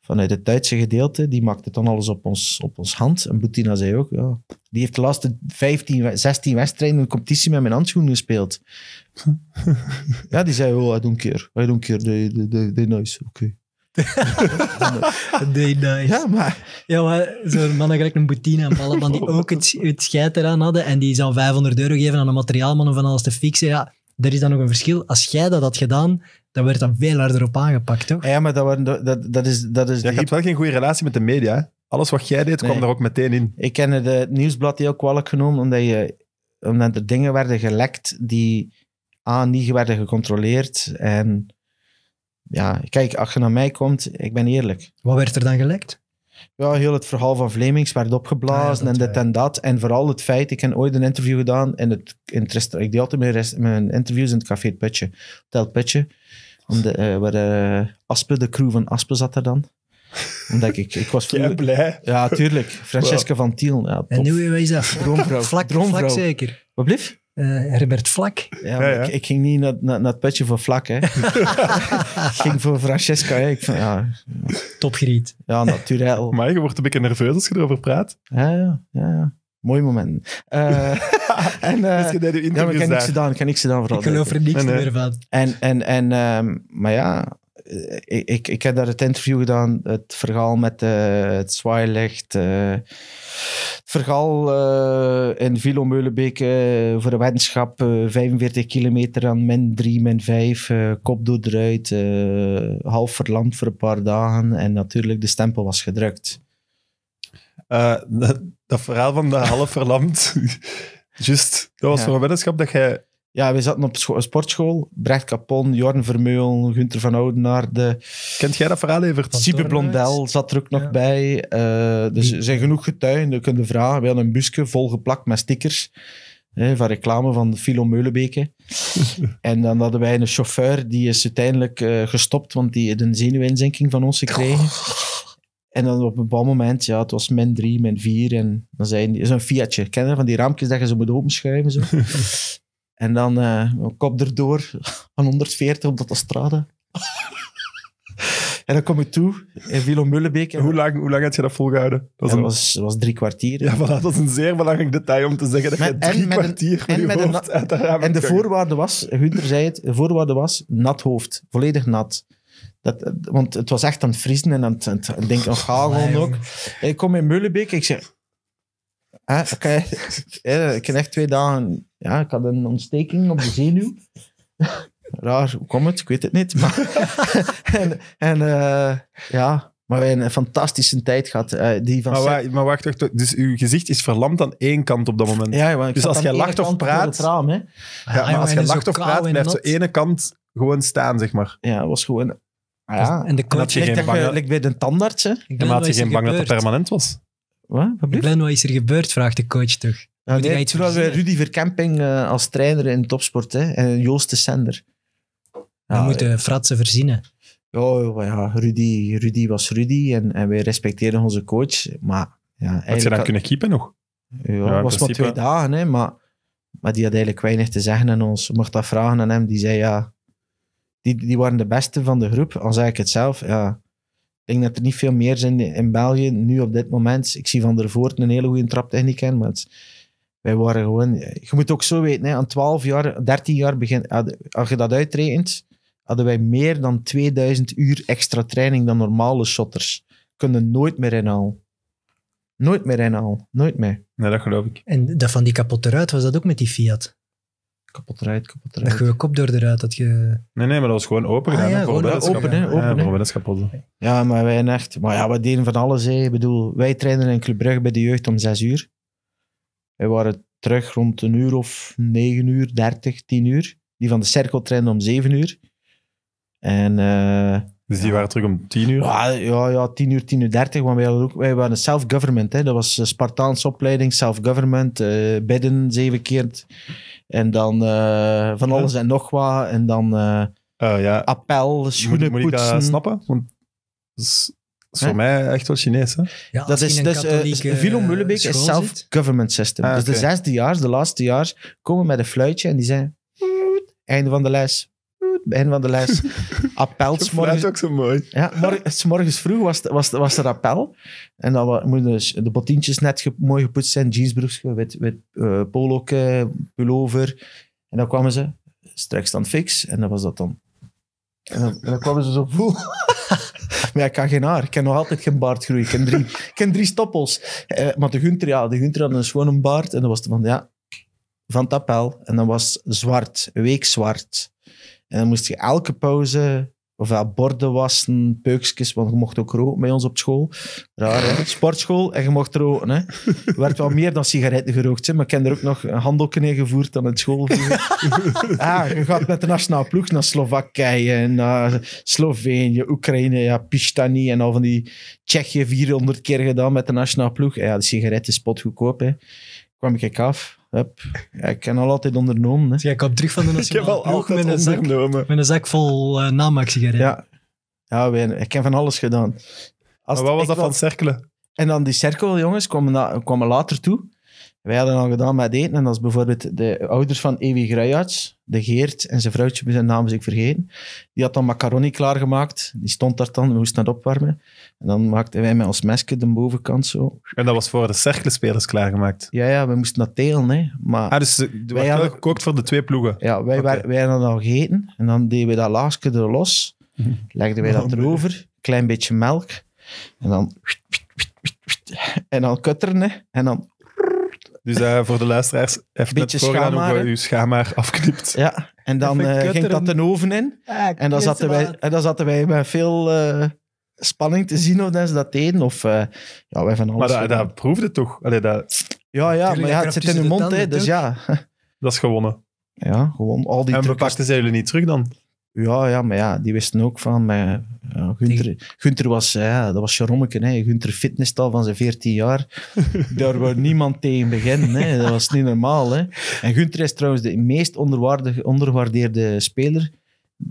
vanuit het Duitse gedeelte. Die maakte dan alles op ons, op ons hand. En Boutina zei ook, ja, die heeft de laatste 15, 16 wedstrijden een competitie met mijn handschoenen gespeeld. ja, die zei, oh, I don't care. I don't care, they, they, they, they nice, oké. Okay. Day nice. Ja, maar... Ja, maar zo'n mannen gelijk een Boutina en Ballenman die ook het, het eraan hadden en die zou 500 euro geven aan een materiaalman om van alles te fixen. Ja, er is dan nog een verschil. Als jij dat had gedaan, dan werd dat veel harder op aangepakt, toch? Ja, maar dat, waren dat, dat is... Dat is Je hebt wel geen goede relatie met de media. Alles wat jij deed, kwam er ook meteen in. Ik ken het, het nieuwsblad heel kwalijk genoemd, omdat, je, omdat er dingen werden gelekt die aan niet werden gecontroleerd. En ja, kijk, als je naar mij komt, ik ben eerlijk. Wat werd er dan gelekt? ja, heel het verhaal van Vlemings werd opgeblazen ah en dit en dat. En vooral het feit, ik heb ooit een interview gedaan in het, in het restaurant. Ik deed altijd mijn, mijn interviews in het café Telt Putje, Om de, eh, waar eh, Aspe, de crew van Aspen zat er dan. Omdat ik, ik was vroeger... blij. Ja, tuurlijk. Francesca van Tiel. Ja, en nu, eh, wie is dat? Droomvrouw. vlak, vlak zeker. Wat blieft? Uh, Herbert Vlak. Ja, Ik, ik, ging niet naar, naar, het putje voor Vlak. Hè. ik ging voor Francesca. Hè. Ik ja. Topgeriet. Ja, natuurlijk. maar je wordt een beetje nerveus als je erover praat. Ja, ja, ja. Mooi moment. Uh, eh, en, je eh, daar ja, interview ik Ik niks Ik geloof er niks meer van. En, en, en, ehm, maar ja, ik, ik, ik heb daar het interview gedaan. Het verhaal met het zwaailicht Vergal verhaal in Vilo Meulenbeek eh, voor de wetenschap 45 eh, kilometer aan min 3, min 5. Eh, kop doet eruit, half verlamd voor een paar dagen. En natuurlijk, de stempel was gedrukt. Dat, dat, verhaal van de half verlamd, just, dat was voor een wetenschap dat jij ja, we zaten op sportschool. Brecht Capon, Jorn Vermeulen, Gunther van Oudenaarde. De... Kent jij dat verhaal even? Siebe Blondel zat er ook nog bij. Eh, dus er zijn genoeg getuigen, je kunt vragen. We hadden een busje volgeplakt met stickers hè, van reclame van Philo Meulenbeke. en dan hadden wij een chauffeur, die is uiteindelijk eh, gestopt, want die had een zenuwinzinking van ons gekregen. Oh. En dan op een bepaald moment, ja, het was min 3, min 4. En dan zijn hij, zo'n Fiatje, ken je van die raampjes dat je zo moet openschuiven? Zo. En dan uh, mijn kop erdoor, 140 op dat strade. en dan kom ik toe in Vilo Mullenbeek. Hoe lang, hoe lang had je dat volgehouden? Dat was, was, drie kwartier. Ja, voilà, dat is een zeer belangrijk detail om te zeggen dat je drie kwartier en uit de En de voorwaarde was, Hunter zei het, de voorwaarde was nat hoofd, volledig nat. Dat, want het was echt aan het vriezen en aan het, aan het oh, ook. ik kom in Mullenbeek ik zeg, ik, heb echt, twee dagen... Ja, ik had een ontsteking op de zenuw. Raar, hoe komt het? Ik weet het niet. Maar, en en eh, ja, maar hebben een fantastische tijd gehad. Eh, die van maar, wacht, maar wacht, wacht, dus uw gezicht is verlamd aan één kant op dat moment. Ja, want dus als je lacht of praat... Raam, hè? Ja, ah, maar als je lacht of praat, blijft zo ene kant gewoon staan, zeg maar. Ja, het was gewoon... Ja, en de dat je geen bang... bij de tandarts, hè? En je geen bang dat het permanent was. Wat? Wat ben wat is er gebeurd, vraagt de coach toch. Nou, nee, toen hadden we Rudy Verkemping eh, als trainer in topsport hè, en Joost de Sender. Ja, we moeten eh, fratsen verzinnen. Ja, ja Rudy, Rudy was Rudy en, en wij respecteerden onze coach. Maar, ja, had je dan kunnen keepen nog? Ja, was maar twee dagen, hè, maar, maar die had eigenlijk weinig te zeggen aan ons. mocht dat vragen aan hem, die zei ja... Die, die waren de beste van de groep, al zei ik het zelf. Ja, ik denk dat er niet veel meer zijn in België nu op dit moment. Ik zie Van der Voort een hele goede traptechniek maar het, wij waren gewoon... Je moet ook zo weten, hè, aan 12 jaar, 13 jaar, begin, als je dat uitrekent, hadden wij meer dan 2000 uur extra training dan normale shotters. Kunnen nooit meer inhalen. Nooit meer inhalen. Nooit meer. Ja, dat geloof ik. En dat van die kapot eruit, was dat ook met die Fiat? kapot rijdt, kapot rijdt. Dat je kop door eruit dat je... Nee, nee, maar dat was gewoon open ah, gedaan. Ah, ja, gewoon open, open, hè, open, ja, Ja, maar wij echt... Maar ja, we deden van alles, hè. Ik bedoel, wij trainen in Club Brugge bij de jeugd om zes uur. Wij waren terug rond een uur of negen uur, dertig, tien uur. Die van de cirkel trainen om zeven uur. En... Uh, dus die waren terug om tien uur? Ja, ja, tien uur, tien uur dertig. Want wij, ook, wij waren self-government. Dat was Spartaanse opleiding, self-government. Uh, zeven keer. En dan eh, van alles en nog wat. En dan eh, ja. appel, schoenen moet, moet poetsen. Moet snappen? Want dat is, voor mij echt wel Chinees. Hè? Ja, dat is, dus, Vilo dus Mullebeek is self-government system. Ah, dus de zesde jaar de laatste jaar, komen met een fluitje en die zijn... Einde van de les een van de lijst appel. Dat is ook zo mooi. Ja, morgens, vroeg was, was, was er appel. En dan moesten dus de botientjes net mooi gepoetst zijn, jeansbroekje, wit, wit uh, eh, pullover. En dan kwamen ze, straks dan fix, en dat was dat dan. En dan, kwamen ze zo maar ik kan geen haar. Ik heb nog altijd geen baardgroei. Ik heb drie, ik heb drie stoppels. Eh, maar de Gunter, ja, de Gunter had een schone baard. En dan was het van, ja, van het appel. En dan was zwart, week zwart. En dan moest je elke pauze ofwel borden wassen, peukjes, want je mocht ook roken bij ons op school. Raar, hè? Sportschool, en je mocht roken. Hè? Er werd wel meer dan sigaretten gerookt, hè? maar ik heb er ook nog een in gevoerd aan het school. ah, je gaat met de nationale ploeg naar Slowakije, naar Slovenië, Oekraïne, ja, Pistani en al van die Tsjechië 400 keer gedaan met de nationale ploeg. Ja, de sigaretten is spotgoedkoop. Hè? Kwam ik af. Hup. ik heb al altijd ondernomen. Hè. Dus jij terug van de nationale ik heb al ploeg met een, zak, met een zak vol uh, eh, sigaretten Ja, ja wij, ik heb van alles gedaan. Als maar wat was dat van cirkelen? En dan die cirkel, jongens, kwamen, kwamen later toe. Wij hadden al gedaan met eten. En dat is bijvoorbeeld de ouders van Ewi Gruijats, de Geert en zijn vrouwtje, zijn naam is ik vergeten. Die had dan macaroni klaargemaakt. Die stond daar dan, we moesten dat opwarmen. En dan maakten wij met ons mesje de bovenkant zo. En dat was voor de cirkelspelers klaargemaakt? Ja, ja, we moesten dat delen. Hè. Maar ah, dus eh, wij hadden gekookt voor de twee ploegen? Ja, wij, okay. wij hadden al gegeten. En dan deden we dat laagje er los. Legden wij dat erover. Klein beetje melk. En dan... En dan kutteren, hè. En dan dus eh, voor de luisteraars, even Beetje vooraan hoe je schaamhaar afknipt. Ja, en dan eh, ging dat de oven in. en, dan zaten wij, en dan zaten wij met veel eh, spanning te zien of ze dat deden. Of, ja, wij van alles maar dat, proefde toch? Allee, dat... Ja, ja, maar ja, het zit in hun mond, hè, dus ja. Dat is gewonnen. Ja, gewoon al die En we pakten ze jullie niet terug dan? Ja, ja, maar ja, die wisten ook van. Maar, Gunter, was, ja, dat was Jarommeke. Hè. Gunter Fitness al van zijn 14 jaar. Daar wou niemand tegen beginnen. Hè. Dat was niet normaal. Hè. En Gunther is trouwens de meest onderwaardeerde speler.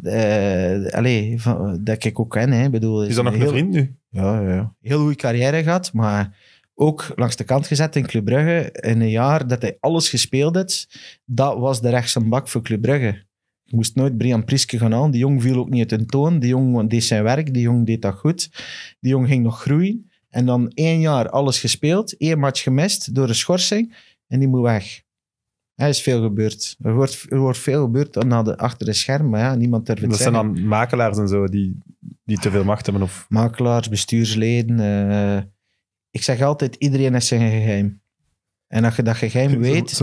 Uh, eh, allez, dat ik ook ken. Hè. Bedoel, is dat nog heel, een vriend nu? Ja, ja, ja. Heel goede carrière gehad, maar ook langs de kant gezet in Club Brugge. In een jaar dat hij alles gespeeld had, dat was de rechtse bak voor Club Brugge. Ik moest nooit Brian Priske gaan halen. Die jong viel ook niet uit toon. Die jong deed zijn werk. Die jong deed dat goed. Die jong ging nog groeien. En dan één jaar alles gespeeld. één match gemist door een schorsing. En die moet weg. Er is veel gebeurd. Er wordt, er wordt veel gebeurd achter de schermen, maar ja, niemand durft het Dat zijn dan makelaars en zo die, die te veel macht hebben? Of? Makelaars, bestuursleden. Eh, ik zeg altijd, iedereen heeft zijn geheim. En als je dat geheim weet,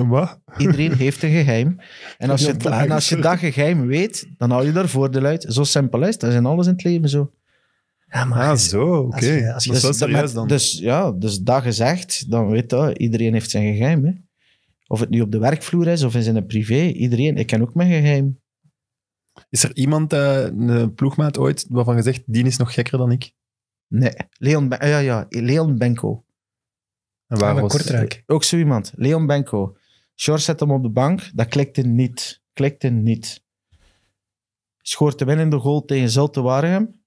iedereen heeft een geheim. En als, je, als je dat geheim weet, dan hou je daar voordeel uit. Zo simpel is Dat is in alles in het leven zo. Ja, ah, zo, oké. Okay. Dat is dus- serieus dan. Dus ja, dus dat gezegd, dan weet je, iedereen heeft zijn geheim. Hè. Of het nu op de werkvloer is of in zijn privé, iedereen, ik ken ook mijn geheim. Is er iemand, eh, een ploegmaat ooit, waarvan gezegd, die is nog gekker dan ik? Nee, Leon, ja, ja, Leon Benko. En Kortrijk. Eh, ook zo iemand. Leon Benko. George zet hem op de bank. Dat klikte niet. Klikte niet. Schoort de winnende goal tegen Zulte Waregem.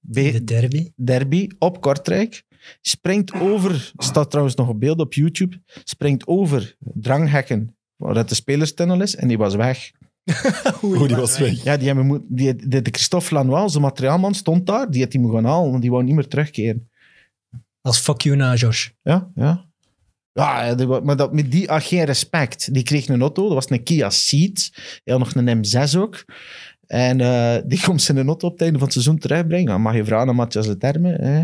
De derby. Derby op Kortrijk. Springt over, staat trouwens nog op beeld op YouTube, springt over dranghekken waar dat de spelerstunnel is en die was weg. Hoe oh, die, was weg? Ja, die hebben, die, de, Christophe Lanois, onze materiaalman, stond daar. Die had die moeten gaan halen, want die wou niet meer terugkeren. Als fuck you na George. Ja, ja. Ja, maar dat, met die had ah, geen respect. Die kreeg een auto, dat was een Kia Ceed. Hij had nog een M6 ook. En uh, die komt zijn auto op het einde van het seizoen terugbrengen. mag je vragen aan Matthias de Termen. Hè.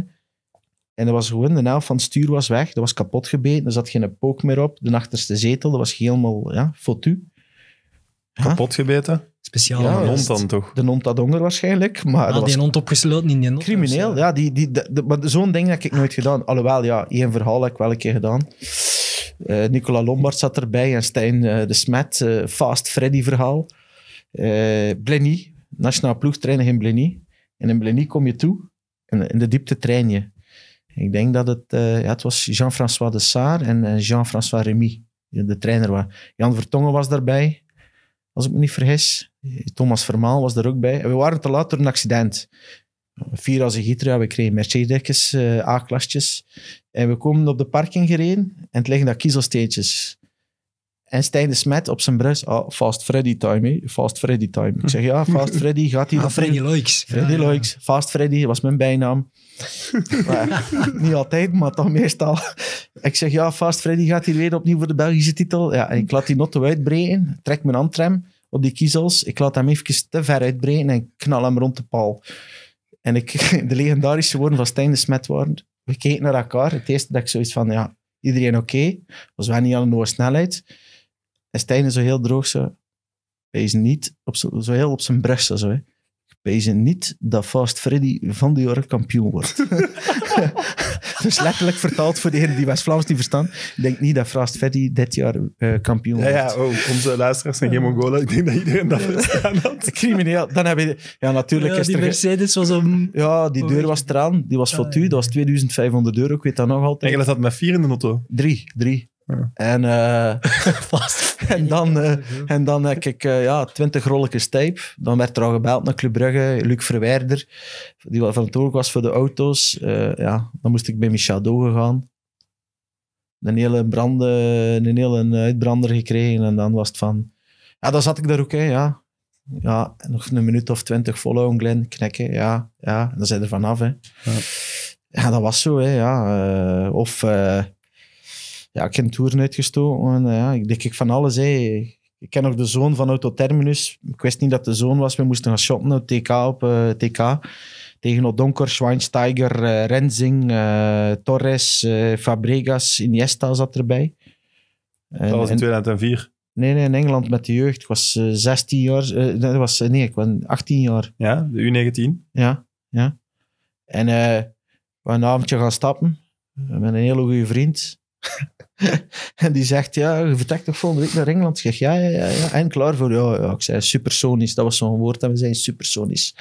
En dat was gewoon, de helft van het stuur was weg. Dat was kapot gebeten, er zat geen pook meer op. De achterste zetel, dat was helemaal, ja, fotu. Kapot gebeten? Speciaal. Ja, de dan toch? De hond waarschijnlijk. Maar ah, dat die hond opgesloten in die Crimineel, dus, eh. ja. Die, die, maar zo'n ding heb ik nooit gedaan. Alhoewel, ja, één verhaal heb ik wel een keer gedaan. Uh, eh, Nicola Lombard zat erbij en Stijn eh, de Smet. Fast Freddy-verhaal. Blenny, nationaal ploegtrainer in Blenny. En in Blenny kom je toe en in de diepte train je. Ik denk dat het, ja, het was Jean-François de Saar en Jean-François Remy, de trainer was. Jan Vertongen was daarbij als ik me niet vergis. Thomas Vermaal was er ook bij. En we waren te laat door een accident. Vier als een gitra, we kregen Mercedes uh, eh, A-klasjes. En we komen op de parking gereden en het liggen daar kiezelsteentjes. En Stijn de Smet op zijn bres, Oh, Fast Freddy time, Fast Freddy time. Ik zeg, ja, Fast Freddy, gaat hier. Ah, Freddy Loiks. Freddy ja, Fast Freddy was mijn bijnaam. niet altijd, maar toch meestal. ik zeg, ja, Fast Freddy gaat hier weer opnieuw voor de Belgische titel. Ja, en ik laat die notte uitbreken. Trek mijn antrem op die kiezels. Ik laat hem even te ver uitbreken en knal hem rond de paal. En ik, de legendarische woorden van Stijn de Smet waren... We keken naar elkaar. Het eerste dat ik zoiets van, ja, iedereen oké. Okay. Was wel niet aan de snelheid. En Stijn is zo heel droog zo. niet, op zo, zo heel op zijn brecht zo. Hè. niet dat Fast Freddy van de jaren kampioen wordt. dus letterlijk vertaald voor degenen die West-Vlaams niet verstaan. Ik denk niet dat Fast Freddy dit jaar eh, kampioen ja, wordt. Ja, oh, onze luisteraars zijn geen Mongolen. Ik denk dat iedereen dat verstaan had. Crimineel. Dan heb je... Ja, natuurlijk ja, is die er... Mercedes was om... Ja, die deur was traan. Die was ah, Dat was 2500 euro. Ik weet dat nog altijd. En je dat met vier in de auto? Drie. Drie. En, eh, Vast. en dan, eh, en dan heb ik eh, ja, twintig rolletjes tape. Dan werd er al gebeld naar Club Brugge. Luc Verwijder, die wel verantwoordelijk was voor de auto's. ja, dan moest ik bij Michado gaan. Een hele, branden, een hele uitbrander gekregen. En dan was het van... Ja, dan zat ik daar ook in, ja. Ja, nog een minuut of twintig volle Glenn, knikken, ja. Ja, en dan zijn er vanaf, hè. Ja. ja. dat was zo, hè, ja. of ja, ik heb toeren uitgestoken. Eh, ja, ik denk ik van alles. Ik ken nog de zoon van Auto Terminus. Ik wist niet dat de zoon was. We moesten gaan shotten op TK. Op, uh, eh, TK. Tegen Odonker, Schweinsteiger, uh, Renzing, Torres, Fabregas, Iniesta zat erbij. dat was in 2004? Nee, nee, in Engeland met de jeugd. Ik was 16 jaar. nee, dat was, nee, ik was 18 jaar. Ja, de U19? Ja, ja. En we een avondje gaan stappen met een hele goede vriend. en die zegt, ja, je vertrekt toch volgende week naar Engeland? Ik zeg, ja, ja, ja, ja. En klaar voor, ja, ja. Ik zei, supersonisch. Dat was zo'n woord dat we zijn supersonisch.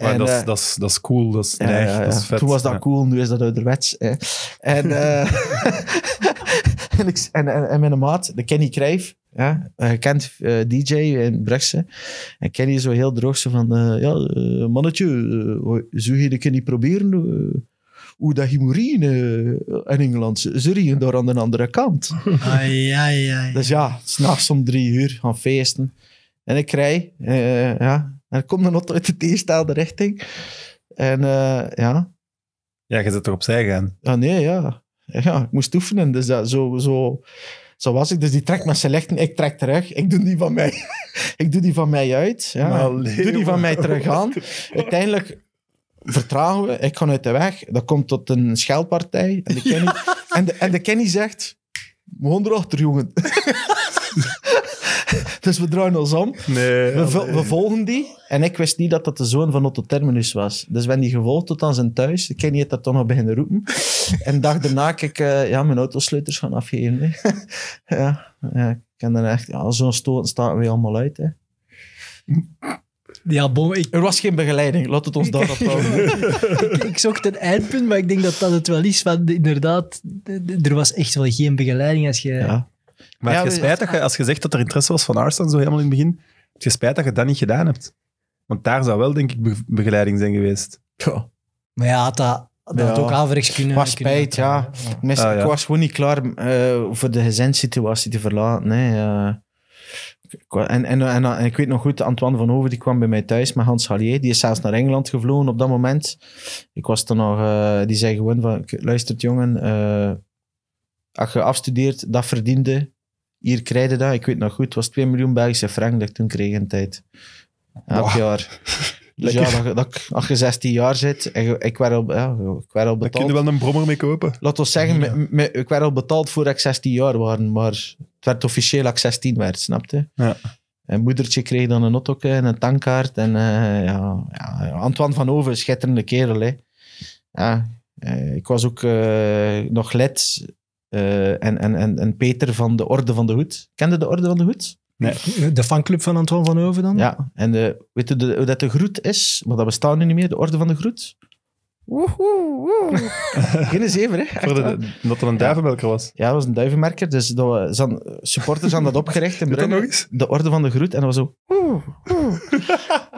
Maar dat, eh, dat, is cool, dat is dat is vet. Toen was dat cool, nu is dat ouderwets. Hè. En, eh, en, ik, en, en, mijn maat, de Kenny Krijf, ja, kent eh, DJ in Brugse. En Kenny is zo heel droog, zo van, ja, mannetje, zou je de Kenny proberen? hoe dat Himurine eh, in Engeland, ze rieën daar aan de andere kant. Ai, ai, Dus ja, s'nachts om drie uur gaan feesten. En ik rij, eh, ja, en ik kom dan nog uit de richting. En eh, ja. Ja, je zit toch opzij gaan. Ah nee, ja. Ja, ik moest oefenen, dus dat, zo, zo, zo was ik. Dus die trekt met zijn ik trek terug, ik doe die van mij. ik doe die van mij uit, ja. doe die van mij terug aan. Uiteindelijk vertragen we, ik ga uit de weg. Dat komt tot een scheldpartij. En de Kenny, en de, en de Kenny zegt, gewoon erachter, jongen. dus we draaien ons om. Nee, we, volgen die. En ik wist niet dat dat de zoon van Otto Terminus was. Dus we hebben die gevolgd tot aan zijn thuis. De Kenny heeft dat toch nog beginnen roepen. en de dag daarna ik uh, ja, mijn autosleutels gaan afgeven. ja, ja, ik dan echt... Ja, Zo'n stoot staan we allemaal uit. Ja, Er was geen begeleiding, laat het ons daarop houden. ik, ik, zocht een eindpunt, maar ik denk dat dat het wel is. Want inderdaad, er was echt wel geen begeleiding als je... Ja. Maar ja, je dus- spijt dat je, als je zegt dat er interesse was van Arsene, zo helemaal in het begin, het je spijt dat je dat niet gedaan hebt. Want daar zou wel, denk ik, begeleiding zijn geweest. Ja. Maar ja, dat... Dat ook averechts kunnen... Maar spijt, ah, ja. Ik was gewoon niet klaar eh, voor de gezinssituatie te verlaten. Nee, en, en, en, ik weet nog goed, Antoine van Hoven die kwam bij mij thuis met Hans Hallier. Die is zelfs naar Engeland gevlogen op dat moment. Ik was toen nog, eh, die zei gewoon van, luistert jongen, uh, als je afstudeert, dat verdiende. Hier krijg je dat. Ik weet nog goed, het was 2 miljoen Belgische frank dat ik toen kreeg in tijd. Elk jaar. Dus ja, dat, ik als je 16 jaar zit en je, ik werd al, ik werd al betaald... kun je wel een brommer mee kopen. Laat ons zeggen, ja. ik werd al betaald voor ik 16 jaar was, maar het werd officieel dat ik 16 werd, snapte? Ja. En moedertje kreeg dan een auto en een eh, tankkaart. En, ja, ja, Antoine van Over, schitterende kerel. Hè. Ja, eh, ik was ook eh, nog lid en, en, en, en Peter van de Orde van de Hoed. Kende de Orde van de Hoed? Eh, de fanclub van Antoine van Over dan? Ja, en de, weet je dat de groet is? Maar dat bestaat nu niet meer, de orde van de groet. Woehoe, woehoe. Geen zeven, hè? dat er een duivenmelker was. Ja, dat was een duivenmerker. Dus dat we, supporters hadden dat opgericht. En dat nog eens? De orde van de groet. En dat was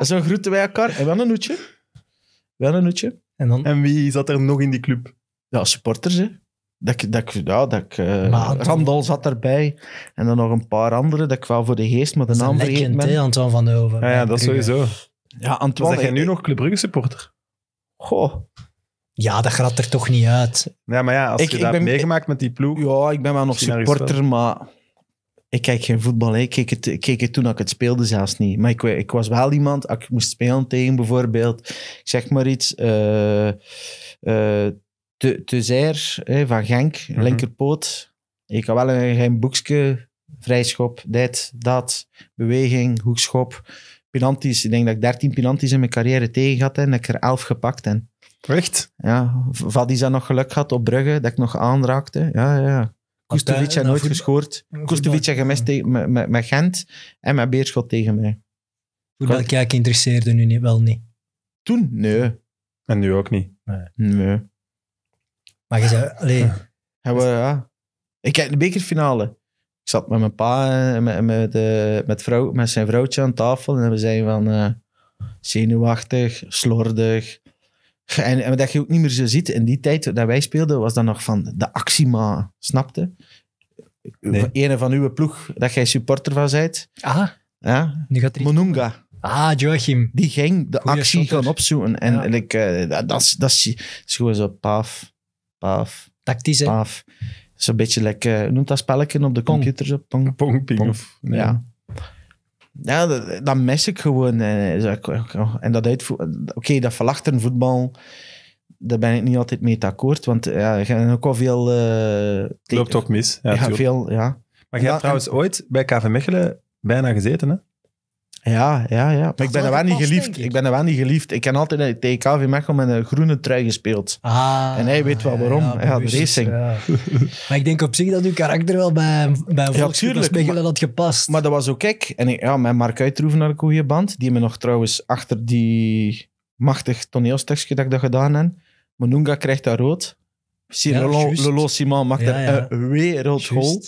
zo... groeten bij elkaar. En wel een hoedje. Wel een hoedje. En, dan... en wie zat er nog in die club? Ja, supporters, hè. Dat ik, dat ik, ja, dat ik, uh, zat erbij. En dan nog een paar anderen dat ik wel voor de geest, maar de naam vergeet Antoine van den Ja, dat Brugge. sowieso. Ja, Antoine... jij nu nog Club Brugge supporter? Goh. Ja, dat gaat er toch niet uit. Ja, maar ja, als ik, je dat meegemaakt met die ploeg... Ja, ik ben wel nog supporter, maar... Ik kijk geen voetbal. Ik keek het, ik keek het toen ik het speelde zelfs niet. Maar ik, ik was wel iemand, ik moest spelen tegen bijvoorbeeld, zeg maar iets, eh, eh, te, zeer, hè, van Genk, mhm. linkerpoot. Ik had wel een geheim boekje, vrijschop, dit, dat, beweging, hoekschop, penalties. Ik denk dat ik dertien penalties in mijn carrière tegen had en dat ik er elf gepakt heb. Echt? Ja, Vadis nog geluk gehad op Brugge, dat ik nog aanraakte. Ja, ja. Kustovic had nooit gescoord. Kustovic had gemist met, met, met, Gent en met Beerschot tegen mij. Voetbal kijken interesseerde nu niet, wel niet? Toen? Nee. En nu ook niet? Nee. nee. Maar je zei, alleen. Ik kijk de bekerfinale. Ik zat met mijn pa en eh, met, met, eh, met, vrouw, met zijn vrouwtje aan tafel. En we zijn van eh, zenuwachtig, slordig. En, en dachten je ook niet meer zo ziet. In die tijd dat wij speelden, was dat nog van de man snapte? Nee. van uw ploeg, dat jij supporter van zijt. Ah, ja? Monunga. Ah, Joachim. Die ging de actie gaan opzoeken. En, en ik, dat, dat, dat, is gewoon zo paaf tactische, Tactisch, hè? Zo'n beetje lekker, eh, noemt dat spelletje op de pong. computer? Zo, ping, Of, Ja. Ja, dat, mis ik gewoon. Eh, oh, en dat uitvoer, Oké, dat verlachten voetbal daar ben ik niet altijd mee akkoord, want ja, er ook al veel... Eh, Loopt ook mis. Ja, veel, ja. Maar jij hebt trouwens ooit bij KV Mechelen bijna gezeten, hè? Ja, ja, ja. Maar ik ben er wel niet geliefd. Ik. ben er wel niet geliefd. Ik heb altijd tegen KV Mechel met een groene trui gespeeld. Ah, en hij weet wel waarom. Ja, hij had racing. maar ik denk op zich dat uw karakter wel bij, bij een Mechelen had gepast. Maar dat was ook ik. En ja, met Mark Uitroeven naar een goede band. Die me nog trouwens achter die machtig toneelstukje dat ik dat gedaan heb. Manunga krijgt daar rood. Lolo, Lolo Simon maakt er een wereldgoal.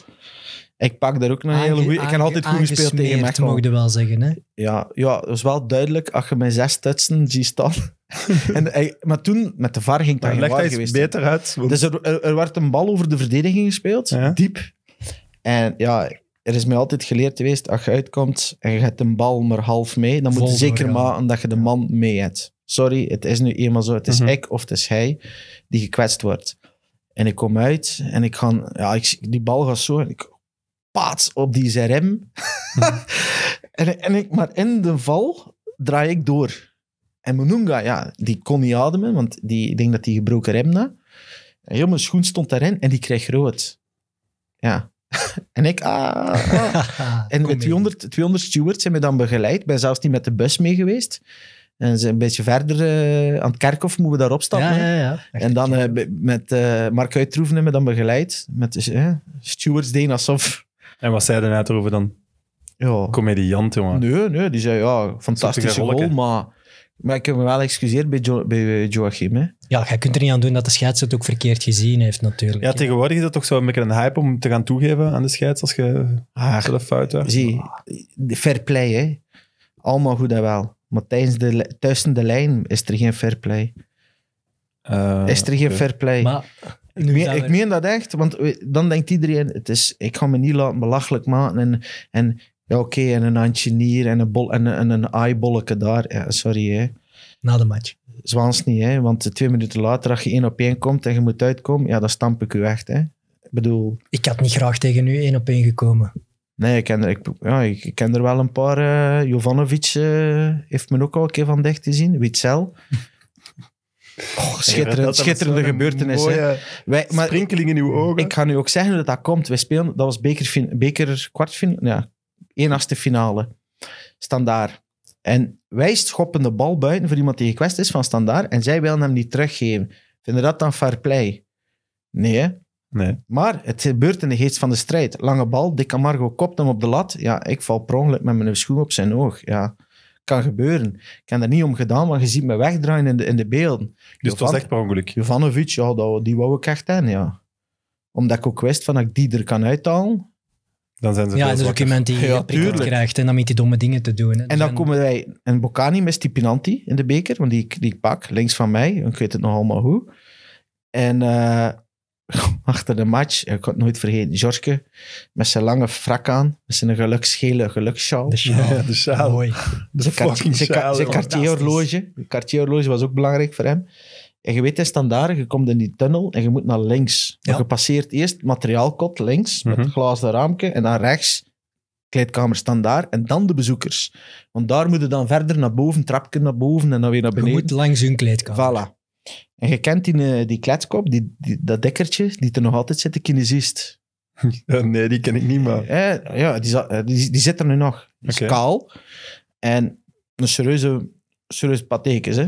Ik pak daar ook een hele goede. Ik heb altijd goed gespeeld tegen Mechelen. Dat je wel zeggen, hè? Ja, ja, dat was wel duidelijk. Als je mijn zes tutsen, ziet staan. en, eh, maar toen, met de VAR ging het geen waar geweest. beter uit. Dus er, er, werd een bal over de verdediging gespeeld, diep. En ja, er is mij altijd geleerd geweest, als je uitkomt en je hebt een bal maar half mee, dan moet je zeker maken dat je de man mee hebt. Sorry, het is nu eenmaal zo. Het is mhm. ik of het is hij die gekwetst wordt. En ik kom uit en ik ga... Ja, die bal gaat zo en ik paats op die ZRM. en, en ik, maar in de val draai ik door. En Mununga, ja, die kon niet ademen, want die, ik denk dat die gebroken rem En Heel mijn schoen stond daarin en die kreeg rood. Ja. en ik, ah, ah. En met 200, 200 stewards hebben me dan begeleid. Ik ben zelfs niet met de bus mee geweest. En ze een beetje verder eh, aan het kerkhof moeten we daarop stappen. En dan eh, met uh, Mark Uitroeven hebben we dan begeleid. Met stewards deden alsof en wat zei hij net over dan? Ja. Comediant, jongen. Nee, nee, die zei ja, fantastische rol, maar, maar ik heb me wel excuseerd bij, bij eh, Joachim. Hè? Ja, jij kunt er niet aan doen dat de scheids het ook verkeerd gezien heeft, natuurlijk. Ja, tegenwoordig is dat toch zo een beetje een hype om te gaan toegeven aan de scheids als je ah, zelf fout hebt. Zie, fair play, hè. Allemaal goed en wel. Maar tijdens de, tussen de lijn is er geen fair play. Eh, is er geen fair play. Maar ik, meen, ik meen dat echt, want dan denkt iedereen, het is, ik ga me niet laten belachelijk maken. En, en ja, oké, en een handje hier en een, bol, en, en een daar. sorry, hè. Na de match. Zwaans niet, hè. Want twee minuten later, als je één op één komt en je moet uitkomen, ja, dan stamp ik u echt, hè. Ik bedoel... Ik had niet graag tegen u één op één gekomen. Nee, ik ken, er, ik, ja, ik ken er wel een paar. Eh, Jovanovic eh, heeft me ook al een keer van dicht te zien. Witzel. Oh, schitterende gebeurtenis. Mooie Wij, maar, sprinkeling in uw ogen. Ik ga nu ook zeggen dat dat komt. Wij spelen, dat was beker, beker kwartfinale, ja, eenaste finale. Standaard. En wij schoppen de bal buiten voor iemand die gequest is van standaard. En zij willen hem niet teruggeven. Vinden dat dan fair play? Nee. nee. Maar het gebeurt in de geest van de strijd. Lange bal, Dick Amargo kopt hem op de lat. Ja, ik val per ongeluk met mijn schoen op zijn oog. Ja kan gebeuren. Ik heb er niet om gedaan, maar je ziet me wegdraaien in de, in de beelden. Dus het was echt per ongeluk? Jovanovic, ja, dat, die wou ik echt aan, ja. Omdat ik ook wist van dat ik die er kan uithalen. Dan zijn ze ja, dat document ook iemand die ja, krijgt en dan met die domme dingen te doen. En dus dan komen wij... En Bocani mist die Pinanti in de beker, want die, die ik pak, links van mij. Ik weet het nog allemaal hoe. En... Eh, achter de match, ik had het nooit vergeten, Jorke, met zijn lange frak aan, met zijn geluksgele gelukssjaal. De sjaal. de Mooi. De zijn Cartier-horloge. Cartier-horloge was ook belangrijk voor hem. En je weet, in is standaard, je komt in die tunnel en je moet naar links. Je passeert eerst materiaalkot links, met mm glazen raampje, en dan rechts, kleedkamer standaard, en dan de bezoekers. Want daar moeten dan verder naar boven, trapje naar boven en dan weer naar beneden. Je moet langs hun kleedkamer. Voilà. En je kent die, eh, die kletskop, die, dat dikkertje, die er nog altijd zit, de kinesist. nee, die ken ik niet, maar... Eh, ja, die, eh, die, die, zit er nu nog. Die is kaal. En een serieuze, serieuze hè.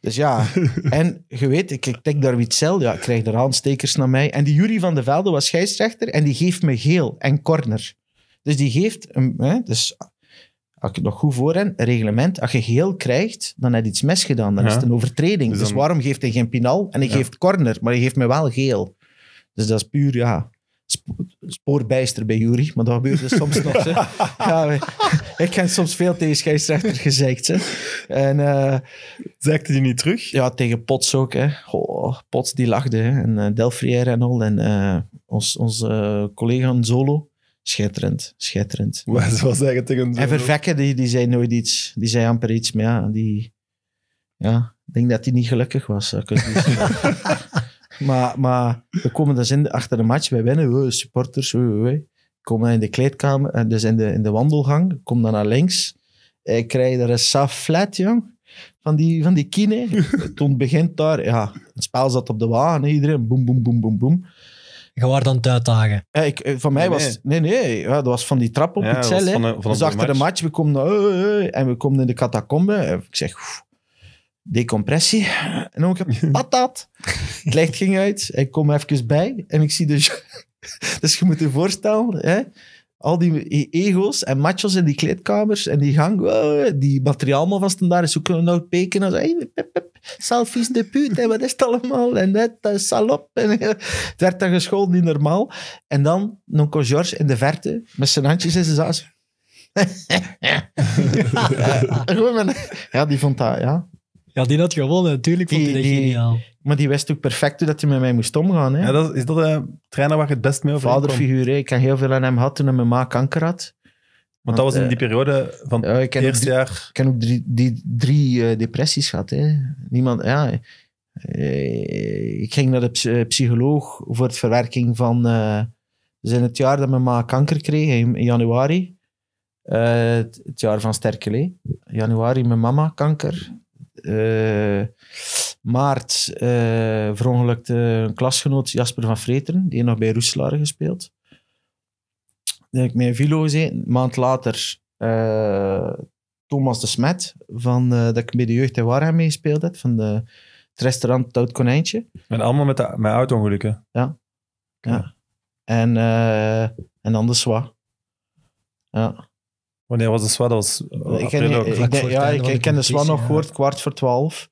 Dus ja, en je weet, ik, ik tik daar cel. ja, ik krijg er handstekers naar mij. En die Jury van de Velde was scheidsrechter en die geeft me geel en corner. Dus die geeft, een, hè, dus als je nog goed voor hen, reglement, als je geel krijgt, dan heb je iets mis gedaan. Dan is het een overtreding. Dus, dus dan... dus waarom geeft hij geen pinal en hij geeft corner, maar hij geeft me wel geel. Dus dat is puur, ja, spoorbijster bij Jury, maar dat gebeurt dus soms nog. Hè. Ja, ik heb soms veel tegen scheidsrechter gezegd. Hè. En, uh, eh, hij niet terug? Ja, tegen Pots ook. Hè. Pots die lachte. En uh, en al. En eh, ons, onze collega Zolo. Schitterend, schitterend. Wat, zeggen tegen En Vervekken, die, die zei nooit iets. Die zei amper iets, maar ja, die... Ja, ik denk dat hij niet gelukkig was. maar, maar we komen dus in, achter de match, wij winnen, we, supporters, we, we, Komen dan in de kleedkamer, eh, dus in de, in de wandelgang, kom dan naar links. Ik krijg daar een flat, jong. Van die, van die kine. Toen begint daar, ja, het spel zat op de wagen, iedereen, boem, boem, boem, boem, boem. Je was dan uitdagen. Ja, ik, eh, van mij nee, was... Nee, nee. Ja, dat was van die trap op het cel. Van dus de achter match. de match, we komen, eh, eh, en we komen in de catacombe. Ik zeg... decompressie. En dan heb patat. Het licht ging uit. Ik kom even bij en ik zie de... dus je moet je voorstellen... Hè, al die e- ego's en machos in die kleedkamers en die gang, die materiaalman van daar is ook kunnen nou peken. En zo, hey, selfies de puut, wat is het allemaal? En net, is salop. En, eh, het werd dan geschoold, niet normaal. En dan Nonko George in de verte, met zijn handjes in zijn zaas. ja, die vond dat, ja. Ja, die had gewonnen, natuurlijk vond die, dat geniaal. Maar die wist ook perfect hoe dat hij met mij moest omgaan. Hè. Ja, dat, is dat een eh, trainer waar je het best mee over Vaderfiguur, ik had heel veel aan hem gehad toen mijn ma kanker had. Want, dat was in die eh, periode van het eerste jaar... Ik heb ook drie, die, drie eh, depressies gehad. Hè. Niemand, ja, ik ging naar de psycholoog voor het verwerking van... Uh, dus in het jaar dat mijn ma kanker kreeg, in, januari... het, jaar van Sterkele. Januari mijn mama kanker maart uh, eh, verongelukte een klasgenoot Jasper van Vreteren, die nog bij Roeselaar gespeeld. Dan heb ik mijn vilo gezeten. Een maand later eh, Thomas de Smet, van, eh, dat ik bij de jeugd in Warham meegespeeld heb, van de, het restaurant Tout Konijntje. En allemaal met, de, met auto-ongelukken? Ja. ja. En, en dan de SWA. Ja. Wanneer was de SWA? Dat was ik ken, ik, ja, ik, ken de SWA nog gehoord, kwart voor twaalf.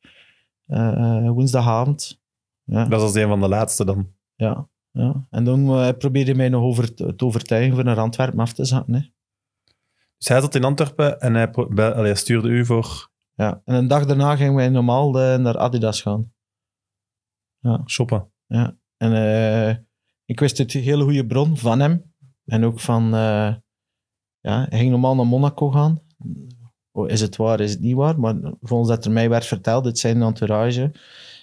Eh, eh, woensdagavond. Ja. Dat was een van de laatste dan. Ja, ja. en dan eh, probeerde hij mij nog over te overtuigen voor naar Antwerpen af te zetten. Hè. Dus hij zat in Antwerpen en hij, stuurde u voor... Ja, en een dag daarna gingen wij normaal naar Adidas gaan. Ja. Shoppen. Ja, en ik wist het hele goede bron van hem. En ook van... ja, hij ging normaal naar Monaco gaan Oh, is het waar, is het niet waar? Maar volgens dat er mij werd verteld, het zijn de entourage.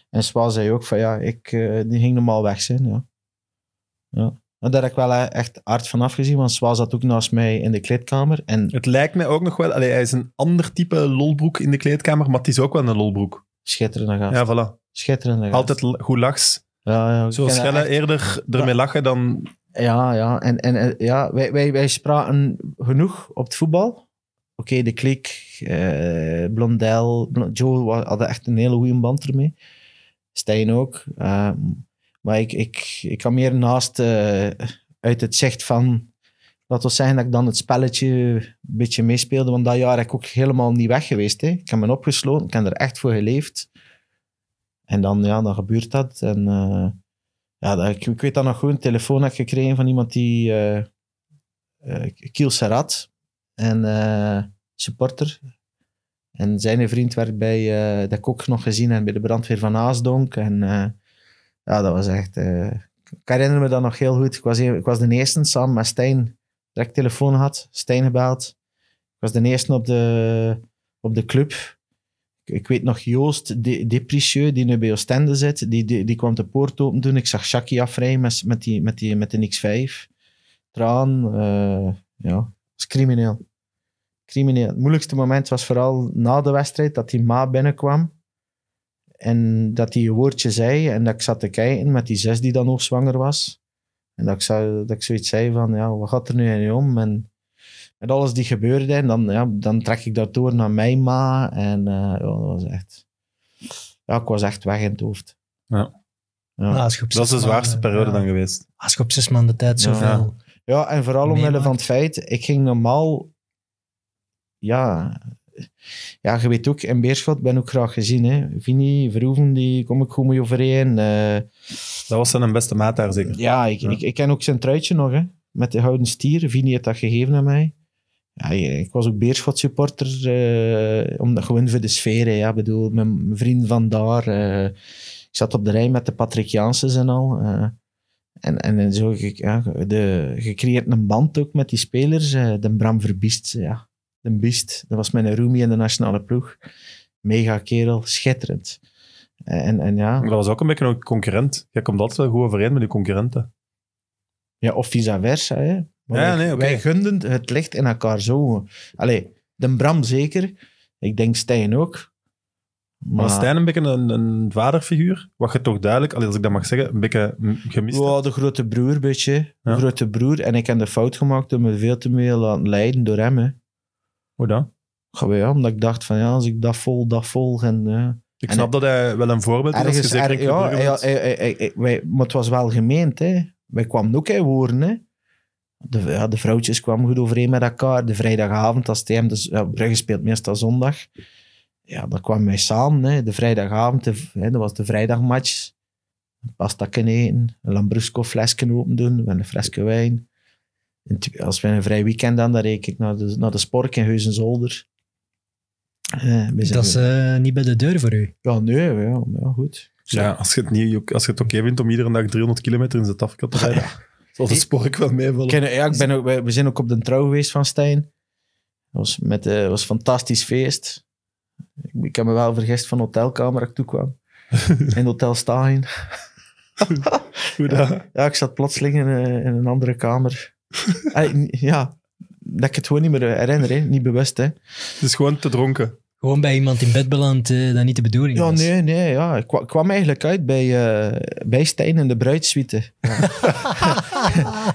En Swa zei ook van ja, ik, eh, die ging normaal weg zijn. Ja. Ja. En daar heb ik wel e-, echt hard van afgezien, want Swa zat ook naast mij in de kleedkamer. En het lijkt mij ook nog wel, allee, hij is een ander type lolbroek in de kleedkamer, maar het is ook wel een lolbroek. Schitterende gast. Ja, voilà. Schitterende gast. Altijd goed lachs. Ja, ja, Zo schellen eerder ermee lachen dan... Ja, ja. En, en eh, ja, wij, wij, wij spraken genoeg op het voetbal. Oké, de klik, uh, Blondel, Joe hadden echt een hele goede band ermee. Stijn ook. Eh, maar ik, ik, ik kan meer naast eh, uit het zicht van, laten we zeggen dat ik dan het spelletje een beetje meespeelde. Want dat jaar heb ik ook helemaal niet weg geweest. Hè. Ik heb me opgesloten, ik heb er echt voor geleefd. En dan, ja, dan gebeurt dat. En ja, ik, ik, weet dan nog goed, een telefoon heb ik gekregen van iemand die... Kiel Serrat, en eh, supporter. En zijn vriend werd bij, uh, dat ik ook nog gezien, heb bij de brandweer van Aasdonk. En eh, ja, dat was echt... Eh, ik herinner me dat nog heel goed. Ik was, ik was de eerste, samen met Stijn, direct telefoon had. Stijn gebeld. Ik was de eerste op de, op de club ik weet nog Joost Depricieux, die nu bij Oostende zit, die, die, die kwam de poort open doen. Ik zag Shaki afrijden met, met, die, met, die, met de X5. Traan, ja crimineel. Crimineel. Het moeilijkste moment was vooral na de wedstrijd dat die ma binnenkwam. En dat hij een woordje zei en dat ik zat te kijken met die zes die dan nog zwanger was. En dat ik, zou, dat ik zoiets zei van, ja, wat gaat er nu in om? En met alles die gebeurde, en dan, ja, dan trek ik dat door naar mijn ma. En eh, ja, dat was echt... Ja, ik was echt weg in het hoofd. Ja. ja. dat was de zwaarste periode dan geweest. Als je op zes maanden tijd zoveel ja, en vooral omwille van het feit, ik ging normaal... Ja, ja, je weet ook, in Beerschot ben ik ook graag gezien. Hè. Vini, Verhoeven, die kom ik goed mee overeen. Eh. dat was een beste maat daar, zeker? Ja, ik, Ik, ik, ken ook zijn truitje nog, hè. Met de gouden stier. Vini heeft dat gegeven aan mij. Ja, ik was ook Beerschot supporter, uh, eh, omdat, gewoon voor de sfeer. Hè, ja, bedoel, mijn, mijn vriend van daar. Eh, ik zat op de rij met de Patrick Janssens en al. En, en zo ja, de, gecreëerd een band ook met die spelers. Eh, de Bram Verbiest, eh, ja. De Biest, dat was mijn roomie in de nationale ploeg. Mega kerel, schitterend. Eh, en, en ja. dat was ook een beetje een concurrent. Je komt altijd wel goed overeen met die concurrenten. Ja, of vice versa. Hè. ja, nee, okay. wij gunden het licht in elkaar zo. Allee, de Bram zeker. Ik denk Stijn ook was Stijn een beetje een, vaderfiguur? Wat je toch duidelijk, als ik dat mag zeggen, een beetje gemist Ja, de grote broer, beetje. De grote broer. En ik heb de fout gemaakt om me veel te veel laten leiden door hem. Hoe dan? Ja, omdat ik dacht van, ja, als ik dat vol, dat vol. En, eh. Ik snap dat hij wel een voorbeeld ergens, is. Er, ja, ja eh, eh, ja, ja. maar het was wel gemeend. Hè. Wij kwamen ook in woorden. De, ja, de vrouwtjes kwamen goed overeen met elkaar. De vrijdagavond, als hij Dus, Brugge speelt meestal zondag ja, dat kwam mij samen. Hè. De vrijdagavond, de, hè, dat was de vrijdagmatch. Pasta eten, een Lambrusco flesje open doen, een flesje wijn. Als we een vrij weekend dan, dan reken ik naar de, naar de spork in Heusenzolder. Eh, dat is eh, niet bij de deur voor u? Ja, nee, ja, ja goed. Ja, als je het, als je het oké okay vindt om iedere dag 300 kilometer in Zuid-Afrika te ah, rijden, zal de spork wel meevallen. Ja, ik ben ook, we zijn ook op de trouw geweest van Stijn. Het was, met, eh, was een fantastisch feest. Ik, heb me wel vergist van hotelkamer dat ik kwam in Hotel Stein. Hoe dan? Ja, ik zat plotseling in, eh, in een andere kamer. ja, dat ik het gewoon niet meer eh, herinner, niet bewust. Hè. Dus gewoon te dronken? Gewoon bij iemand in bed beland, uh, dat niet de bedoeling ja, Nee, nee, ja. Ik kwam, eigenlijk uit bij, bij Stijn in de bruidsuite. Ja.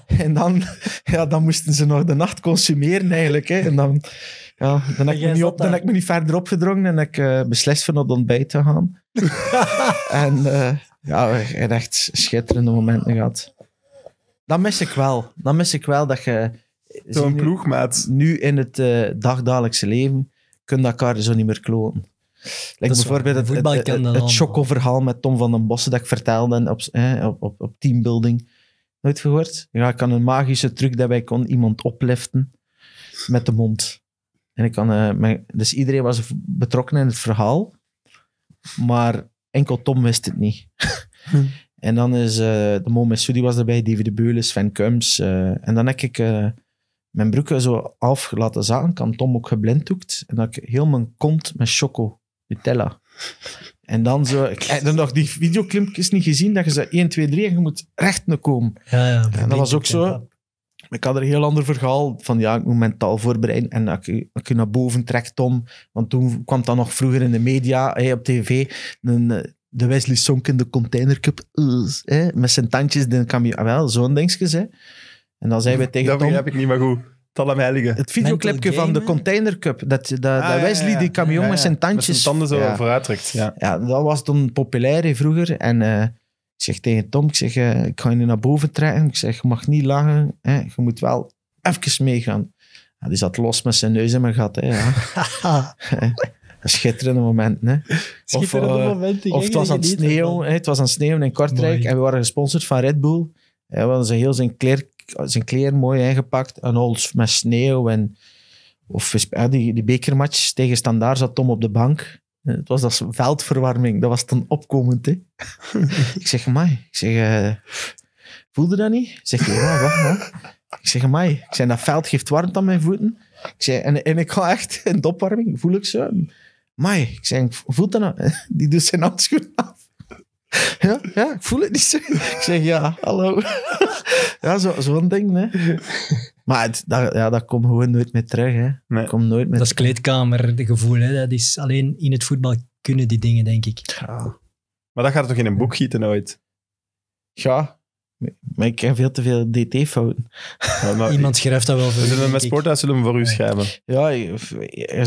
en dan, ja, dan moesten ze nog de nacht consumeren eigenlijk. Hè. En dan ja, dan heb, ik me, niet op, dan heb ik me niet verder opgedrongen en heb ik uh, beslist van op ontbijt te gaan. en uh, ja, echt schitterende momenten gehad. Dat mis ik wel. Dat mis ik wel, dat je... Zo'n eh, ploegmaat. Nu in het uh, dagdagelijkse leven kunnen elkaar zo niet meer kloten. Like bijvoorbeeld het, het, het, chocoverhaal met Tom van den Bossen dat ik vertelde op, eh, op, op, op teambuilding. Nooit gehoord? Ja, ik had een magische truc dat wij kon iemand opliften met de mond. En ik kan, eh, dus iedereen was betrokken in het verhaal, maar enkel Tom wist het niet. Hm. en dan is eh, de moment Messoudi was erbij, David de Beulen, Sven Kums. Eh, en dan heb ik mijn broeken zo afgelaten laten zakken, kan Tom ook geblinddoekt. En dat ik heel mijn kont met choco, Nutella. En dan zo, ik heb dan nog die videoclimpjes niet gezien, dat je ze 1, 2, 3 en je moet recht naar komen. Ja, ja, en dat was ook zo ik had er een heel ander verhaal van, ja, ik moet mentaal voorbereiden en dat ik, naar boven trekt Tom. Want toen kwam dat nog vroeger in de media, op tv, een, eh, de Wesley zonk in de Container Cup, eh, met zijn tandjes, dan kan je, wel, zo'n dingetjes. Hey. En dan zeiden we tegen dat Tom... Dat heb ik niet meer goed. Het videoclipje van de Container Cup. Dat, dat, ah, Wesley, die camion met zijn tandjes... Met zo Ja. ja, dat was toen populair vroeger. En eh, ik zeg tegen Tom, ik zeg, eh, ik ga je nu naar boven trekken. Ik zeg, je mag niet lachen. Hè? Je moet wel even meegaan. Ja, die zat los met zijn neus in mijn gat. Hè, ja. Schitterende momenten. Hè. of, eh, Of het was, aan sneeuw, hè, het was aan sneeuw in Kortrijk. En we waren gesponsord van Red Bull. Ja, we hadden ze heel zijn kleer, zijn kleer mooi ingepakt. En alles met sneeuw. En, of die, die bekermatch tegen Standaard zat Tom op de bank. Het was als veldverwarming, dat was dan opkomend. Hè. ik zeg, mij, ik zeg, uh, voelde dat niet? Ik zeg, ja, wacht man. Ik zeg, mij, ik zeg, dat veld geeft warmte aan mijn voeten. Ik zeg, en, en ik ga echt in de opwarming, voel ik ze? Mai, ik zeg, voelt dat nou? Die doet zijn handschoen af. Ja, ja, ik voel het niet zo. Ik zeg, ja, hallo. Ja, zo'n zo ding, hè. Maar het, ja, dat komt gewoon nooit meer terug. Hè. Dat, komt nooit meer dat is kleedkamer, gevoel. Hè. Dat is alleen in het voetbal kunnen die dingen, denk ik. Ja. Maar dat gaat toch in een boek gieten ooit? Ja, maar ik heb veel te veel DT-fouten. Iemand schrijft dat wel voor zullen u. Met sporthuis zullen we voor u schrijven. Ja,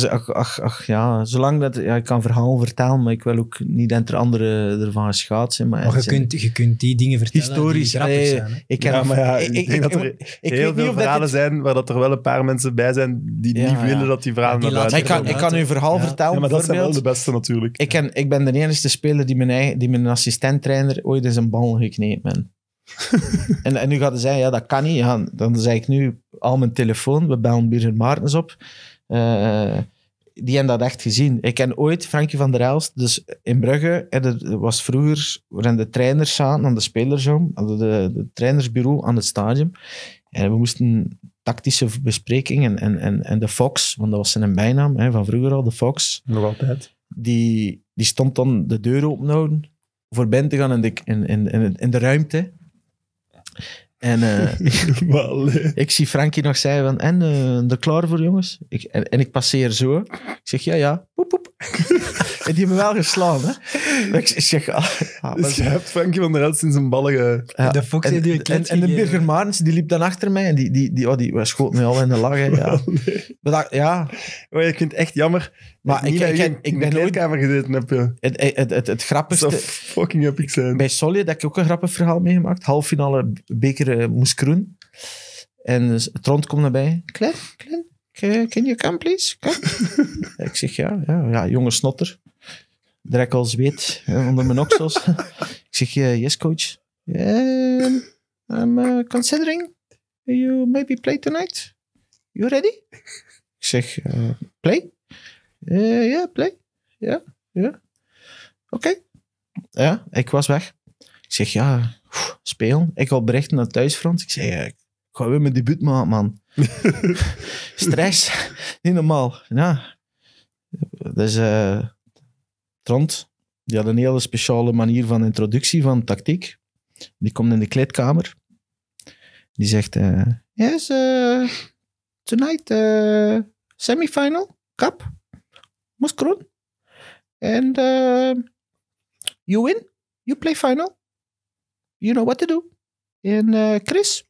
ach, ach, ach, ja. zolang dat... Ja, ik kan verhaal vertellen, maar ik wil ook niet dat er anderen ervan schaatsen. Maar, je, kunt, je kunt die dingen vertellen Historisch, die grappig zijn. Hè? Ik ja, maar ja, ik, ik denk dat er heel veel verhalen zijn waar dat er wel een paar mensen bij zijn die niet willen dat die verhalen naar buiten komen. Ik kan uw verhaal vertellen, maar dat zijn wel de beste natuurlijk. Ik, ken, ik ben de enige speler die mijn, die mijn assistent-trainer ooit eens een bal gekneed heeft. en, en nu gaat hij zeggen, ja, dat kan niet. dan zeg ik nu al mijn telefoon, we bellen Birger Maartens op. Eh, die hebben dat echt gezien. Ik ken ooit Frankie van der Elst, dus in Brugge. En was vroeger, waarin de trainers zaten aan de spelersroom, de, de, trainersbureau aan het stadion. En we moesten tactische besprekingen en, en, en de Fox, want dat was zijn bijnaam hè, van vroeger al, de Fox. Nog altijd. Die, die stond dan de deur open houden voor binnen te gaan in in, in, in, de ruimte. En eh, ik zie Frankie nog zeggen van, en, eh, de klaar voor jongens? Ik, en, ik passeer zo. Ik zeg, ja, ja. en die hebben wel geslagen. Hè? Ik zeg, ah, ah, dus je hebt Frankie van der Elst in zijn ballen ge... De Fox en, die en, de Burger Marens, die liep dan achter mij en die, die, die, oh, die schoot me al in de lachen. ja. ja. Maar oh, ik vind het echt jammer. Maar ik, ik, ik, ik ben nooit kamer gezeten heb. Het, het, het, het, grappigste. fucking epic zijn. Bij Solje heb ik ook een grappig verhaal meegemaakt. Halffinale beker uh, eh, Moeskroen. En Trond komt erbij. Klein, klein can you come please? ik zeg ja, ja, ja, jonge snotter. Drek al zweet onder mijn oksels. ik zeg eh, yes coach. Yeah, I'm eh, considering you maybe play tonight. You ready? Ik zeg eh, play. Ja, yeah, play. Ja, ja. Oké. Ja, ik was weg. Ik zeg ja, speel. Ik al berichten naar thuisfront. Ik zeg, ik ga weer mijn debuut maken, man. Stress. Niet normaal. Ja. Dus Trant, die had een hele speciale manier van introductie van tactiek. Die komt in de kleedkamer. Die zegt: eh, Yes, uh, tonight, uh, semifinal, cup, groen And you win, you play final. You know what to do. En Chris,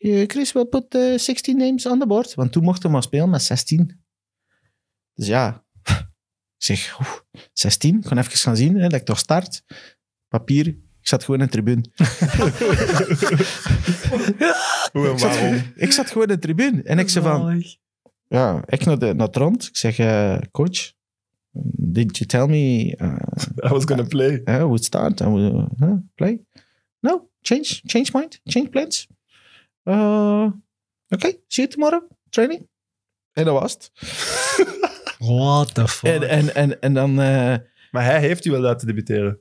eh, Chris will put uh, eh, 16 names on the board. Want toen mochten we maar spelen met 16. Dus ja, zeg, 16. Ik kan even gaan zien, hè, dat ik toch start. Papier, ik zat gewoon in de tribune. Hoe en waarom? Ik zat, gewoon in de tribune. En ik zei van... Ja, ik naar, de, naar het rond. Ik zeg, eh, coach, did you tell me... I was going to play. Uh, would start, I would play. No, change, change mind, change plans. Eh, oké, okay, see you tomorrow. Training. En dat was het. What the fuck? En, en, en, en dan... Eh, maar hij heeft u wel laten debuteren?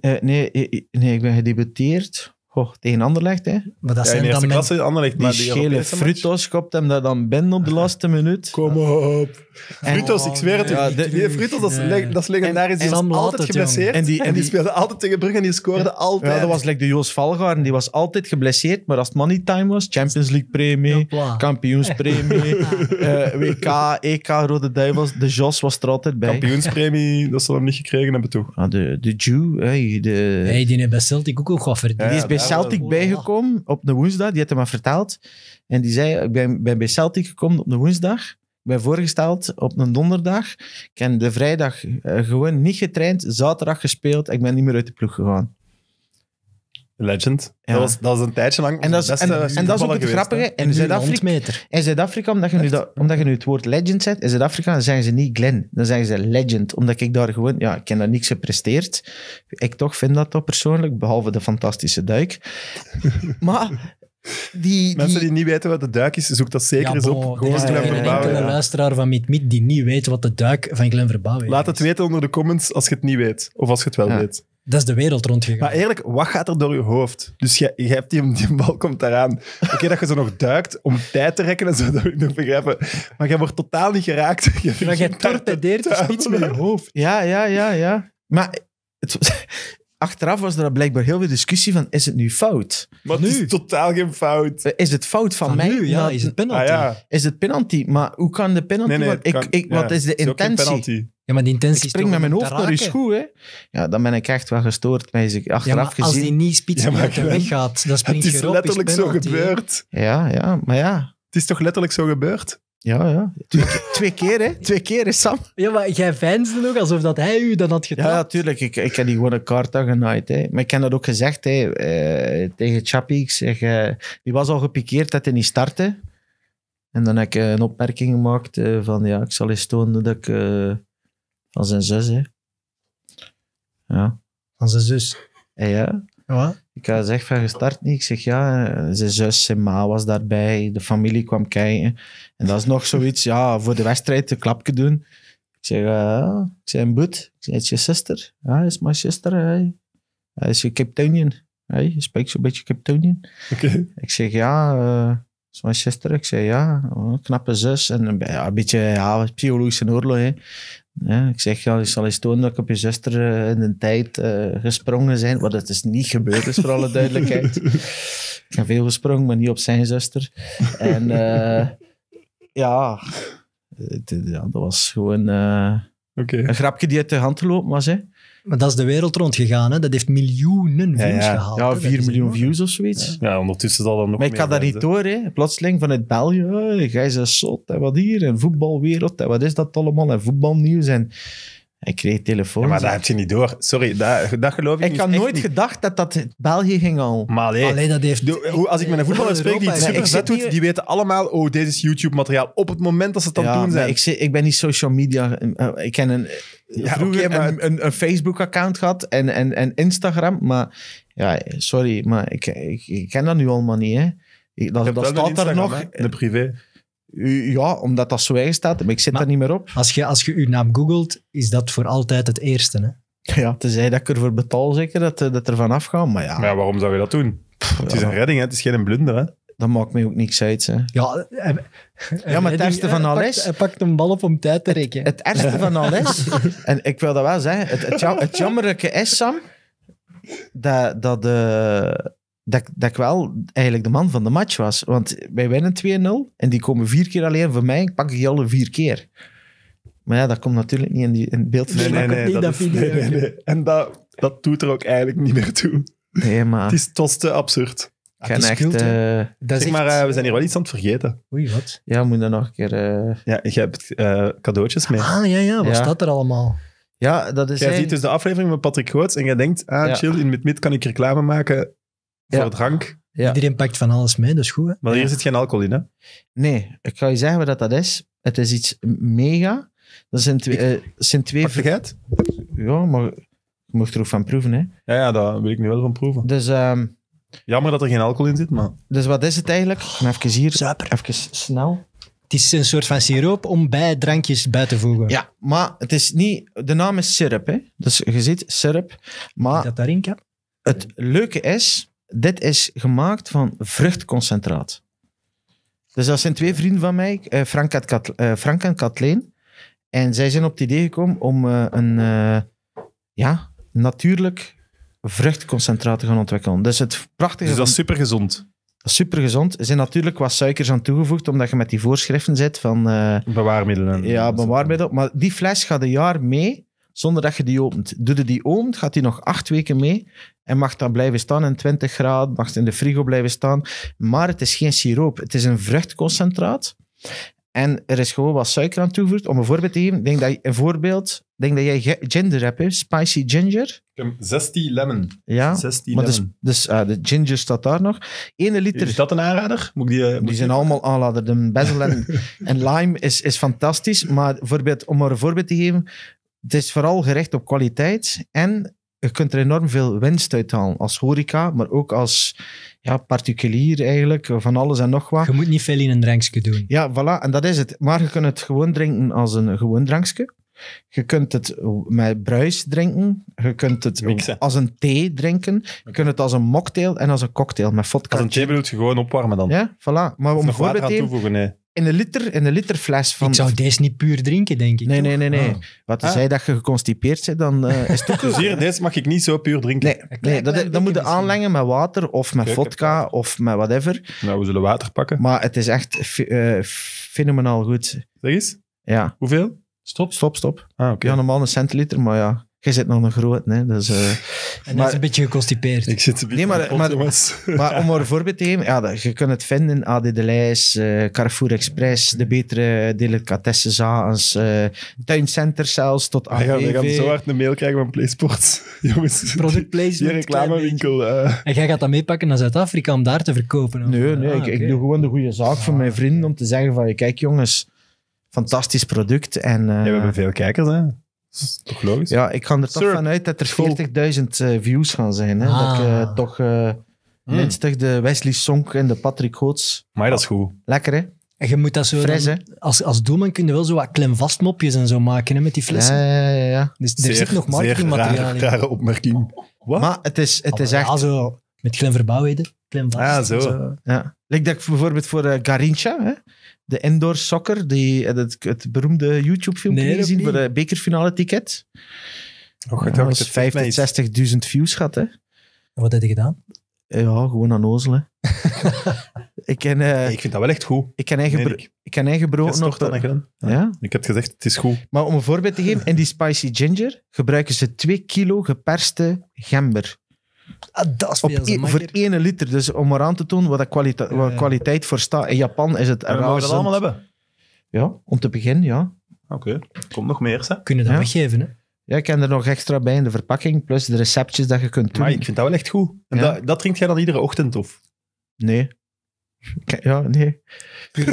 Eh, nee, nee, ik ben gedebuteerd Goh, tegen Anderlecht, hè. Maar dat ja, zijn dan klasse, Anderlecht, maar die gele Frutos kopt hem daar dan ben op de laatste minuut. Kom op. En... Frutos, ik zweer het. Ja, die, Frutos, dat is, ja. dat is legendarisch. Die is altijd geblesseerd. En die, die, speelde altijd tegen Brugge en die scoorde altijd. Ja, dat was like de Joos en Die was altijd geblesseerd, maar als het money time was, Champions League premie, kampioenspremie, premie, eh, WK, EK, Rode Duivels, de Jos was er altijd bij. Kampioenspremie, dat ze hem niet gekregen hebben, toch? Ah, de, de Jew, hey, de... Hey, die heeft bij Celtic ook al geofferd. Die Celtic bijgekomen op de woensdag. Die had hem maar verteld. En die zei, ik ben, bij Celtic gekomen op de woensdag. Ik ben voorgesteld op een donderdag. Ik heb de vrijdag eh, gewoon niet getraind. Zaterdag gespeeld. Ik ben niet meer uit de ploeg gegaan. Legend. Dat, was, dat een tijdje lang. En dat is, en, dat ook het grappige. In En Zuid-Afrika, Zuid-Afrika omdat, je nu omdat je nu het woord legend zet. in Zuid-Afrika dan zeggen ze niet Glen, dan zeggen ze legend. Omdat ik daar gewoon, ja, ik heb daar niks gepresteerd. Ik toch vind dat toch persoonlijk, behalve de fantastische duik. maar die, Mensen die... niet weten wat de duik is, zoek dat zeker eens op. Gewoon ja, Glenn luisteraar van Meet Meet die niet weet wat de duik van Glen Verbouw is. Laat het weten onder de comments als je het niet weet. Of als je het wel weet. Dat is de wereld rondgegaan. Maar eerlijk, wat gaat er door je hoofd? Dus je, je hebt die, die bal komt eraan. Oké, dat je zo nog duikt om tijd te rekken en zo, dat ik nog begrijpen. Maar je wordt totaal niet geraakt. Je maar jij torpedeert de spits met je hoofd. Ja, ja, ja, ja. Maar het, achteraf was er blijkbaar heel veel discussie van, is het nu fout? Maar nu? Het is totaal geen fout. Eh, is het fout van, mij? Nu, ja, is het penalty? Ah, is het penalty? Maar hoe kan de penalty? Nee, ik, ik, wat is de intentie? Ja, maar die intentie ik spring met mijn hoofd naar je schoen, hè. Ja, dan ben ik echt wel gestoord, maar ik achteraf ja, gezien... als die niet spits ja, weggaat, dan springt je Het is letterlijk zo gebeurd. Ja, ja, maar ja. Het is toch letterlijk zo gebeurd? Ja, ja. Twee, keer, hè. Twee keer, is Sam. Ja, maar jij veinsde ook alsof dat hij u dan had gedaan. Ja, tuurlijk Ik, ik heb die gewoon een kaart aangenaaid. Hè. Maar ik heb dat ook gezegd hè, eh, tegen Chappie. Ik zeg, eh, die was al gepikeerd dat hij niet startte. En dan heb ik eh, een opmerking gemaakt van, ja, ik zal eens tonen dat ik van zijn zus, hè. Ja. Van zijn zus? ja. Ik had gezegd van, gestart niet. Ik zeg, ja, zijn zus, zijn ma was daarbij. De familie kwam kijken. En dat is nog zoiets, ja, voor de wedstrijd een klapje doen. Ik zeg, uh, ik zeg, een boet. Ik zeg, is je zuster? Ja, is mijn zuster. Hij is je Captainian. Hij spreekt zo'n beetje Captainian. Ik zeg, ja... Uh, is mijn zuster. Ik zeg ja, oh, knappe zus. En een, ja, een beetje ja, psychologische oorlog. Ja, ik zeg, ja, ik zal eens tonen dat ik op je zuster eh, in de tijd eh, gesprongen zijn. Wat het is niet gebeurd is, voor alle duidelijkheid. ik heb veel gesprongen, maar niet op zijn zuster. En eh, ja, ja, dat was gewoon een grapje die uit de hand gelopen was. Hè. Maar dat is de wereld rondgegaan. Hè? Dat heeft miljoenen views ja, ja. gehaald. Ja, 4 miljoen views of zoiets. Ja, ondertussen zal dat nog Maar ik had dat niet door. Hè? Plotseling vanuit België. Gij is zot en wat hier. En voetbalwereld en wat is dat allemaal. En voetbalnieuws en... Ik kreeg telefoon. maar dat heb je niet door. Sorry, dat, geloof ik, ik niet. Ik had nooit gedacht dat dat België ging al. alleen dat heeft... De, als ik met een voetballer spreek die super doet, die weten allemaal, oh, dit is YouTube-materiaal. Op het moment dat ze het dan doen zijn. Ik, ik ben niet social media... Eh, ik ken een, vroeger maar... een, een, Facebook-account gehad en, en, en Instagram, maar... Ja, sorry, maar ik, ik, ken dat nu allemaal niet, hè. Dat, dat staat er nog... Hè? De privé. Ja, omdat dat zo eigen staat. Maar ik zit maar, daar niet meer op. Als je, als je uw naam googelt, is dat voor altijd het eerste. Hè? Ja, tenzij dat ik ervoor betaal zeker, dat, eh, dat er vanaf gaat. Maar ja. Maar ja, waarom zou je dat doen? het is een redding, hè? het is geen blunder. Hè? Dat maakt mij ook niks uit. Hè. Ja, eh, eh, ja, maar het ergste van alles... Hij pakt een bal op om tijd te rekken. Het ergste van alles... en ik wil dat wel zeggen. Het, het, jammerlijke is, Sam, dat, dat, de, dat, dat ik wel eigenlijk de man van de match was. Want wij winnen 2-0 en die komen vier keer alleen voor mij. Ik pak die alle vier keer. Maar ja, dat komt natuurlijk niet in, die, in het beeld. Nee, nee, nee, dat, is, En dat, dat doet er ook eigenlijk niet meer toe. Nee, maar... Het is tot te absurd. Ah, echt, eh, dat zeg maar, eh, we zijn hier wel iets aan het vergeten. Oei, wat? Ja, moet dan nog een keer... Eh, ja, je hebt cadeautjes mee. Ah, ja, ja. Wat staat er allemaal? Ja, dat is... Jij ziet dus de aflevering met Patrick Goots en jij denkt, ah, chill, in het kan ik reclame maken voor drank. Ja. Iedereen pakt van alles mee, dat is goed. Maar hier zit geen alcohol in, hè? Nee, ik ga je zeggen wat dat is. Het is iets mega. Dat zijn twee... Ik, eh, zijn twee Ja, maar je mocht er ook van proeven, hè? Ja, ja, daar wil ik nu wel van proeven. Dus... Ehm, Jammer dat er geen alcohol in zit, maar... Dus wat is het eigenlijk? Even hier, Zuiper. even snel. Het is een soort van siroop om bij drankjes bij te voegen. Ja, maar het is niet... De naam is syrup, hè? Dus je ziet syrup, maar... Dat daarin kan? Het leuke is dit is gemaakt van vruchtconcentraat. Dus dat zijn twee vrienden van mij, eh, Frank, en, Kat, eh, en Kathleen. En zij zijn op het idee gekomen om eh, een ja, natuurlijk vruchtconcentraat te gaan ontwikkelen. Dus het prachtige... Dus dat is super gezond. Dat is super gezond. Er zijn natuurlijk wat suikers aan toegevoegd, omdat je met die voorschriften zit van... bewaarmiddelen. Ja, bewaarmiddelen. Maar die fles gaat een jaar mee zonder dat je die opent. Doe je die opent, gaat die nog acht weken mee en mag dan blijven staan in 20 graden, mag in de frigo blijven staan. Maar het is geen siroop, het is een vruchtconcentraat. En er is gewoon wat suiker aan toegevoegd. Om een voorbeeld te geven, ik denk dat, je, een voorbeeld, denk dat jij ginger hebt, spicy ginger. Ik heb 16 lemon. Ja, 16 maar lemon. dus, dus ah, de ginger staat daar nog. 1 liter. Is dat een aanrader? die, eh, die zijn allemaal aanrader. De basil en, en, lime is, is fantastisch. Maar bijvoorbeeld, om maar een voorbeeld te geven, het is vooral gericht op kwaliteit en je kunt er enorm veel winst uithalen als horeca, maar ook als ja, particulier eigenlijk, van alles en nog wat. Je moet niet veel in een drankje doen. Ja, voilà, en dat is het. Maar je kunt het gewoon drinken als een gewoon drankje. Je kunt het met bruis drinken. Je kunt het als een thee drinken. Je kunt het als een mocktail en als een cocktail met vodka. Als een thee bedoel je gewoon opwarmen dan. Ja, voilà. Maar om aan te toevoegen, nee. In een, liter, in een liter fles van... Ik zou deze niet puur drinken, denk ik. Nee, nee, nee. nee. Ah. Wat ah. zei dat je geconstipeerd bent, dan uh, is toch. dus hier, deze mag ik niet zo puur drinken. Nee, nee, dat, dat, moet je aanlengen met water of met vodka of met whatever. Nou, we zullen water pakken. Maar het is echt eh, fenomenaal goed. Zeg eens. Ja. Hoeveel? Stop? Stop, stop. Ah, Ja, normaal een centiliter, maar ja, jij zit nog een groot. Hè, dus, eh, en dat is een beetje geconstipeerd. Ik zit een beetje nee, maar, om maar, om een voorbeeld te geven, ja, je kunt het vinden in AD eh, Carrefour Express, de betere delicatessen, uh, tuincenter zelfs, tot ADV. Ah ja, we gaan zo hard een mail krijgen van PlaySports. Jongens, Product placement, die reclamewinkel. En jij gaat dat meepakken naar Zuid-Afrika om daar te verkopen? Of? Nee, nee ah, ik, ik, doe gewoon de goede zaak voor ah, mijn vrienden om te zeggen van, kijk jongens fantastisch product. En, ja, we eh, hebben veel kijkers, hè? toch logisch? Ja, ik ga er toch vanuit dat er 40.000 eh, views gaan zijn. Hè? Dat ik eh, ah. toch minstens hmm. mm. de Wesley Song en de Patrick Goots. Maar dat is goed. Lekker, hè? En je moet dat zo... Fres, als, als doelman kun je wel zo wat klimvast mopjes en zo maken hè, met die flessen. Ja, ja, ja. Dus er zit nog marketingmateriaal in. rare opmerking. Wat? Maar het is, het is ah, echt... Ja, met klemverbouwheden. Klemvast. ja ah, zo. Ja. dat ik bijvoorbeeld voor uh, Garincha, hè? de indoor soccer, die, het, eh, het beroemde YouTube-filmpje nee, gezien voor de eh, bekerfinale-ticket. Oh, ja, dat 50 60.000 views schat. hè. En wat heb je gedaan? Eh, ja, gewoon aan ozelen. ik, ken, ik vind dat wel echt goed. Ik ken eigen, ik. eigen brood nog... Dat ja. ja. Ik heb gezegd, het is goed. Maar om een voorbeeld te geven, in die spicy ginger gebruiken ze 2 kilo geperste gember. Ah, dat is e- voor één liter. Dus om maar aan te tonen wat, de kwaliteit voor staat. In Japan is het raar. we dat allemaal hebben? Ja, om te beginnen, ja. Oké, okay. komt nog meer. Ze. Kunnen dat ja. weggeven, hè? Ja, ik heb er nog extra bij in de verpakking, plus de receptjes dat je kunt doen. Maar ik vind dat wel echt goed. En dat, dat drinkt jij dan iedere ochtend, of? Nee. Ja, nee.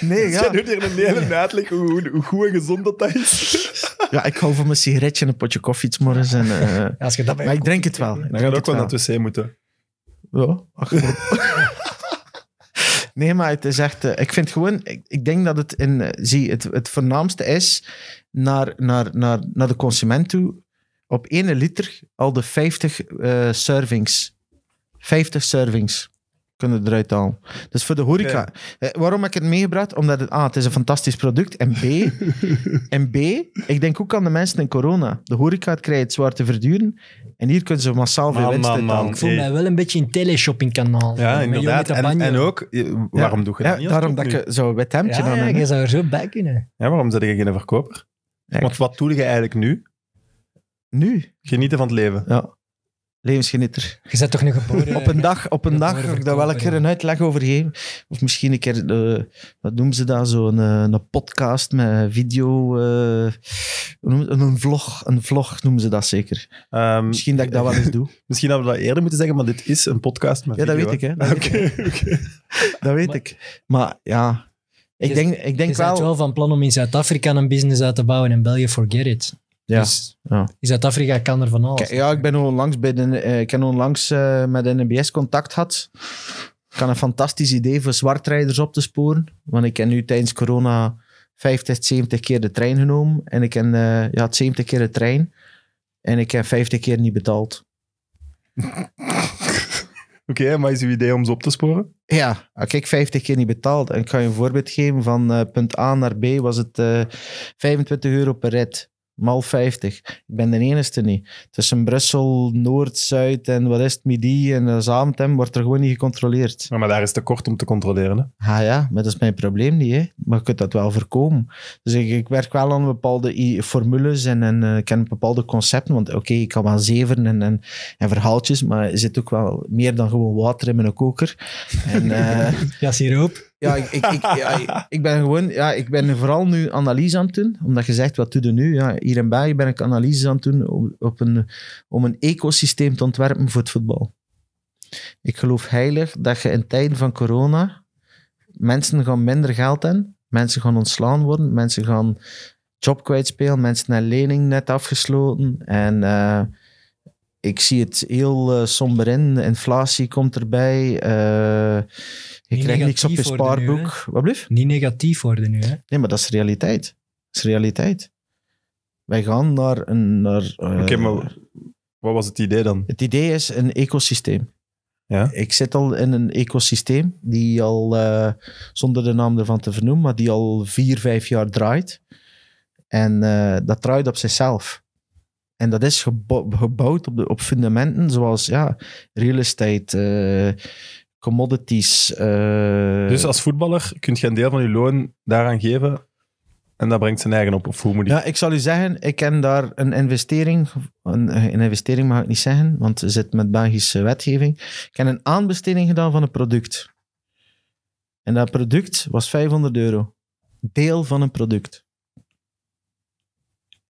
nee, ja. Jij doet hier een hele uitleg hoe, hoe goed en gezond dat, dat is ja, ik hou van mijn sigaretje en een potje koffie iets morgens. En, eh, als je dat maar ik drink het wel. dan dan gaat ook wel naar het wc moeten. Ja, Nee, maar het is echt... Eh, ik vind gewoon... Ik, denk dat het in... Eh, zie, het, het voornaamste is naar, naar, naar, naar de consument toe op 1 liter al de 50 servings. 50 servings kunnen eruit halen. Dus voor de horeca. Eh, waarom heb ik het meegebracht? Omdat het, A, ah, het is een fantastisch product. En B, en B, ik denk ook aan de mensen in corona. De horeca krijgt het zwaar te verduren. En hier kunnen ze massaal veel winst Ik voel mij wel een beetje een teleshoppingkanaal. Ja, inderdaad. En, en, ook, waarom doe je dat Daarom dat je zo'n wit ja, aan je zou er zo bij kunnen. Ja, waarom zet ik geen verkoper? Want wat doe je eigenlijk nu? Nu? Genieten van het leven. Ja levensgenieter. Je bent toch een geboren... op een dag, op een dag ga ik daar wel een keer een uitleg over geven. Of misschien een keer, eh, wat noemen ze dat, zo'n een, eh, een podcast met video... Uh, een, vlog, een vlog noemen ze dat zeker. Ehm, misschien dat ik dat wel eens doe. misschien hadden we dat eerder moeten zeggen, maar dit is een podcast met Ja, dat weet ik, hè. oké. ik. dat weet maar, ik. Maar ja... Ik denk, ik denk je wel... wel van plan om in Zuid-Afrika een business uit te bouwen en België forget it. Ja. Dus ja. in Zuid-Afrika kan er van alles. ja, ik ben onlangs, bij de, eh, ik heb onlangs eh, met NBS contact gehad. Ik had een fantastisch idee voor zwartrijders op te sporen. Want ik heb nu tijdens corona 50, 70 keer de trein genomen. En ik had eh, ja, 70 keer de trein. En ik heb 50 keer niet betaald. Oké, maar is uw idee om ze op te sporen? Ja, ik 50 keer niet betaald. En ik ga je een voorbeeld geven. Van punt A naar B was het uh, 25 euro per rit mal 50. Ik ben de enige niet. Tussen Brussel, Noord, Zuid en wat is het, Midi en eh, Zaventem wordt er gewoon niet gecontroleerd. maar daar is te kort om te controleren. Ah ja, maar dat is mijn probleem niet. Hè? Maar je kunt dat wel voorkomen. Dus ik, werk wel aan bepaalde formules en, en eh, ken bepaalde concepten. Want oké, ik kan wel zeven en, en, en, verhaaltjes, maar er zit ook wel meer dan gewoon water in mijn koker. En, uh, ja, siroop. Ja, ik, ik, ik, ja, ik ben gewoon, ja, ik ben vooral nu analyse aan het doen. Omdat je zegt, wat doe je nu? Ja, hier in België ben ik analyse aan het doen op, een, om een ecosysteem te ontwerpen voor het voetbal. Ik geloof heilig dat je in tijden van corona mensen gaan minder geld hebben, mensen gaan ontslaan worden, mensen gaan job kwijtspelen, mensen naar lening net afgesloten en... Eh, ik zie het heel eh, somber in. Inflatie komt erbij. Uh, je krijgt niks op je spaarboek. Wat blijf? Niet negatief worden nu. Hè? Nee, maar dat is realiteit. Dat is realiteit. Wij gaan naar een... Naar, eh, Oké, maar wat was het idee dan? Het idee is een ecosysteem. Ja? Ik zit al in een ecosysteem die al, zonder de naam ervan te vernoemen, maar die al vier, vijf jaar draait. En dat draait op zichzelf. En dat is gebouwd op, de, op fundamenten zoals ja, real estate, eh, commodities. Eh. Dus als voetballer kun je een deel van je loon daaraan geven en dat brengt zijn eigen op. Of ik... Ja, ik zal u zeggen, ik ken daar een investering, een, een, investering mag ik niet zeggen, want ze zit met Belgische wetgeving. Ik heb een aanbesteding gedaan van een product. En dat product was 500 euro. Deel van een product.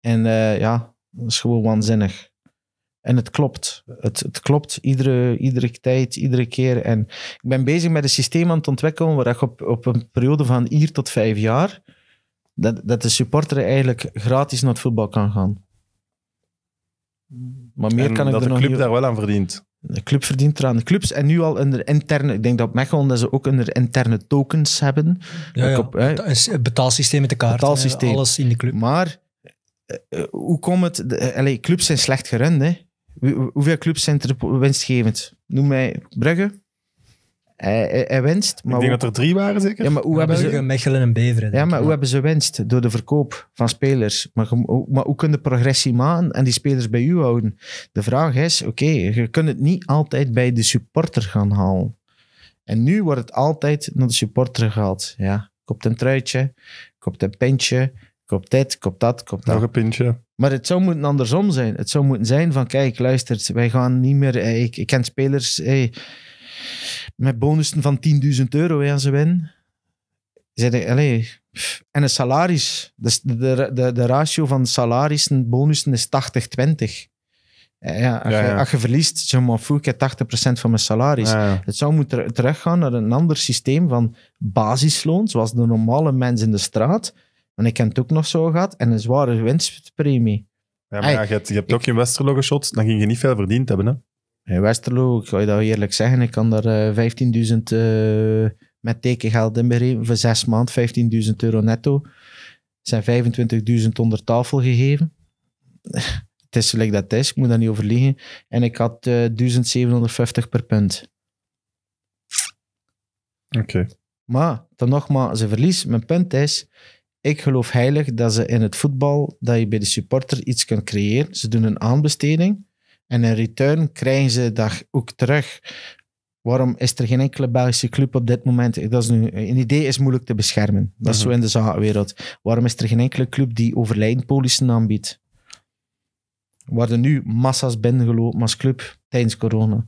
En eh, ja, dat is gewoon waanzinnig. En het klopt. Het, het klopt iedere, iedere tijd, iedere keer. En ik ben bezig met een systeem aan het ontwikkelen waar ik op, op een periode van hier tot vijf jaar, dat, dat de supporter eigenlijk gratis naar het voetbal kan gaan. Maar meer kan ik dat de club daar wel aan verdient. De club verdient eraan. De clubs en nu al de interne. Ik denk dat op Mechelen dat ze ook de interne tokens hebben. Ja, ja. Op, hè, betaalsysteem met de kaart. Betaalsysteem. alles in de club. Maar eh, eh, hoe komt het... Eh, Alle clubs zijn slecht gerund, hè. Hoeveel clubs zijn er winstgevend? Noem mij Brugge. Hij, hij, winst. Maar ik denk dat er drie waren, zeker? Ja, maar hoe hebben ze... Mechelen en Beveren. Ja, maar hoe hebben ze winst? Door de verkoop van spelers. Maar, maar hoe kunnen progressie maken en die spelers bij u houden? De vraag is, oké, je kunt het niet altijd bij de supporter gaan halen. En nu wordt het altijd naar de supporter gehaald. Ja, koopt een truitje, koopt een pintje, koop dit, koop dat, koop dat. Nog een pintje. Maar het zou moeten andersom zijn. Het zou moeten zijn van, kijk, luister, wij gaan niet meer... Eh, ik, ik, ken spelers eh, met bonussen van 10.000 euro wij als ze winnen. Zeiden, en een salaris. Dus de, de, de ratio van salarissen en bonussen is 80-20. Eh, ja, als, ja, Je, als je verliest, zeg maar vroeg, ik 80% van mijn salaris. het zou moeten teruggaan naar een ander systeem van basisloon, zoals de normale mens in de straat. En ik heb het ook nog zo gehad. En een zware winstpremie. Ja, maar je hebt, je hebt ik, ook geen Westerlo geschot. Dan ging je niet veel verdiend hebben, hè? In Westerlo, ik ga je dat eerlijk zeggen, ik kan daar 15.000 eh, eh, met tekengeld in berekenen. Voor zes maanden 15.000 euro netto. Zijn 25.000 onder tafel gegeven. het is gelijk dat is, ik moet daar niet over liegen. En ik had 1750 eh, per punt. Oké. Maar, dan nog maar, ze verlies. Mijn punt is, ik geloof heilig dat ze in het voetbal, dat je bij de supporter iets kan creëren. Ze doen een aanbesteding en in return krijgen ze dat ook terug. Waarom is er geen enkele Belgische club op dit moment? Dat is nu, een idee is moeilijk te beschermen. Dat is mhm. zo in de zakenwereld. Waarom is er geen enkele club die overlijdenpolissen aanbiedt? worden nu massa's binnengelopen als club tijdens corona.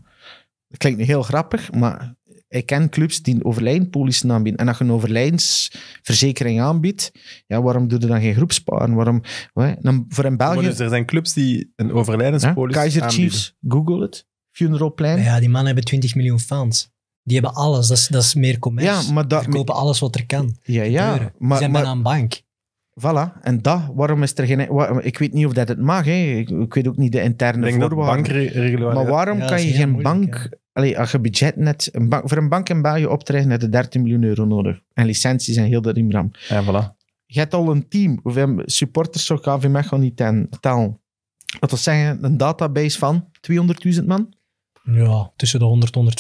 Dat klinkt heel grappig, maar ik ken clubs die een overlijdenspolissen aanbieden. En als je een overlijdensverzekering aanbiedt, ja, waarom doe je dan geen groepsparen? Waarom, Dan, voor in België... Maar dus er zijn clubs die een overlijdenspolis ja, Kaiser Chiefs, google het. Funeral Plan. ja, die mannen hebben 20 miljoen fans. Die hebben alles. Dat is, dat is meer commercie. Ja, maar dat, Die kopen alles wat er kan. Ja, ja. Maar, zijn maar, een bank. Voilà, en dat, waarom is er geen... Ik weet niet of dat het mag, hè. Ik, weet ook niet de interne voorwaarden. Maar waarom kan je geen bank Allee, als je budget net... Een bank, voor een bank in België optreden heb je 13 miljoen euro nodig. En licenties en heel de rimram. En voilà. Je hebt al een team. Hoeveel supporters zou KV Mechel niet tellen? Dat wil zeggen, een database van 200.000 man? Ja, tussen de 100 en 150.000.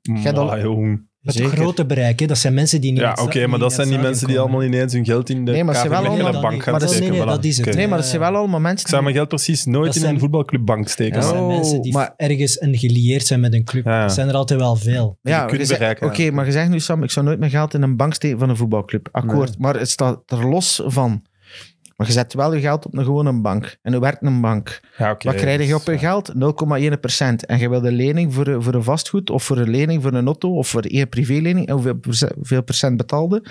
Je hebt al, nou, het een grote bereik, hè? dat zijn mensen die niet... Ja, oké, maar dat zijn die mensen die allemaal ineens hun geld in de, nee, maar ze wel bank gaan steken. Nee, dat is het. Nee, maar dat zijn wel allemaal mensen... Die... Ik zou mijn geld precies nooit in een voetbalclubbank steken. dat zijn oh, mensen die oh, maar... ergens een gelieerd zijn met een club. er zijn er altijd wel veel. Ja, je bereiken. Oké, maar je zegt nu, Sam, ik zou nooit mijn geld in een bank steken van een voetbalclub. Akkoord, maar het staat er los van. Maar je zet wel je geld op een gewone bank. En hoe werkt een bank? Wat krijg je op je dus, geld? 0,1%. En je wilde een lening voor, voor een vastgoed of voor een lening voor een auto of voor een privélening. En hoeveel, hoeveel procent betaalde?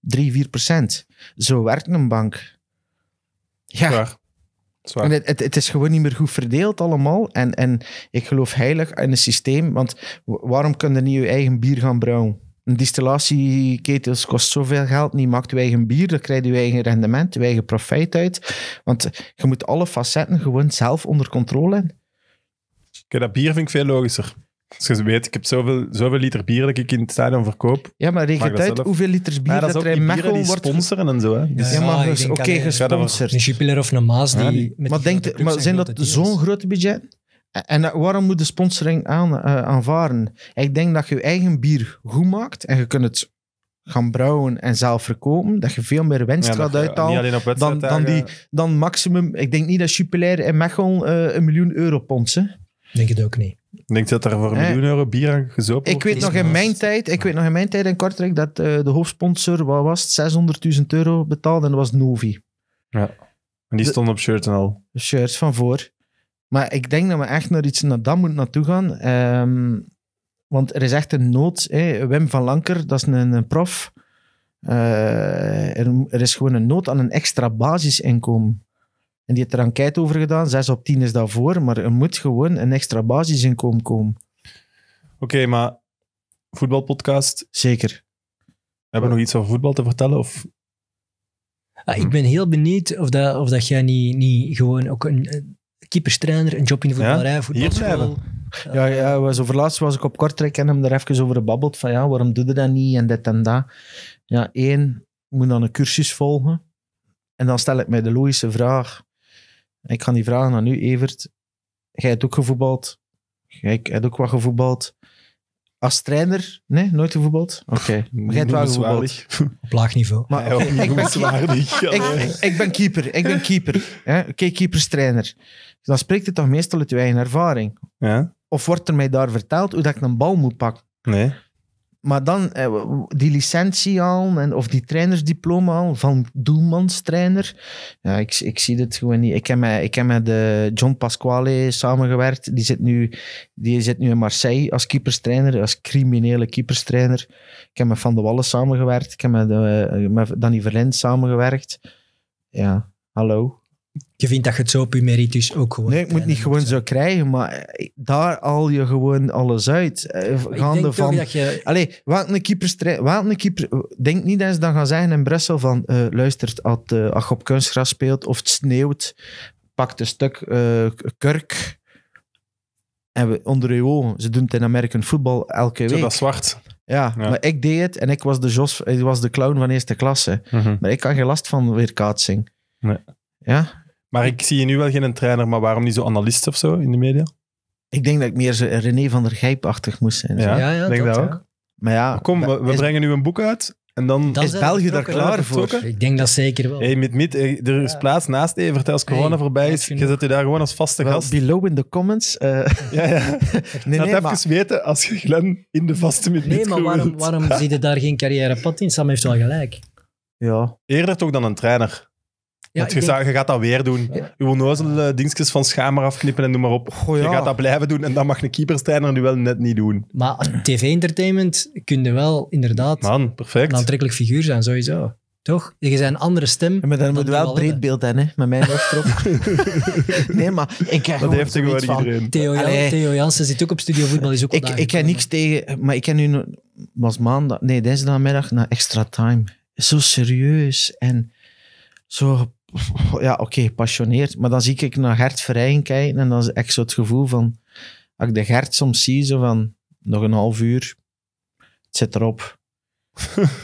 3, 4 Zo werkt een bank. Ja. Zwaar. En het, is gewoon niet meer goed verdeeld allemaal. En, en ik geloof heilig in het systeem. Want waarom kun je niet je eigen bier gaan brouwen? Een distillatieketels kost zoveel geld, niet maakt uw eigen bier, dan krijg je uw eigen rendement, uw eigen profijt uit. Want je moet alle facetten gewoon zelf onder controle hebben. Kijk, dat bier vind ik veel logischer. Als je weet, ik heb zoveel, zoveel liter bier dat ik in het stadion verkoop. Ja, maar het uit hoeveel liters bier dat, dat er in Mechelen wordt... sponsoren en zo. Hè. ja, dus- maar ah, oké, okay, gesponsord. Een Jupiler of een Maas. Die die, maar, denk, maar zijn dat zo'n grote budget? En waarom moet de sponsoring aan, uh, aanvaren? Ik denk dat je je eigen bier goed maakt en je kunt het gaan brouwen en zelf verkopen, dat je veel meer winst ja, gaat uithalen dan, dan, die, eh, dan maximum... Ik denk niet dat Jupiler en Mechel eh, een miljoen euro ponsen. Denk het ook niet. Denk je dat er voor een miljoen euro bier aan gezopen ik Weet nog in mijn tijd, ik weet nog in mijn tijd in Kortrijk dat de hoofdsponsor, wat was 600.000 euro betaalde en dat was Novi. Ja. En die stond op shirt en al. Shirts van voor. Maar ik denk dat we echt naar iets naar dat moet naartoe gaan. Ehm, want er is echt een nood. Hè. Wim van Lanker, dat is een, prof. Eh, er, er, is gewoon een nood aan een extra basisinkomen. En die heeft er enquête over gedaan. Zes op tien is daarvoor. Maar er moet gewoon een extra basisinkomen komen. Oké, maar voetbalpodcast. Zeker. Hebben we nog iets over voetbal te vertellen? Of? Ah, ik ben heel benieuwd of, dat, of dat jij niet, niet gewoon ook een trainer, een job in de voetballerij, voetbalschool. Ja, ja was laatst was ik op Kortrijk en hem daar even over gebabbeld van ja, waarom doe je dat niet en dit en dat. Ja, één, moet dan een cursus volgen. En dan stel ik mij de logische vraag. Ik ga die vragen aan u, Evert. Jij hebt ook gevoetbald. Jij hebt ook wat gevoetbald als trainer? Nee, nooit gevoetbald? Oké. Okay. Maar wel Op laag niveau. Maar, okay, ik, ben keeper, ik, ik, ben keeper. Ik ben keeper. Oké, okay, trainer dus Dan spreekt het toch meestal uit je eigen ervaring? Ja. Of wordt er mij daar verteld hoe dat ik een bal moet pakken? Nee. Maar dan eh, die licentie al, en, of die trainersdiploma al, van doelmanstrainer. Ja, ik, ik zie dit gewoon niet. Ik heb met, ik heb met de John Pasquale samengewerkt. Die zit, nu, die zit nu in Marseille als keeperstrainer, als criminele keeperstrainer. Ik heb met Van de Wallen samengewerkt. Ik heb met, eh, met Danny Verlind samengewerkt. Ja, hallo. Je vindt dat je het zo op je meritus ook gewoon... Nee, ik moet eh, niet gewoon zo krijgen, maar eh, daar al je gewoon alles uit. Eh, ik gaande van... Dat je... Allee, wat een keeper... Wat een keeper... Denk niet dat ze dan gaan zeggen in Brussel van... luistert, als, de op kunstgras speelt of het sneeuwt, Pak een stuk kurk en we, onder je ogen. Ze doen het in American Football elke week. Zo dat zwart. Ja, maar ik deed het en ik was de, Jos, ik was de clown van eerste klasse. Mhm. Maar ik had geen last van weerkaatsing. Nee. Ja, maar ik zie je nu wel geen trainer, maar waarom niet zo analist of zo in de media? Ik denk dat ik meer zo René van der Gijp-achtig moest zijn. Ja, ja, ja denk dat, ook. Maar ja, kom, we, brengen nu een boek uit. En dan is België daar klaar voor. Ik denk dat zeker wel. Hey, met, met, eh, er is plaats naast Evert. Als corona hey, voorbij is, je zet je daar gewoon als vaste gast. Below in de comments. Eh. ja, ja. nee, Laat nee, even weten als je Glen in de vaste met Nee, maar waarom, waarom zie je daar geen carrièrepad in? Sam heeft wel gelijk. Ja. Eerder toch dan een trainer je, denk... je, gaat dat weer doen. Uw nozel eh, dingetjes van schamer afknippen en noem maar op. je gaat dat blijven doen en dan mag een keepersteiner nu wel net niet doen. Maar tv-entertainment kun je wel inderdaad Man, perfect. een aantrekkelijk figuur zijn, sowieso. Toch? Je zijn een andere stem. maar dan moet wel breed beeld hebben, hè? met mijn hoofd nee, maar ik krijg Dat heeft gewoon iedereen. Theo, Theo Jansen zit ook op Studio Voetbal. Is ook ik, ik heb niks tegen, maar ik heb nu... Was maandag... Nee, namiddag naar Extra Time. Zo serieus en zo ja, oké, gepassioneerd. Maar dan zie ik naar Gert Verheyen kijken en dan is echt zo het gevoel van... Als ik de Gert soms zie, zo van... Nog een half uur. Het zit erop.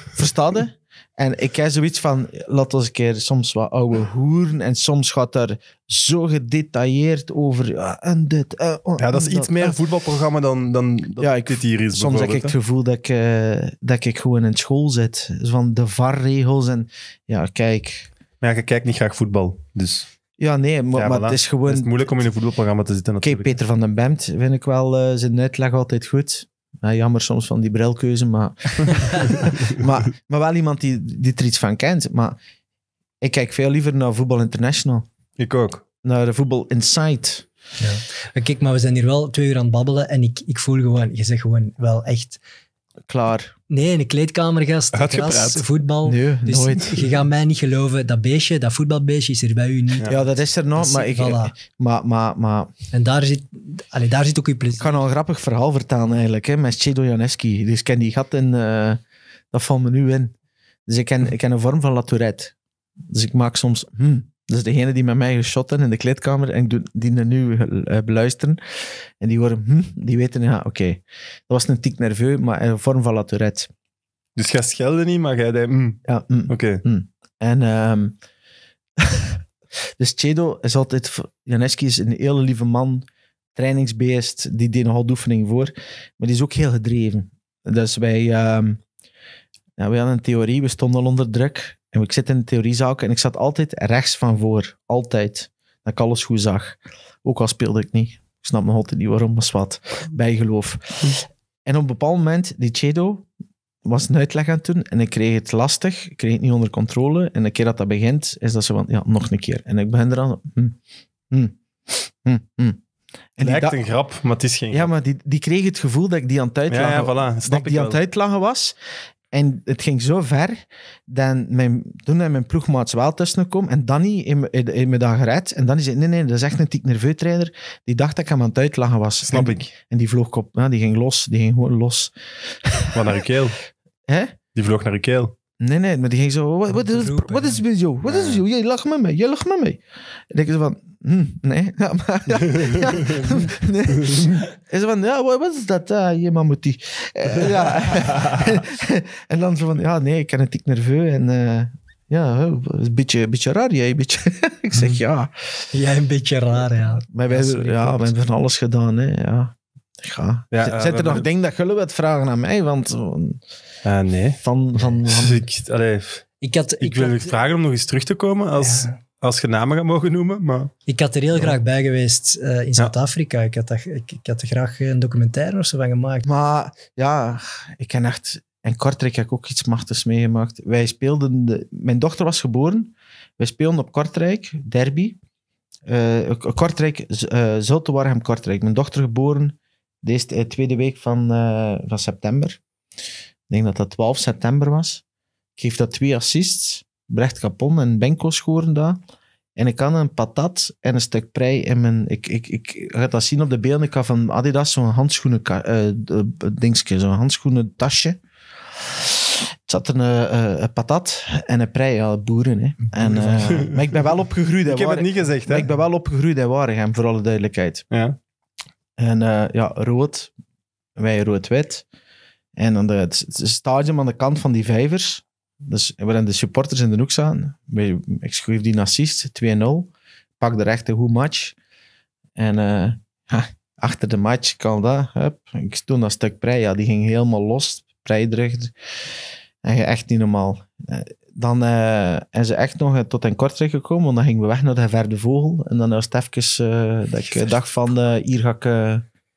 Verstaat je? En ik heb zoiets van, laat eens een keer soms wat oude hoeren. En soms gaat er zo gedetailleerd over. en dit. Eh, oh, ja, dat is iets meer voetbalprogramma dan, dan ja, ik, dit hier is. Soms heb ik het gevoel dat ik, eh, dat ik gewoon in school zit. Van de VAR-regels en ja, kijk. Maar ja, je kijkt niet graag voetbal, dus... Ja, nee, maar, het is gewoon... Het is moeilijk om in een voetbalprogramma te zitten Oké, Peter van den Bemt vind ik wel eh, zijn uitleg altijd goed. jammer soms van die brilkeuze, maar... maar, maar wel iemand die, die er iets van kent. Maar ik kijk veel liever naar Voetbal International. Ik ook. Naar de Voetbal Insight. Ja. Kijk, maar we zijn hier wel twee uur aan het babbelen en ik, ik voel gewoon, je zegt gewoon wel echt klaar. Nee, een kleedkamergast, voetbal. Nee, dus nooit. Je gaat mij niet geloven, dat beestje, dat voetbalbeestje is er bij u niet. Ja, dat is er nog, maar, ik, maar, maar, maar... En daar zit, allee, daar zit ook uw plezier. Ik kan al een grappig verhaal vertellen eigenlijk, hè, met Cedo Janeski. Dus ik ken die gat en eh, dat valt me nu in. Dus ik ken, ik ken een vorm van latourette. Dus ik maak soms... Hmm, dus degene die met mij is in de kleedkamer en die nu beluisteren eh, en die horen, hm, die weten, ja, ah, oké. Dat was een tik nerveus, maar een vorm van La Dus jij schelden niet, maar jij deed, hm. Ja, hm. Oké. Hm. En... Um, Dus Chedo is altijd... Janeski is een hele lieve man, trainingsbeest, die deed nogal de oefening voor. Maar die is ook heel gedreven. Dus wij... Ehm, ja, we hadden een theorie, we stonden al onder druk. En ik zit in de theoriezaak en ik zat altijd rechts van voor. Altijd. Dat ik alles goed zag. Ook al speelde ik niet. Ik snap nog altijd niet waarom, maar wat. Bijgeloof. En op een bepaald moment, die Chedo was een uitleg aan het doen en ik kreeg het lastig. Ik kreeg het niet onder controle. En de keer dat dat begint, is dat zo van, ja, nog een keer. En ik begin er aan hm, hm, hm. hm. Lijkt een grap, maar het is geen Ja, maar die, die kreeg het gevoel dat ik die aan het uitlachen, ja, ja, voilà, dat ik die aan het uitlachen was. En het ging zo ver dat mijn, toen mijn ploegmaats wel tussenkom en Danny in, in, me daar gered. En dan zei, nee, nee, dat is echt een tiek nerveus trainer. Die dacht dat ik hem aan het uitlachen was. Snap en, ik. En die vloog op, nou, die ging los, die ging gewoon los. Wat naar de keel. Hè? Die vloog naar de keel. Nee, nee, maar die ging zo, wat is het Wat is met jou? Wat is jou? Jij lacht me mee, jij lacht me mee. En ik zo van, hm, nee, ja, maar, nee. En ze van, ja, wat is dat? Uh, je mamutie. Uh, eh, ja. en dan zo van, ja, nee, ik ben een tik nerveus en... Uh, ja, oh, een beetje, beetje raar jij. Een beetje. ik zeg hmm. ja. Jij een beetje raar, ja. Maar wij, ja, we hebben van alles gedaan, hè. Ja. Ja, Zet, Zit zet er nog ding dat jullie wat vragen aan mij, want uh, nee. Van, van, van... Ik, ik, had, ik, ik wil vragen om nog eens terug te komen als, als je namen gaat mogen noemen. Maar... Ik had er heel graag bij geweest eh, in Zuid-Afrika. Ik, had ik, ik, had er graag eh, een documentaire of zo van gemaakt. Maar ja, ik ken echt... En Kortrijk heb ik ook iets machtigs meegemaakt. Wij speelden... De, mijn dochter was geboren. Wij speelden op Kortrijk, derby. Eh, Kortrijk, uh, Zultewargem, Kortrijk. Mijn dochter geboren deze tweede week van, van september denk dat dat 12 september was. Ik geef dat twee assists. Brecht Capon en Benko scoren daar. En ik had een patat en een stuk prei in mijn... Ik, ik, ik ga dat zien op de beelden. Ik had van Adidas zo'n handschoenen... Uh, dingetje, zo'n handschoenen tasje. Het zat een, uh, een patat en een prei. Ja, boeren, hè. En, eh, maar ik ben wel opgegroeid. Ik heb het niet gezegd, hè? ik ben wel opgegroeid in Waregem, voor alle duidelijkheid. Ja. En ja, rood. Wij rood-wit. En aan het, stadium stadion aan de kant van die vijvers, dus, waarin de supporters in de hoek staan, ik schreef die assist, 2-0. Pak de rechter, hoe match. En eh, achter de match kan dat. Hup. Ik toen dat stuk prei, ja, die ging helemaal los. Prei terug. En je echt niet normaal. Eh, dan uh, eh, zijn ze echt nog tot een kort gekomen, want dan gingen we weg naar de Verde Vogel. En dan was het even uh, dat ik dacht van, hier ga ik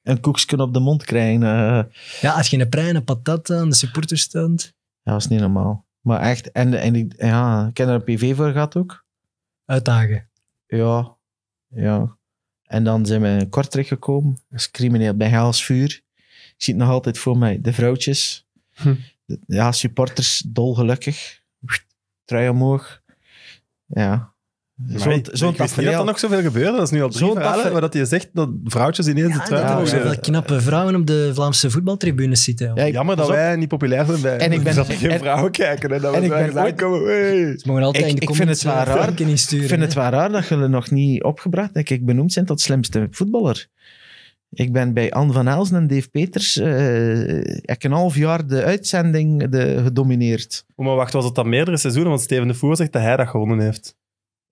een koeksken op de mond krijgen. Eh. Ja, als je een prei, een patat aan de supporters stond. Ja, dat was niet normaal. Maar echt, en, en ik, ja, ik heb er een PV voor gehad ook. Uitdagen. Ja, ja. En dan zijn we kort terecht gekomen. Dat crimineel bij Gaals vuur. Ik nog altijd voor mij. De vrouwtjes. Hm. Ja, supporters dolgelukkig. Trui omhoog. Ja, Zo'n zo dat er nog zoveel gebeurde. Dat is nu al drie verhalen maar dat je zegt dat vrouwtjes ineens ja, het twijfel Ja, Dat knappe vrouwen op de Vlaamse voetbaltribunes zitten. Ja, jammer dat wij niet populair zijn bij en ik ben, dat geen vrouwen kijken. en ik ben komen, Ze mogen altijd ik, in de ik vind het raar, sturen. Ik vind het waar raar dat jullie nog niet opgebracht dat ik benoemd zijn tot slimste voetballer. Ik ben bij Anne van Elsen en Dave Peters uh, ik een half jaar de uitzending de, gedomineerd. Oh, maar wacht, was het dan meerdere seizoenen? Want Steven de Voer zegt dat hij dat gewonnen heeft.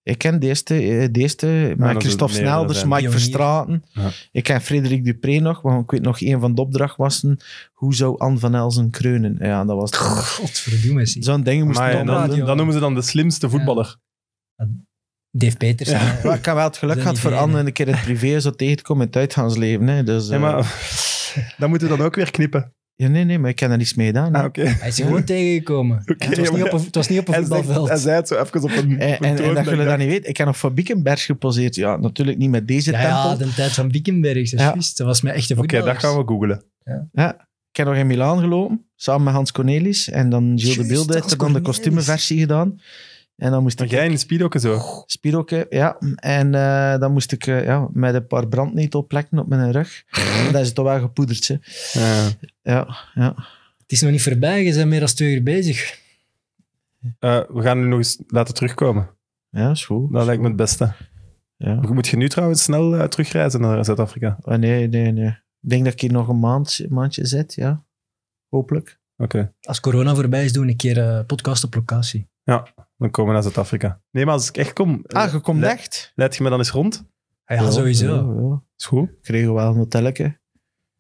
Ik ken deze, deze maar Christophe Snelders, Mike Verstraten. Ik ken Frederik Dupré nog, want ik weet nog één van de opdracht was hoe zou Anne van Elsen kreunen? Ja, dat was... Godverdomme. Zo'n ding moest dan, dan, noemen ze dan de slimste voetballer. Dave Peters. Ja. kan ik heb wel het geluk gehad voor Anne een keer in het privé zo tegen te komen in het uitgaansleven. Hè. Dus, ja, maar, eh, dat moeten we dan ook weer knippen. Ja, nee, nee, maar ik heb daar niets mee gedaan. Ah, Hij is gewoon tegengekomen. het, was niet op een, het voetbalveld. Hij zei het zo even op een, op en, en, en, dat jullie dat niet weten, ik heb nog voor Biekenberg geposeerd. Ja, natuurlijk niet met deze ja, tempel. Ja, de tijd van Biekenberg, dat, ja. dat was mijn echte voetbal. Oké, dat gaan we googelen. Ja. Ik heb nog in Milaan gelopen, samen met Hans Cornelis. En dan Gilles de Beeld heeft dan de kostuumversie gedaan. En dan moest ik... jij in een speedokken zo? Oh, speedokken, ja. En eh, dan moest ik eh, ja, met een paar brandnetelplekken op mijn rug. dat is toch wel gepoederd, hè. Ja. ja. Ja, Het is nog niet voorbij, je zijn meer dan twee uur bezig. Eh, we gaan nu nog eens laten terugkomen. Ja, is goed. Dat lijkt me het beste. Ja. Moet je nu trouwens snel terugreizen naar Zuid-Afrika? Oh, nee, nee, nee. Ik denk dat ik hier nog een maand, maandje zit, ja. Hopelijk. Oké. Als corona voorbij is, doen we een keer podcast op locatie. Ja, dan komen we naar Zuid-Afrika. Nee, maar als ik echt kom... Eh, ah, je komt echt? Leid je me dan eens rond? Ah ja, sowieso. Ja, Is goed. Ik we wel een hotelletje.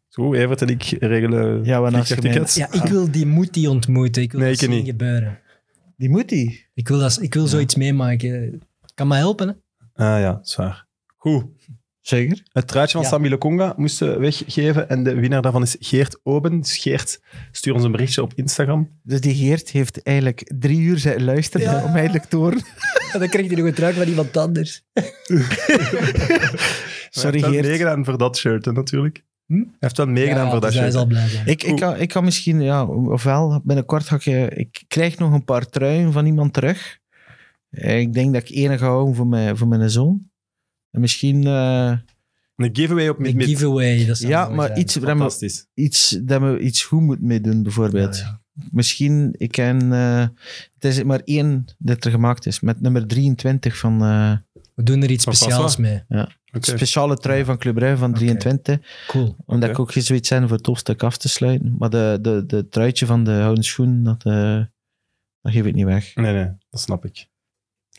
even Evert en ik regelen ja, vliegtickets. Ja, ik wil die die ontmoeten. Ik wil nee, ik zien niet. gebeuren. Die die Ik wil, dat, ik wil zoiets meemaken. Kan mij helpen, hè? Ah ja, zwaar. Goed. Het truitje van ja. Sammy Lokonga moesten weggeven. En de winnaar daarvan is Geert Oben. Dus Geert, stuur ons een berichtje op Instagram. Dus die Geert heeft eigenlijk drie uur zijn luisteren om eindelijk te horen. En dan kreeg hij nog een truitje van iemand anders. Sorry Geert. Hij heeft meegedaan voor dat shirt natuurlijk. Hm? Hij heeft wel meegedaan voor dus dat shirt. Ik, ik, kan, ik misschien, ja, ofwel binnenkort ga ik... Eh, ik krijg nog een paar truien van iemand terug. Eh, ik denk dat ik enige hou voor mijn, voor mijn zoon misschien... Uh, een giveaway op met Een giveaway, dat Ja, maar iets, waar iets dat we iets goed moeten meedoen bijvoorbeeld. Misschien, ik ken... Uh, eh, het is maar één dat er gemaakt is, met nummer 23 van... Eh, we doen er iets speciaals mee. Ja. Speciale trui van Club Brugge van 23. Cool. Omdat ik ook zoiets zijn voor het hoofdstuk af te sluiten. Maar de, de, de truitje van de houden schoen, dat, dat geef ik niet weg. Nee, nee, dat snap ik.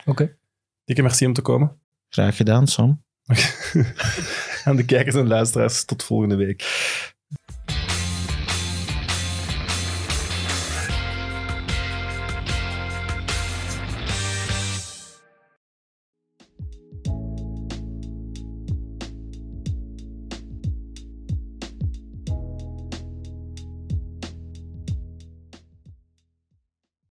Oké. Dikke merci om te komen. Graag gedaan, Sam. Aan de kijkers en luisteraars, tot volgende week.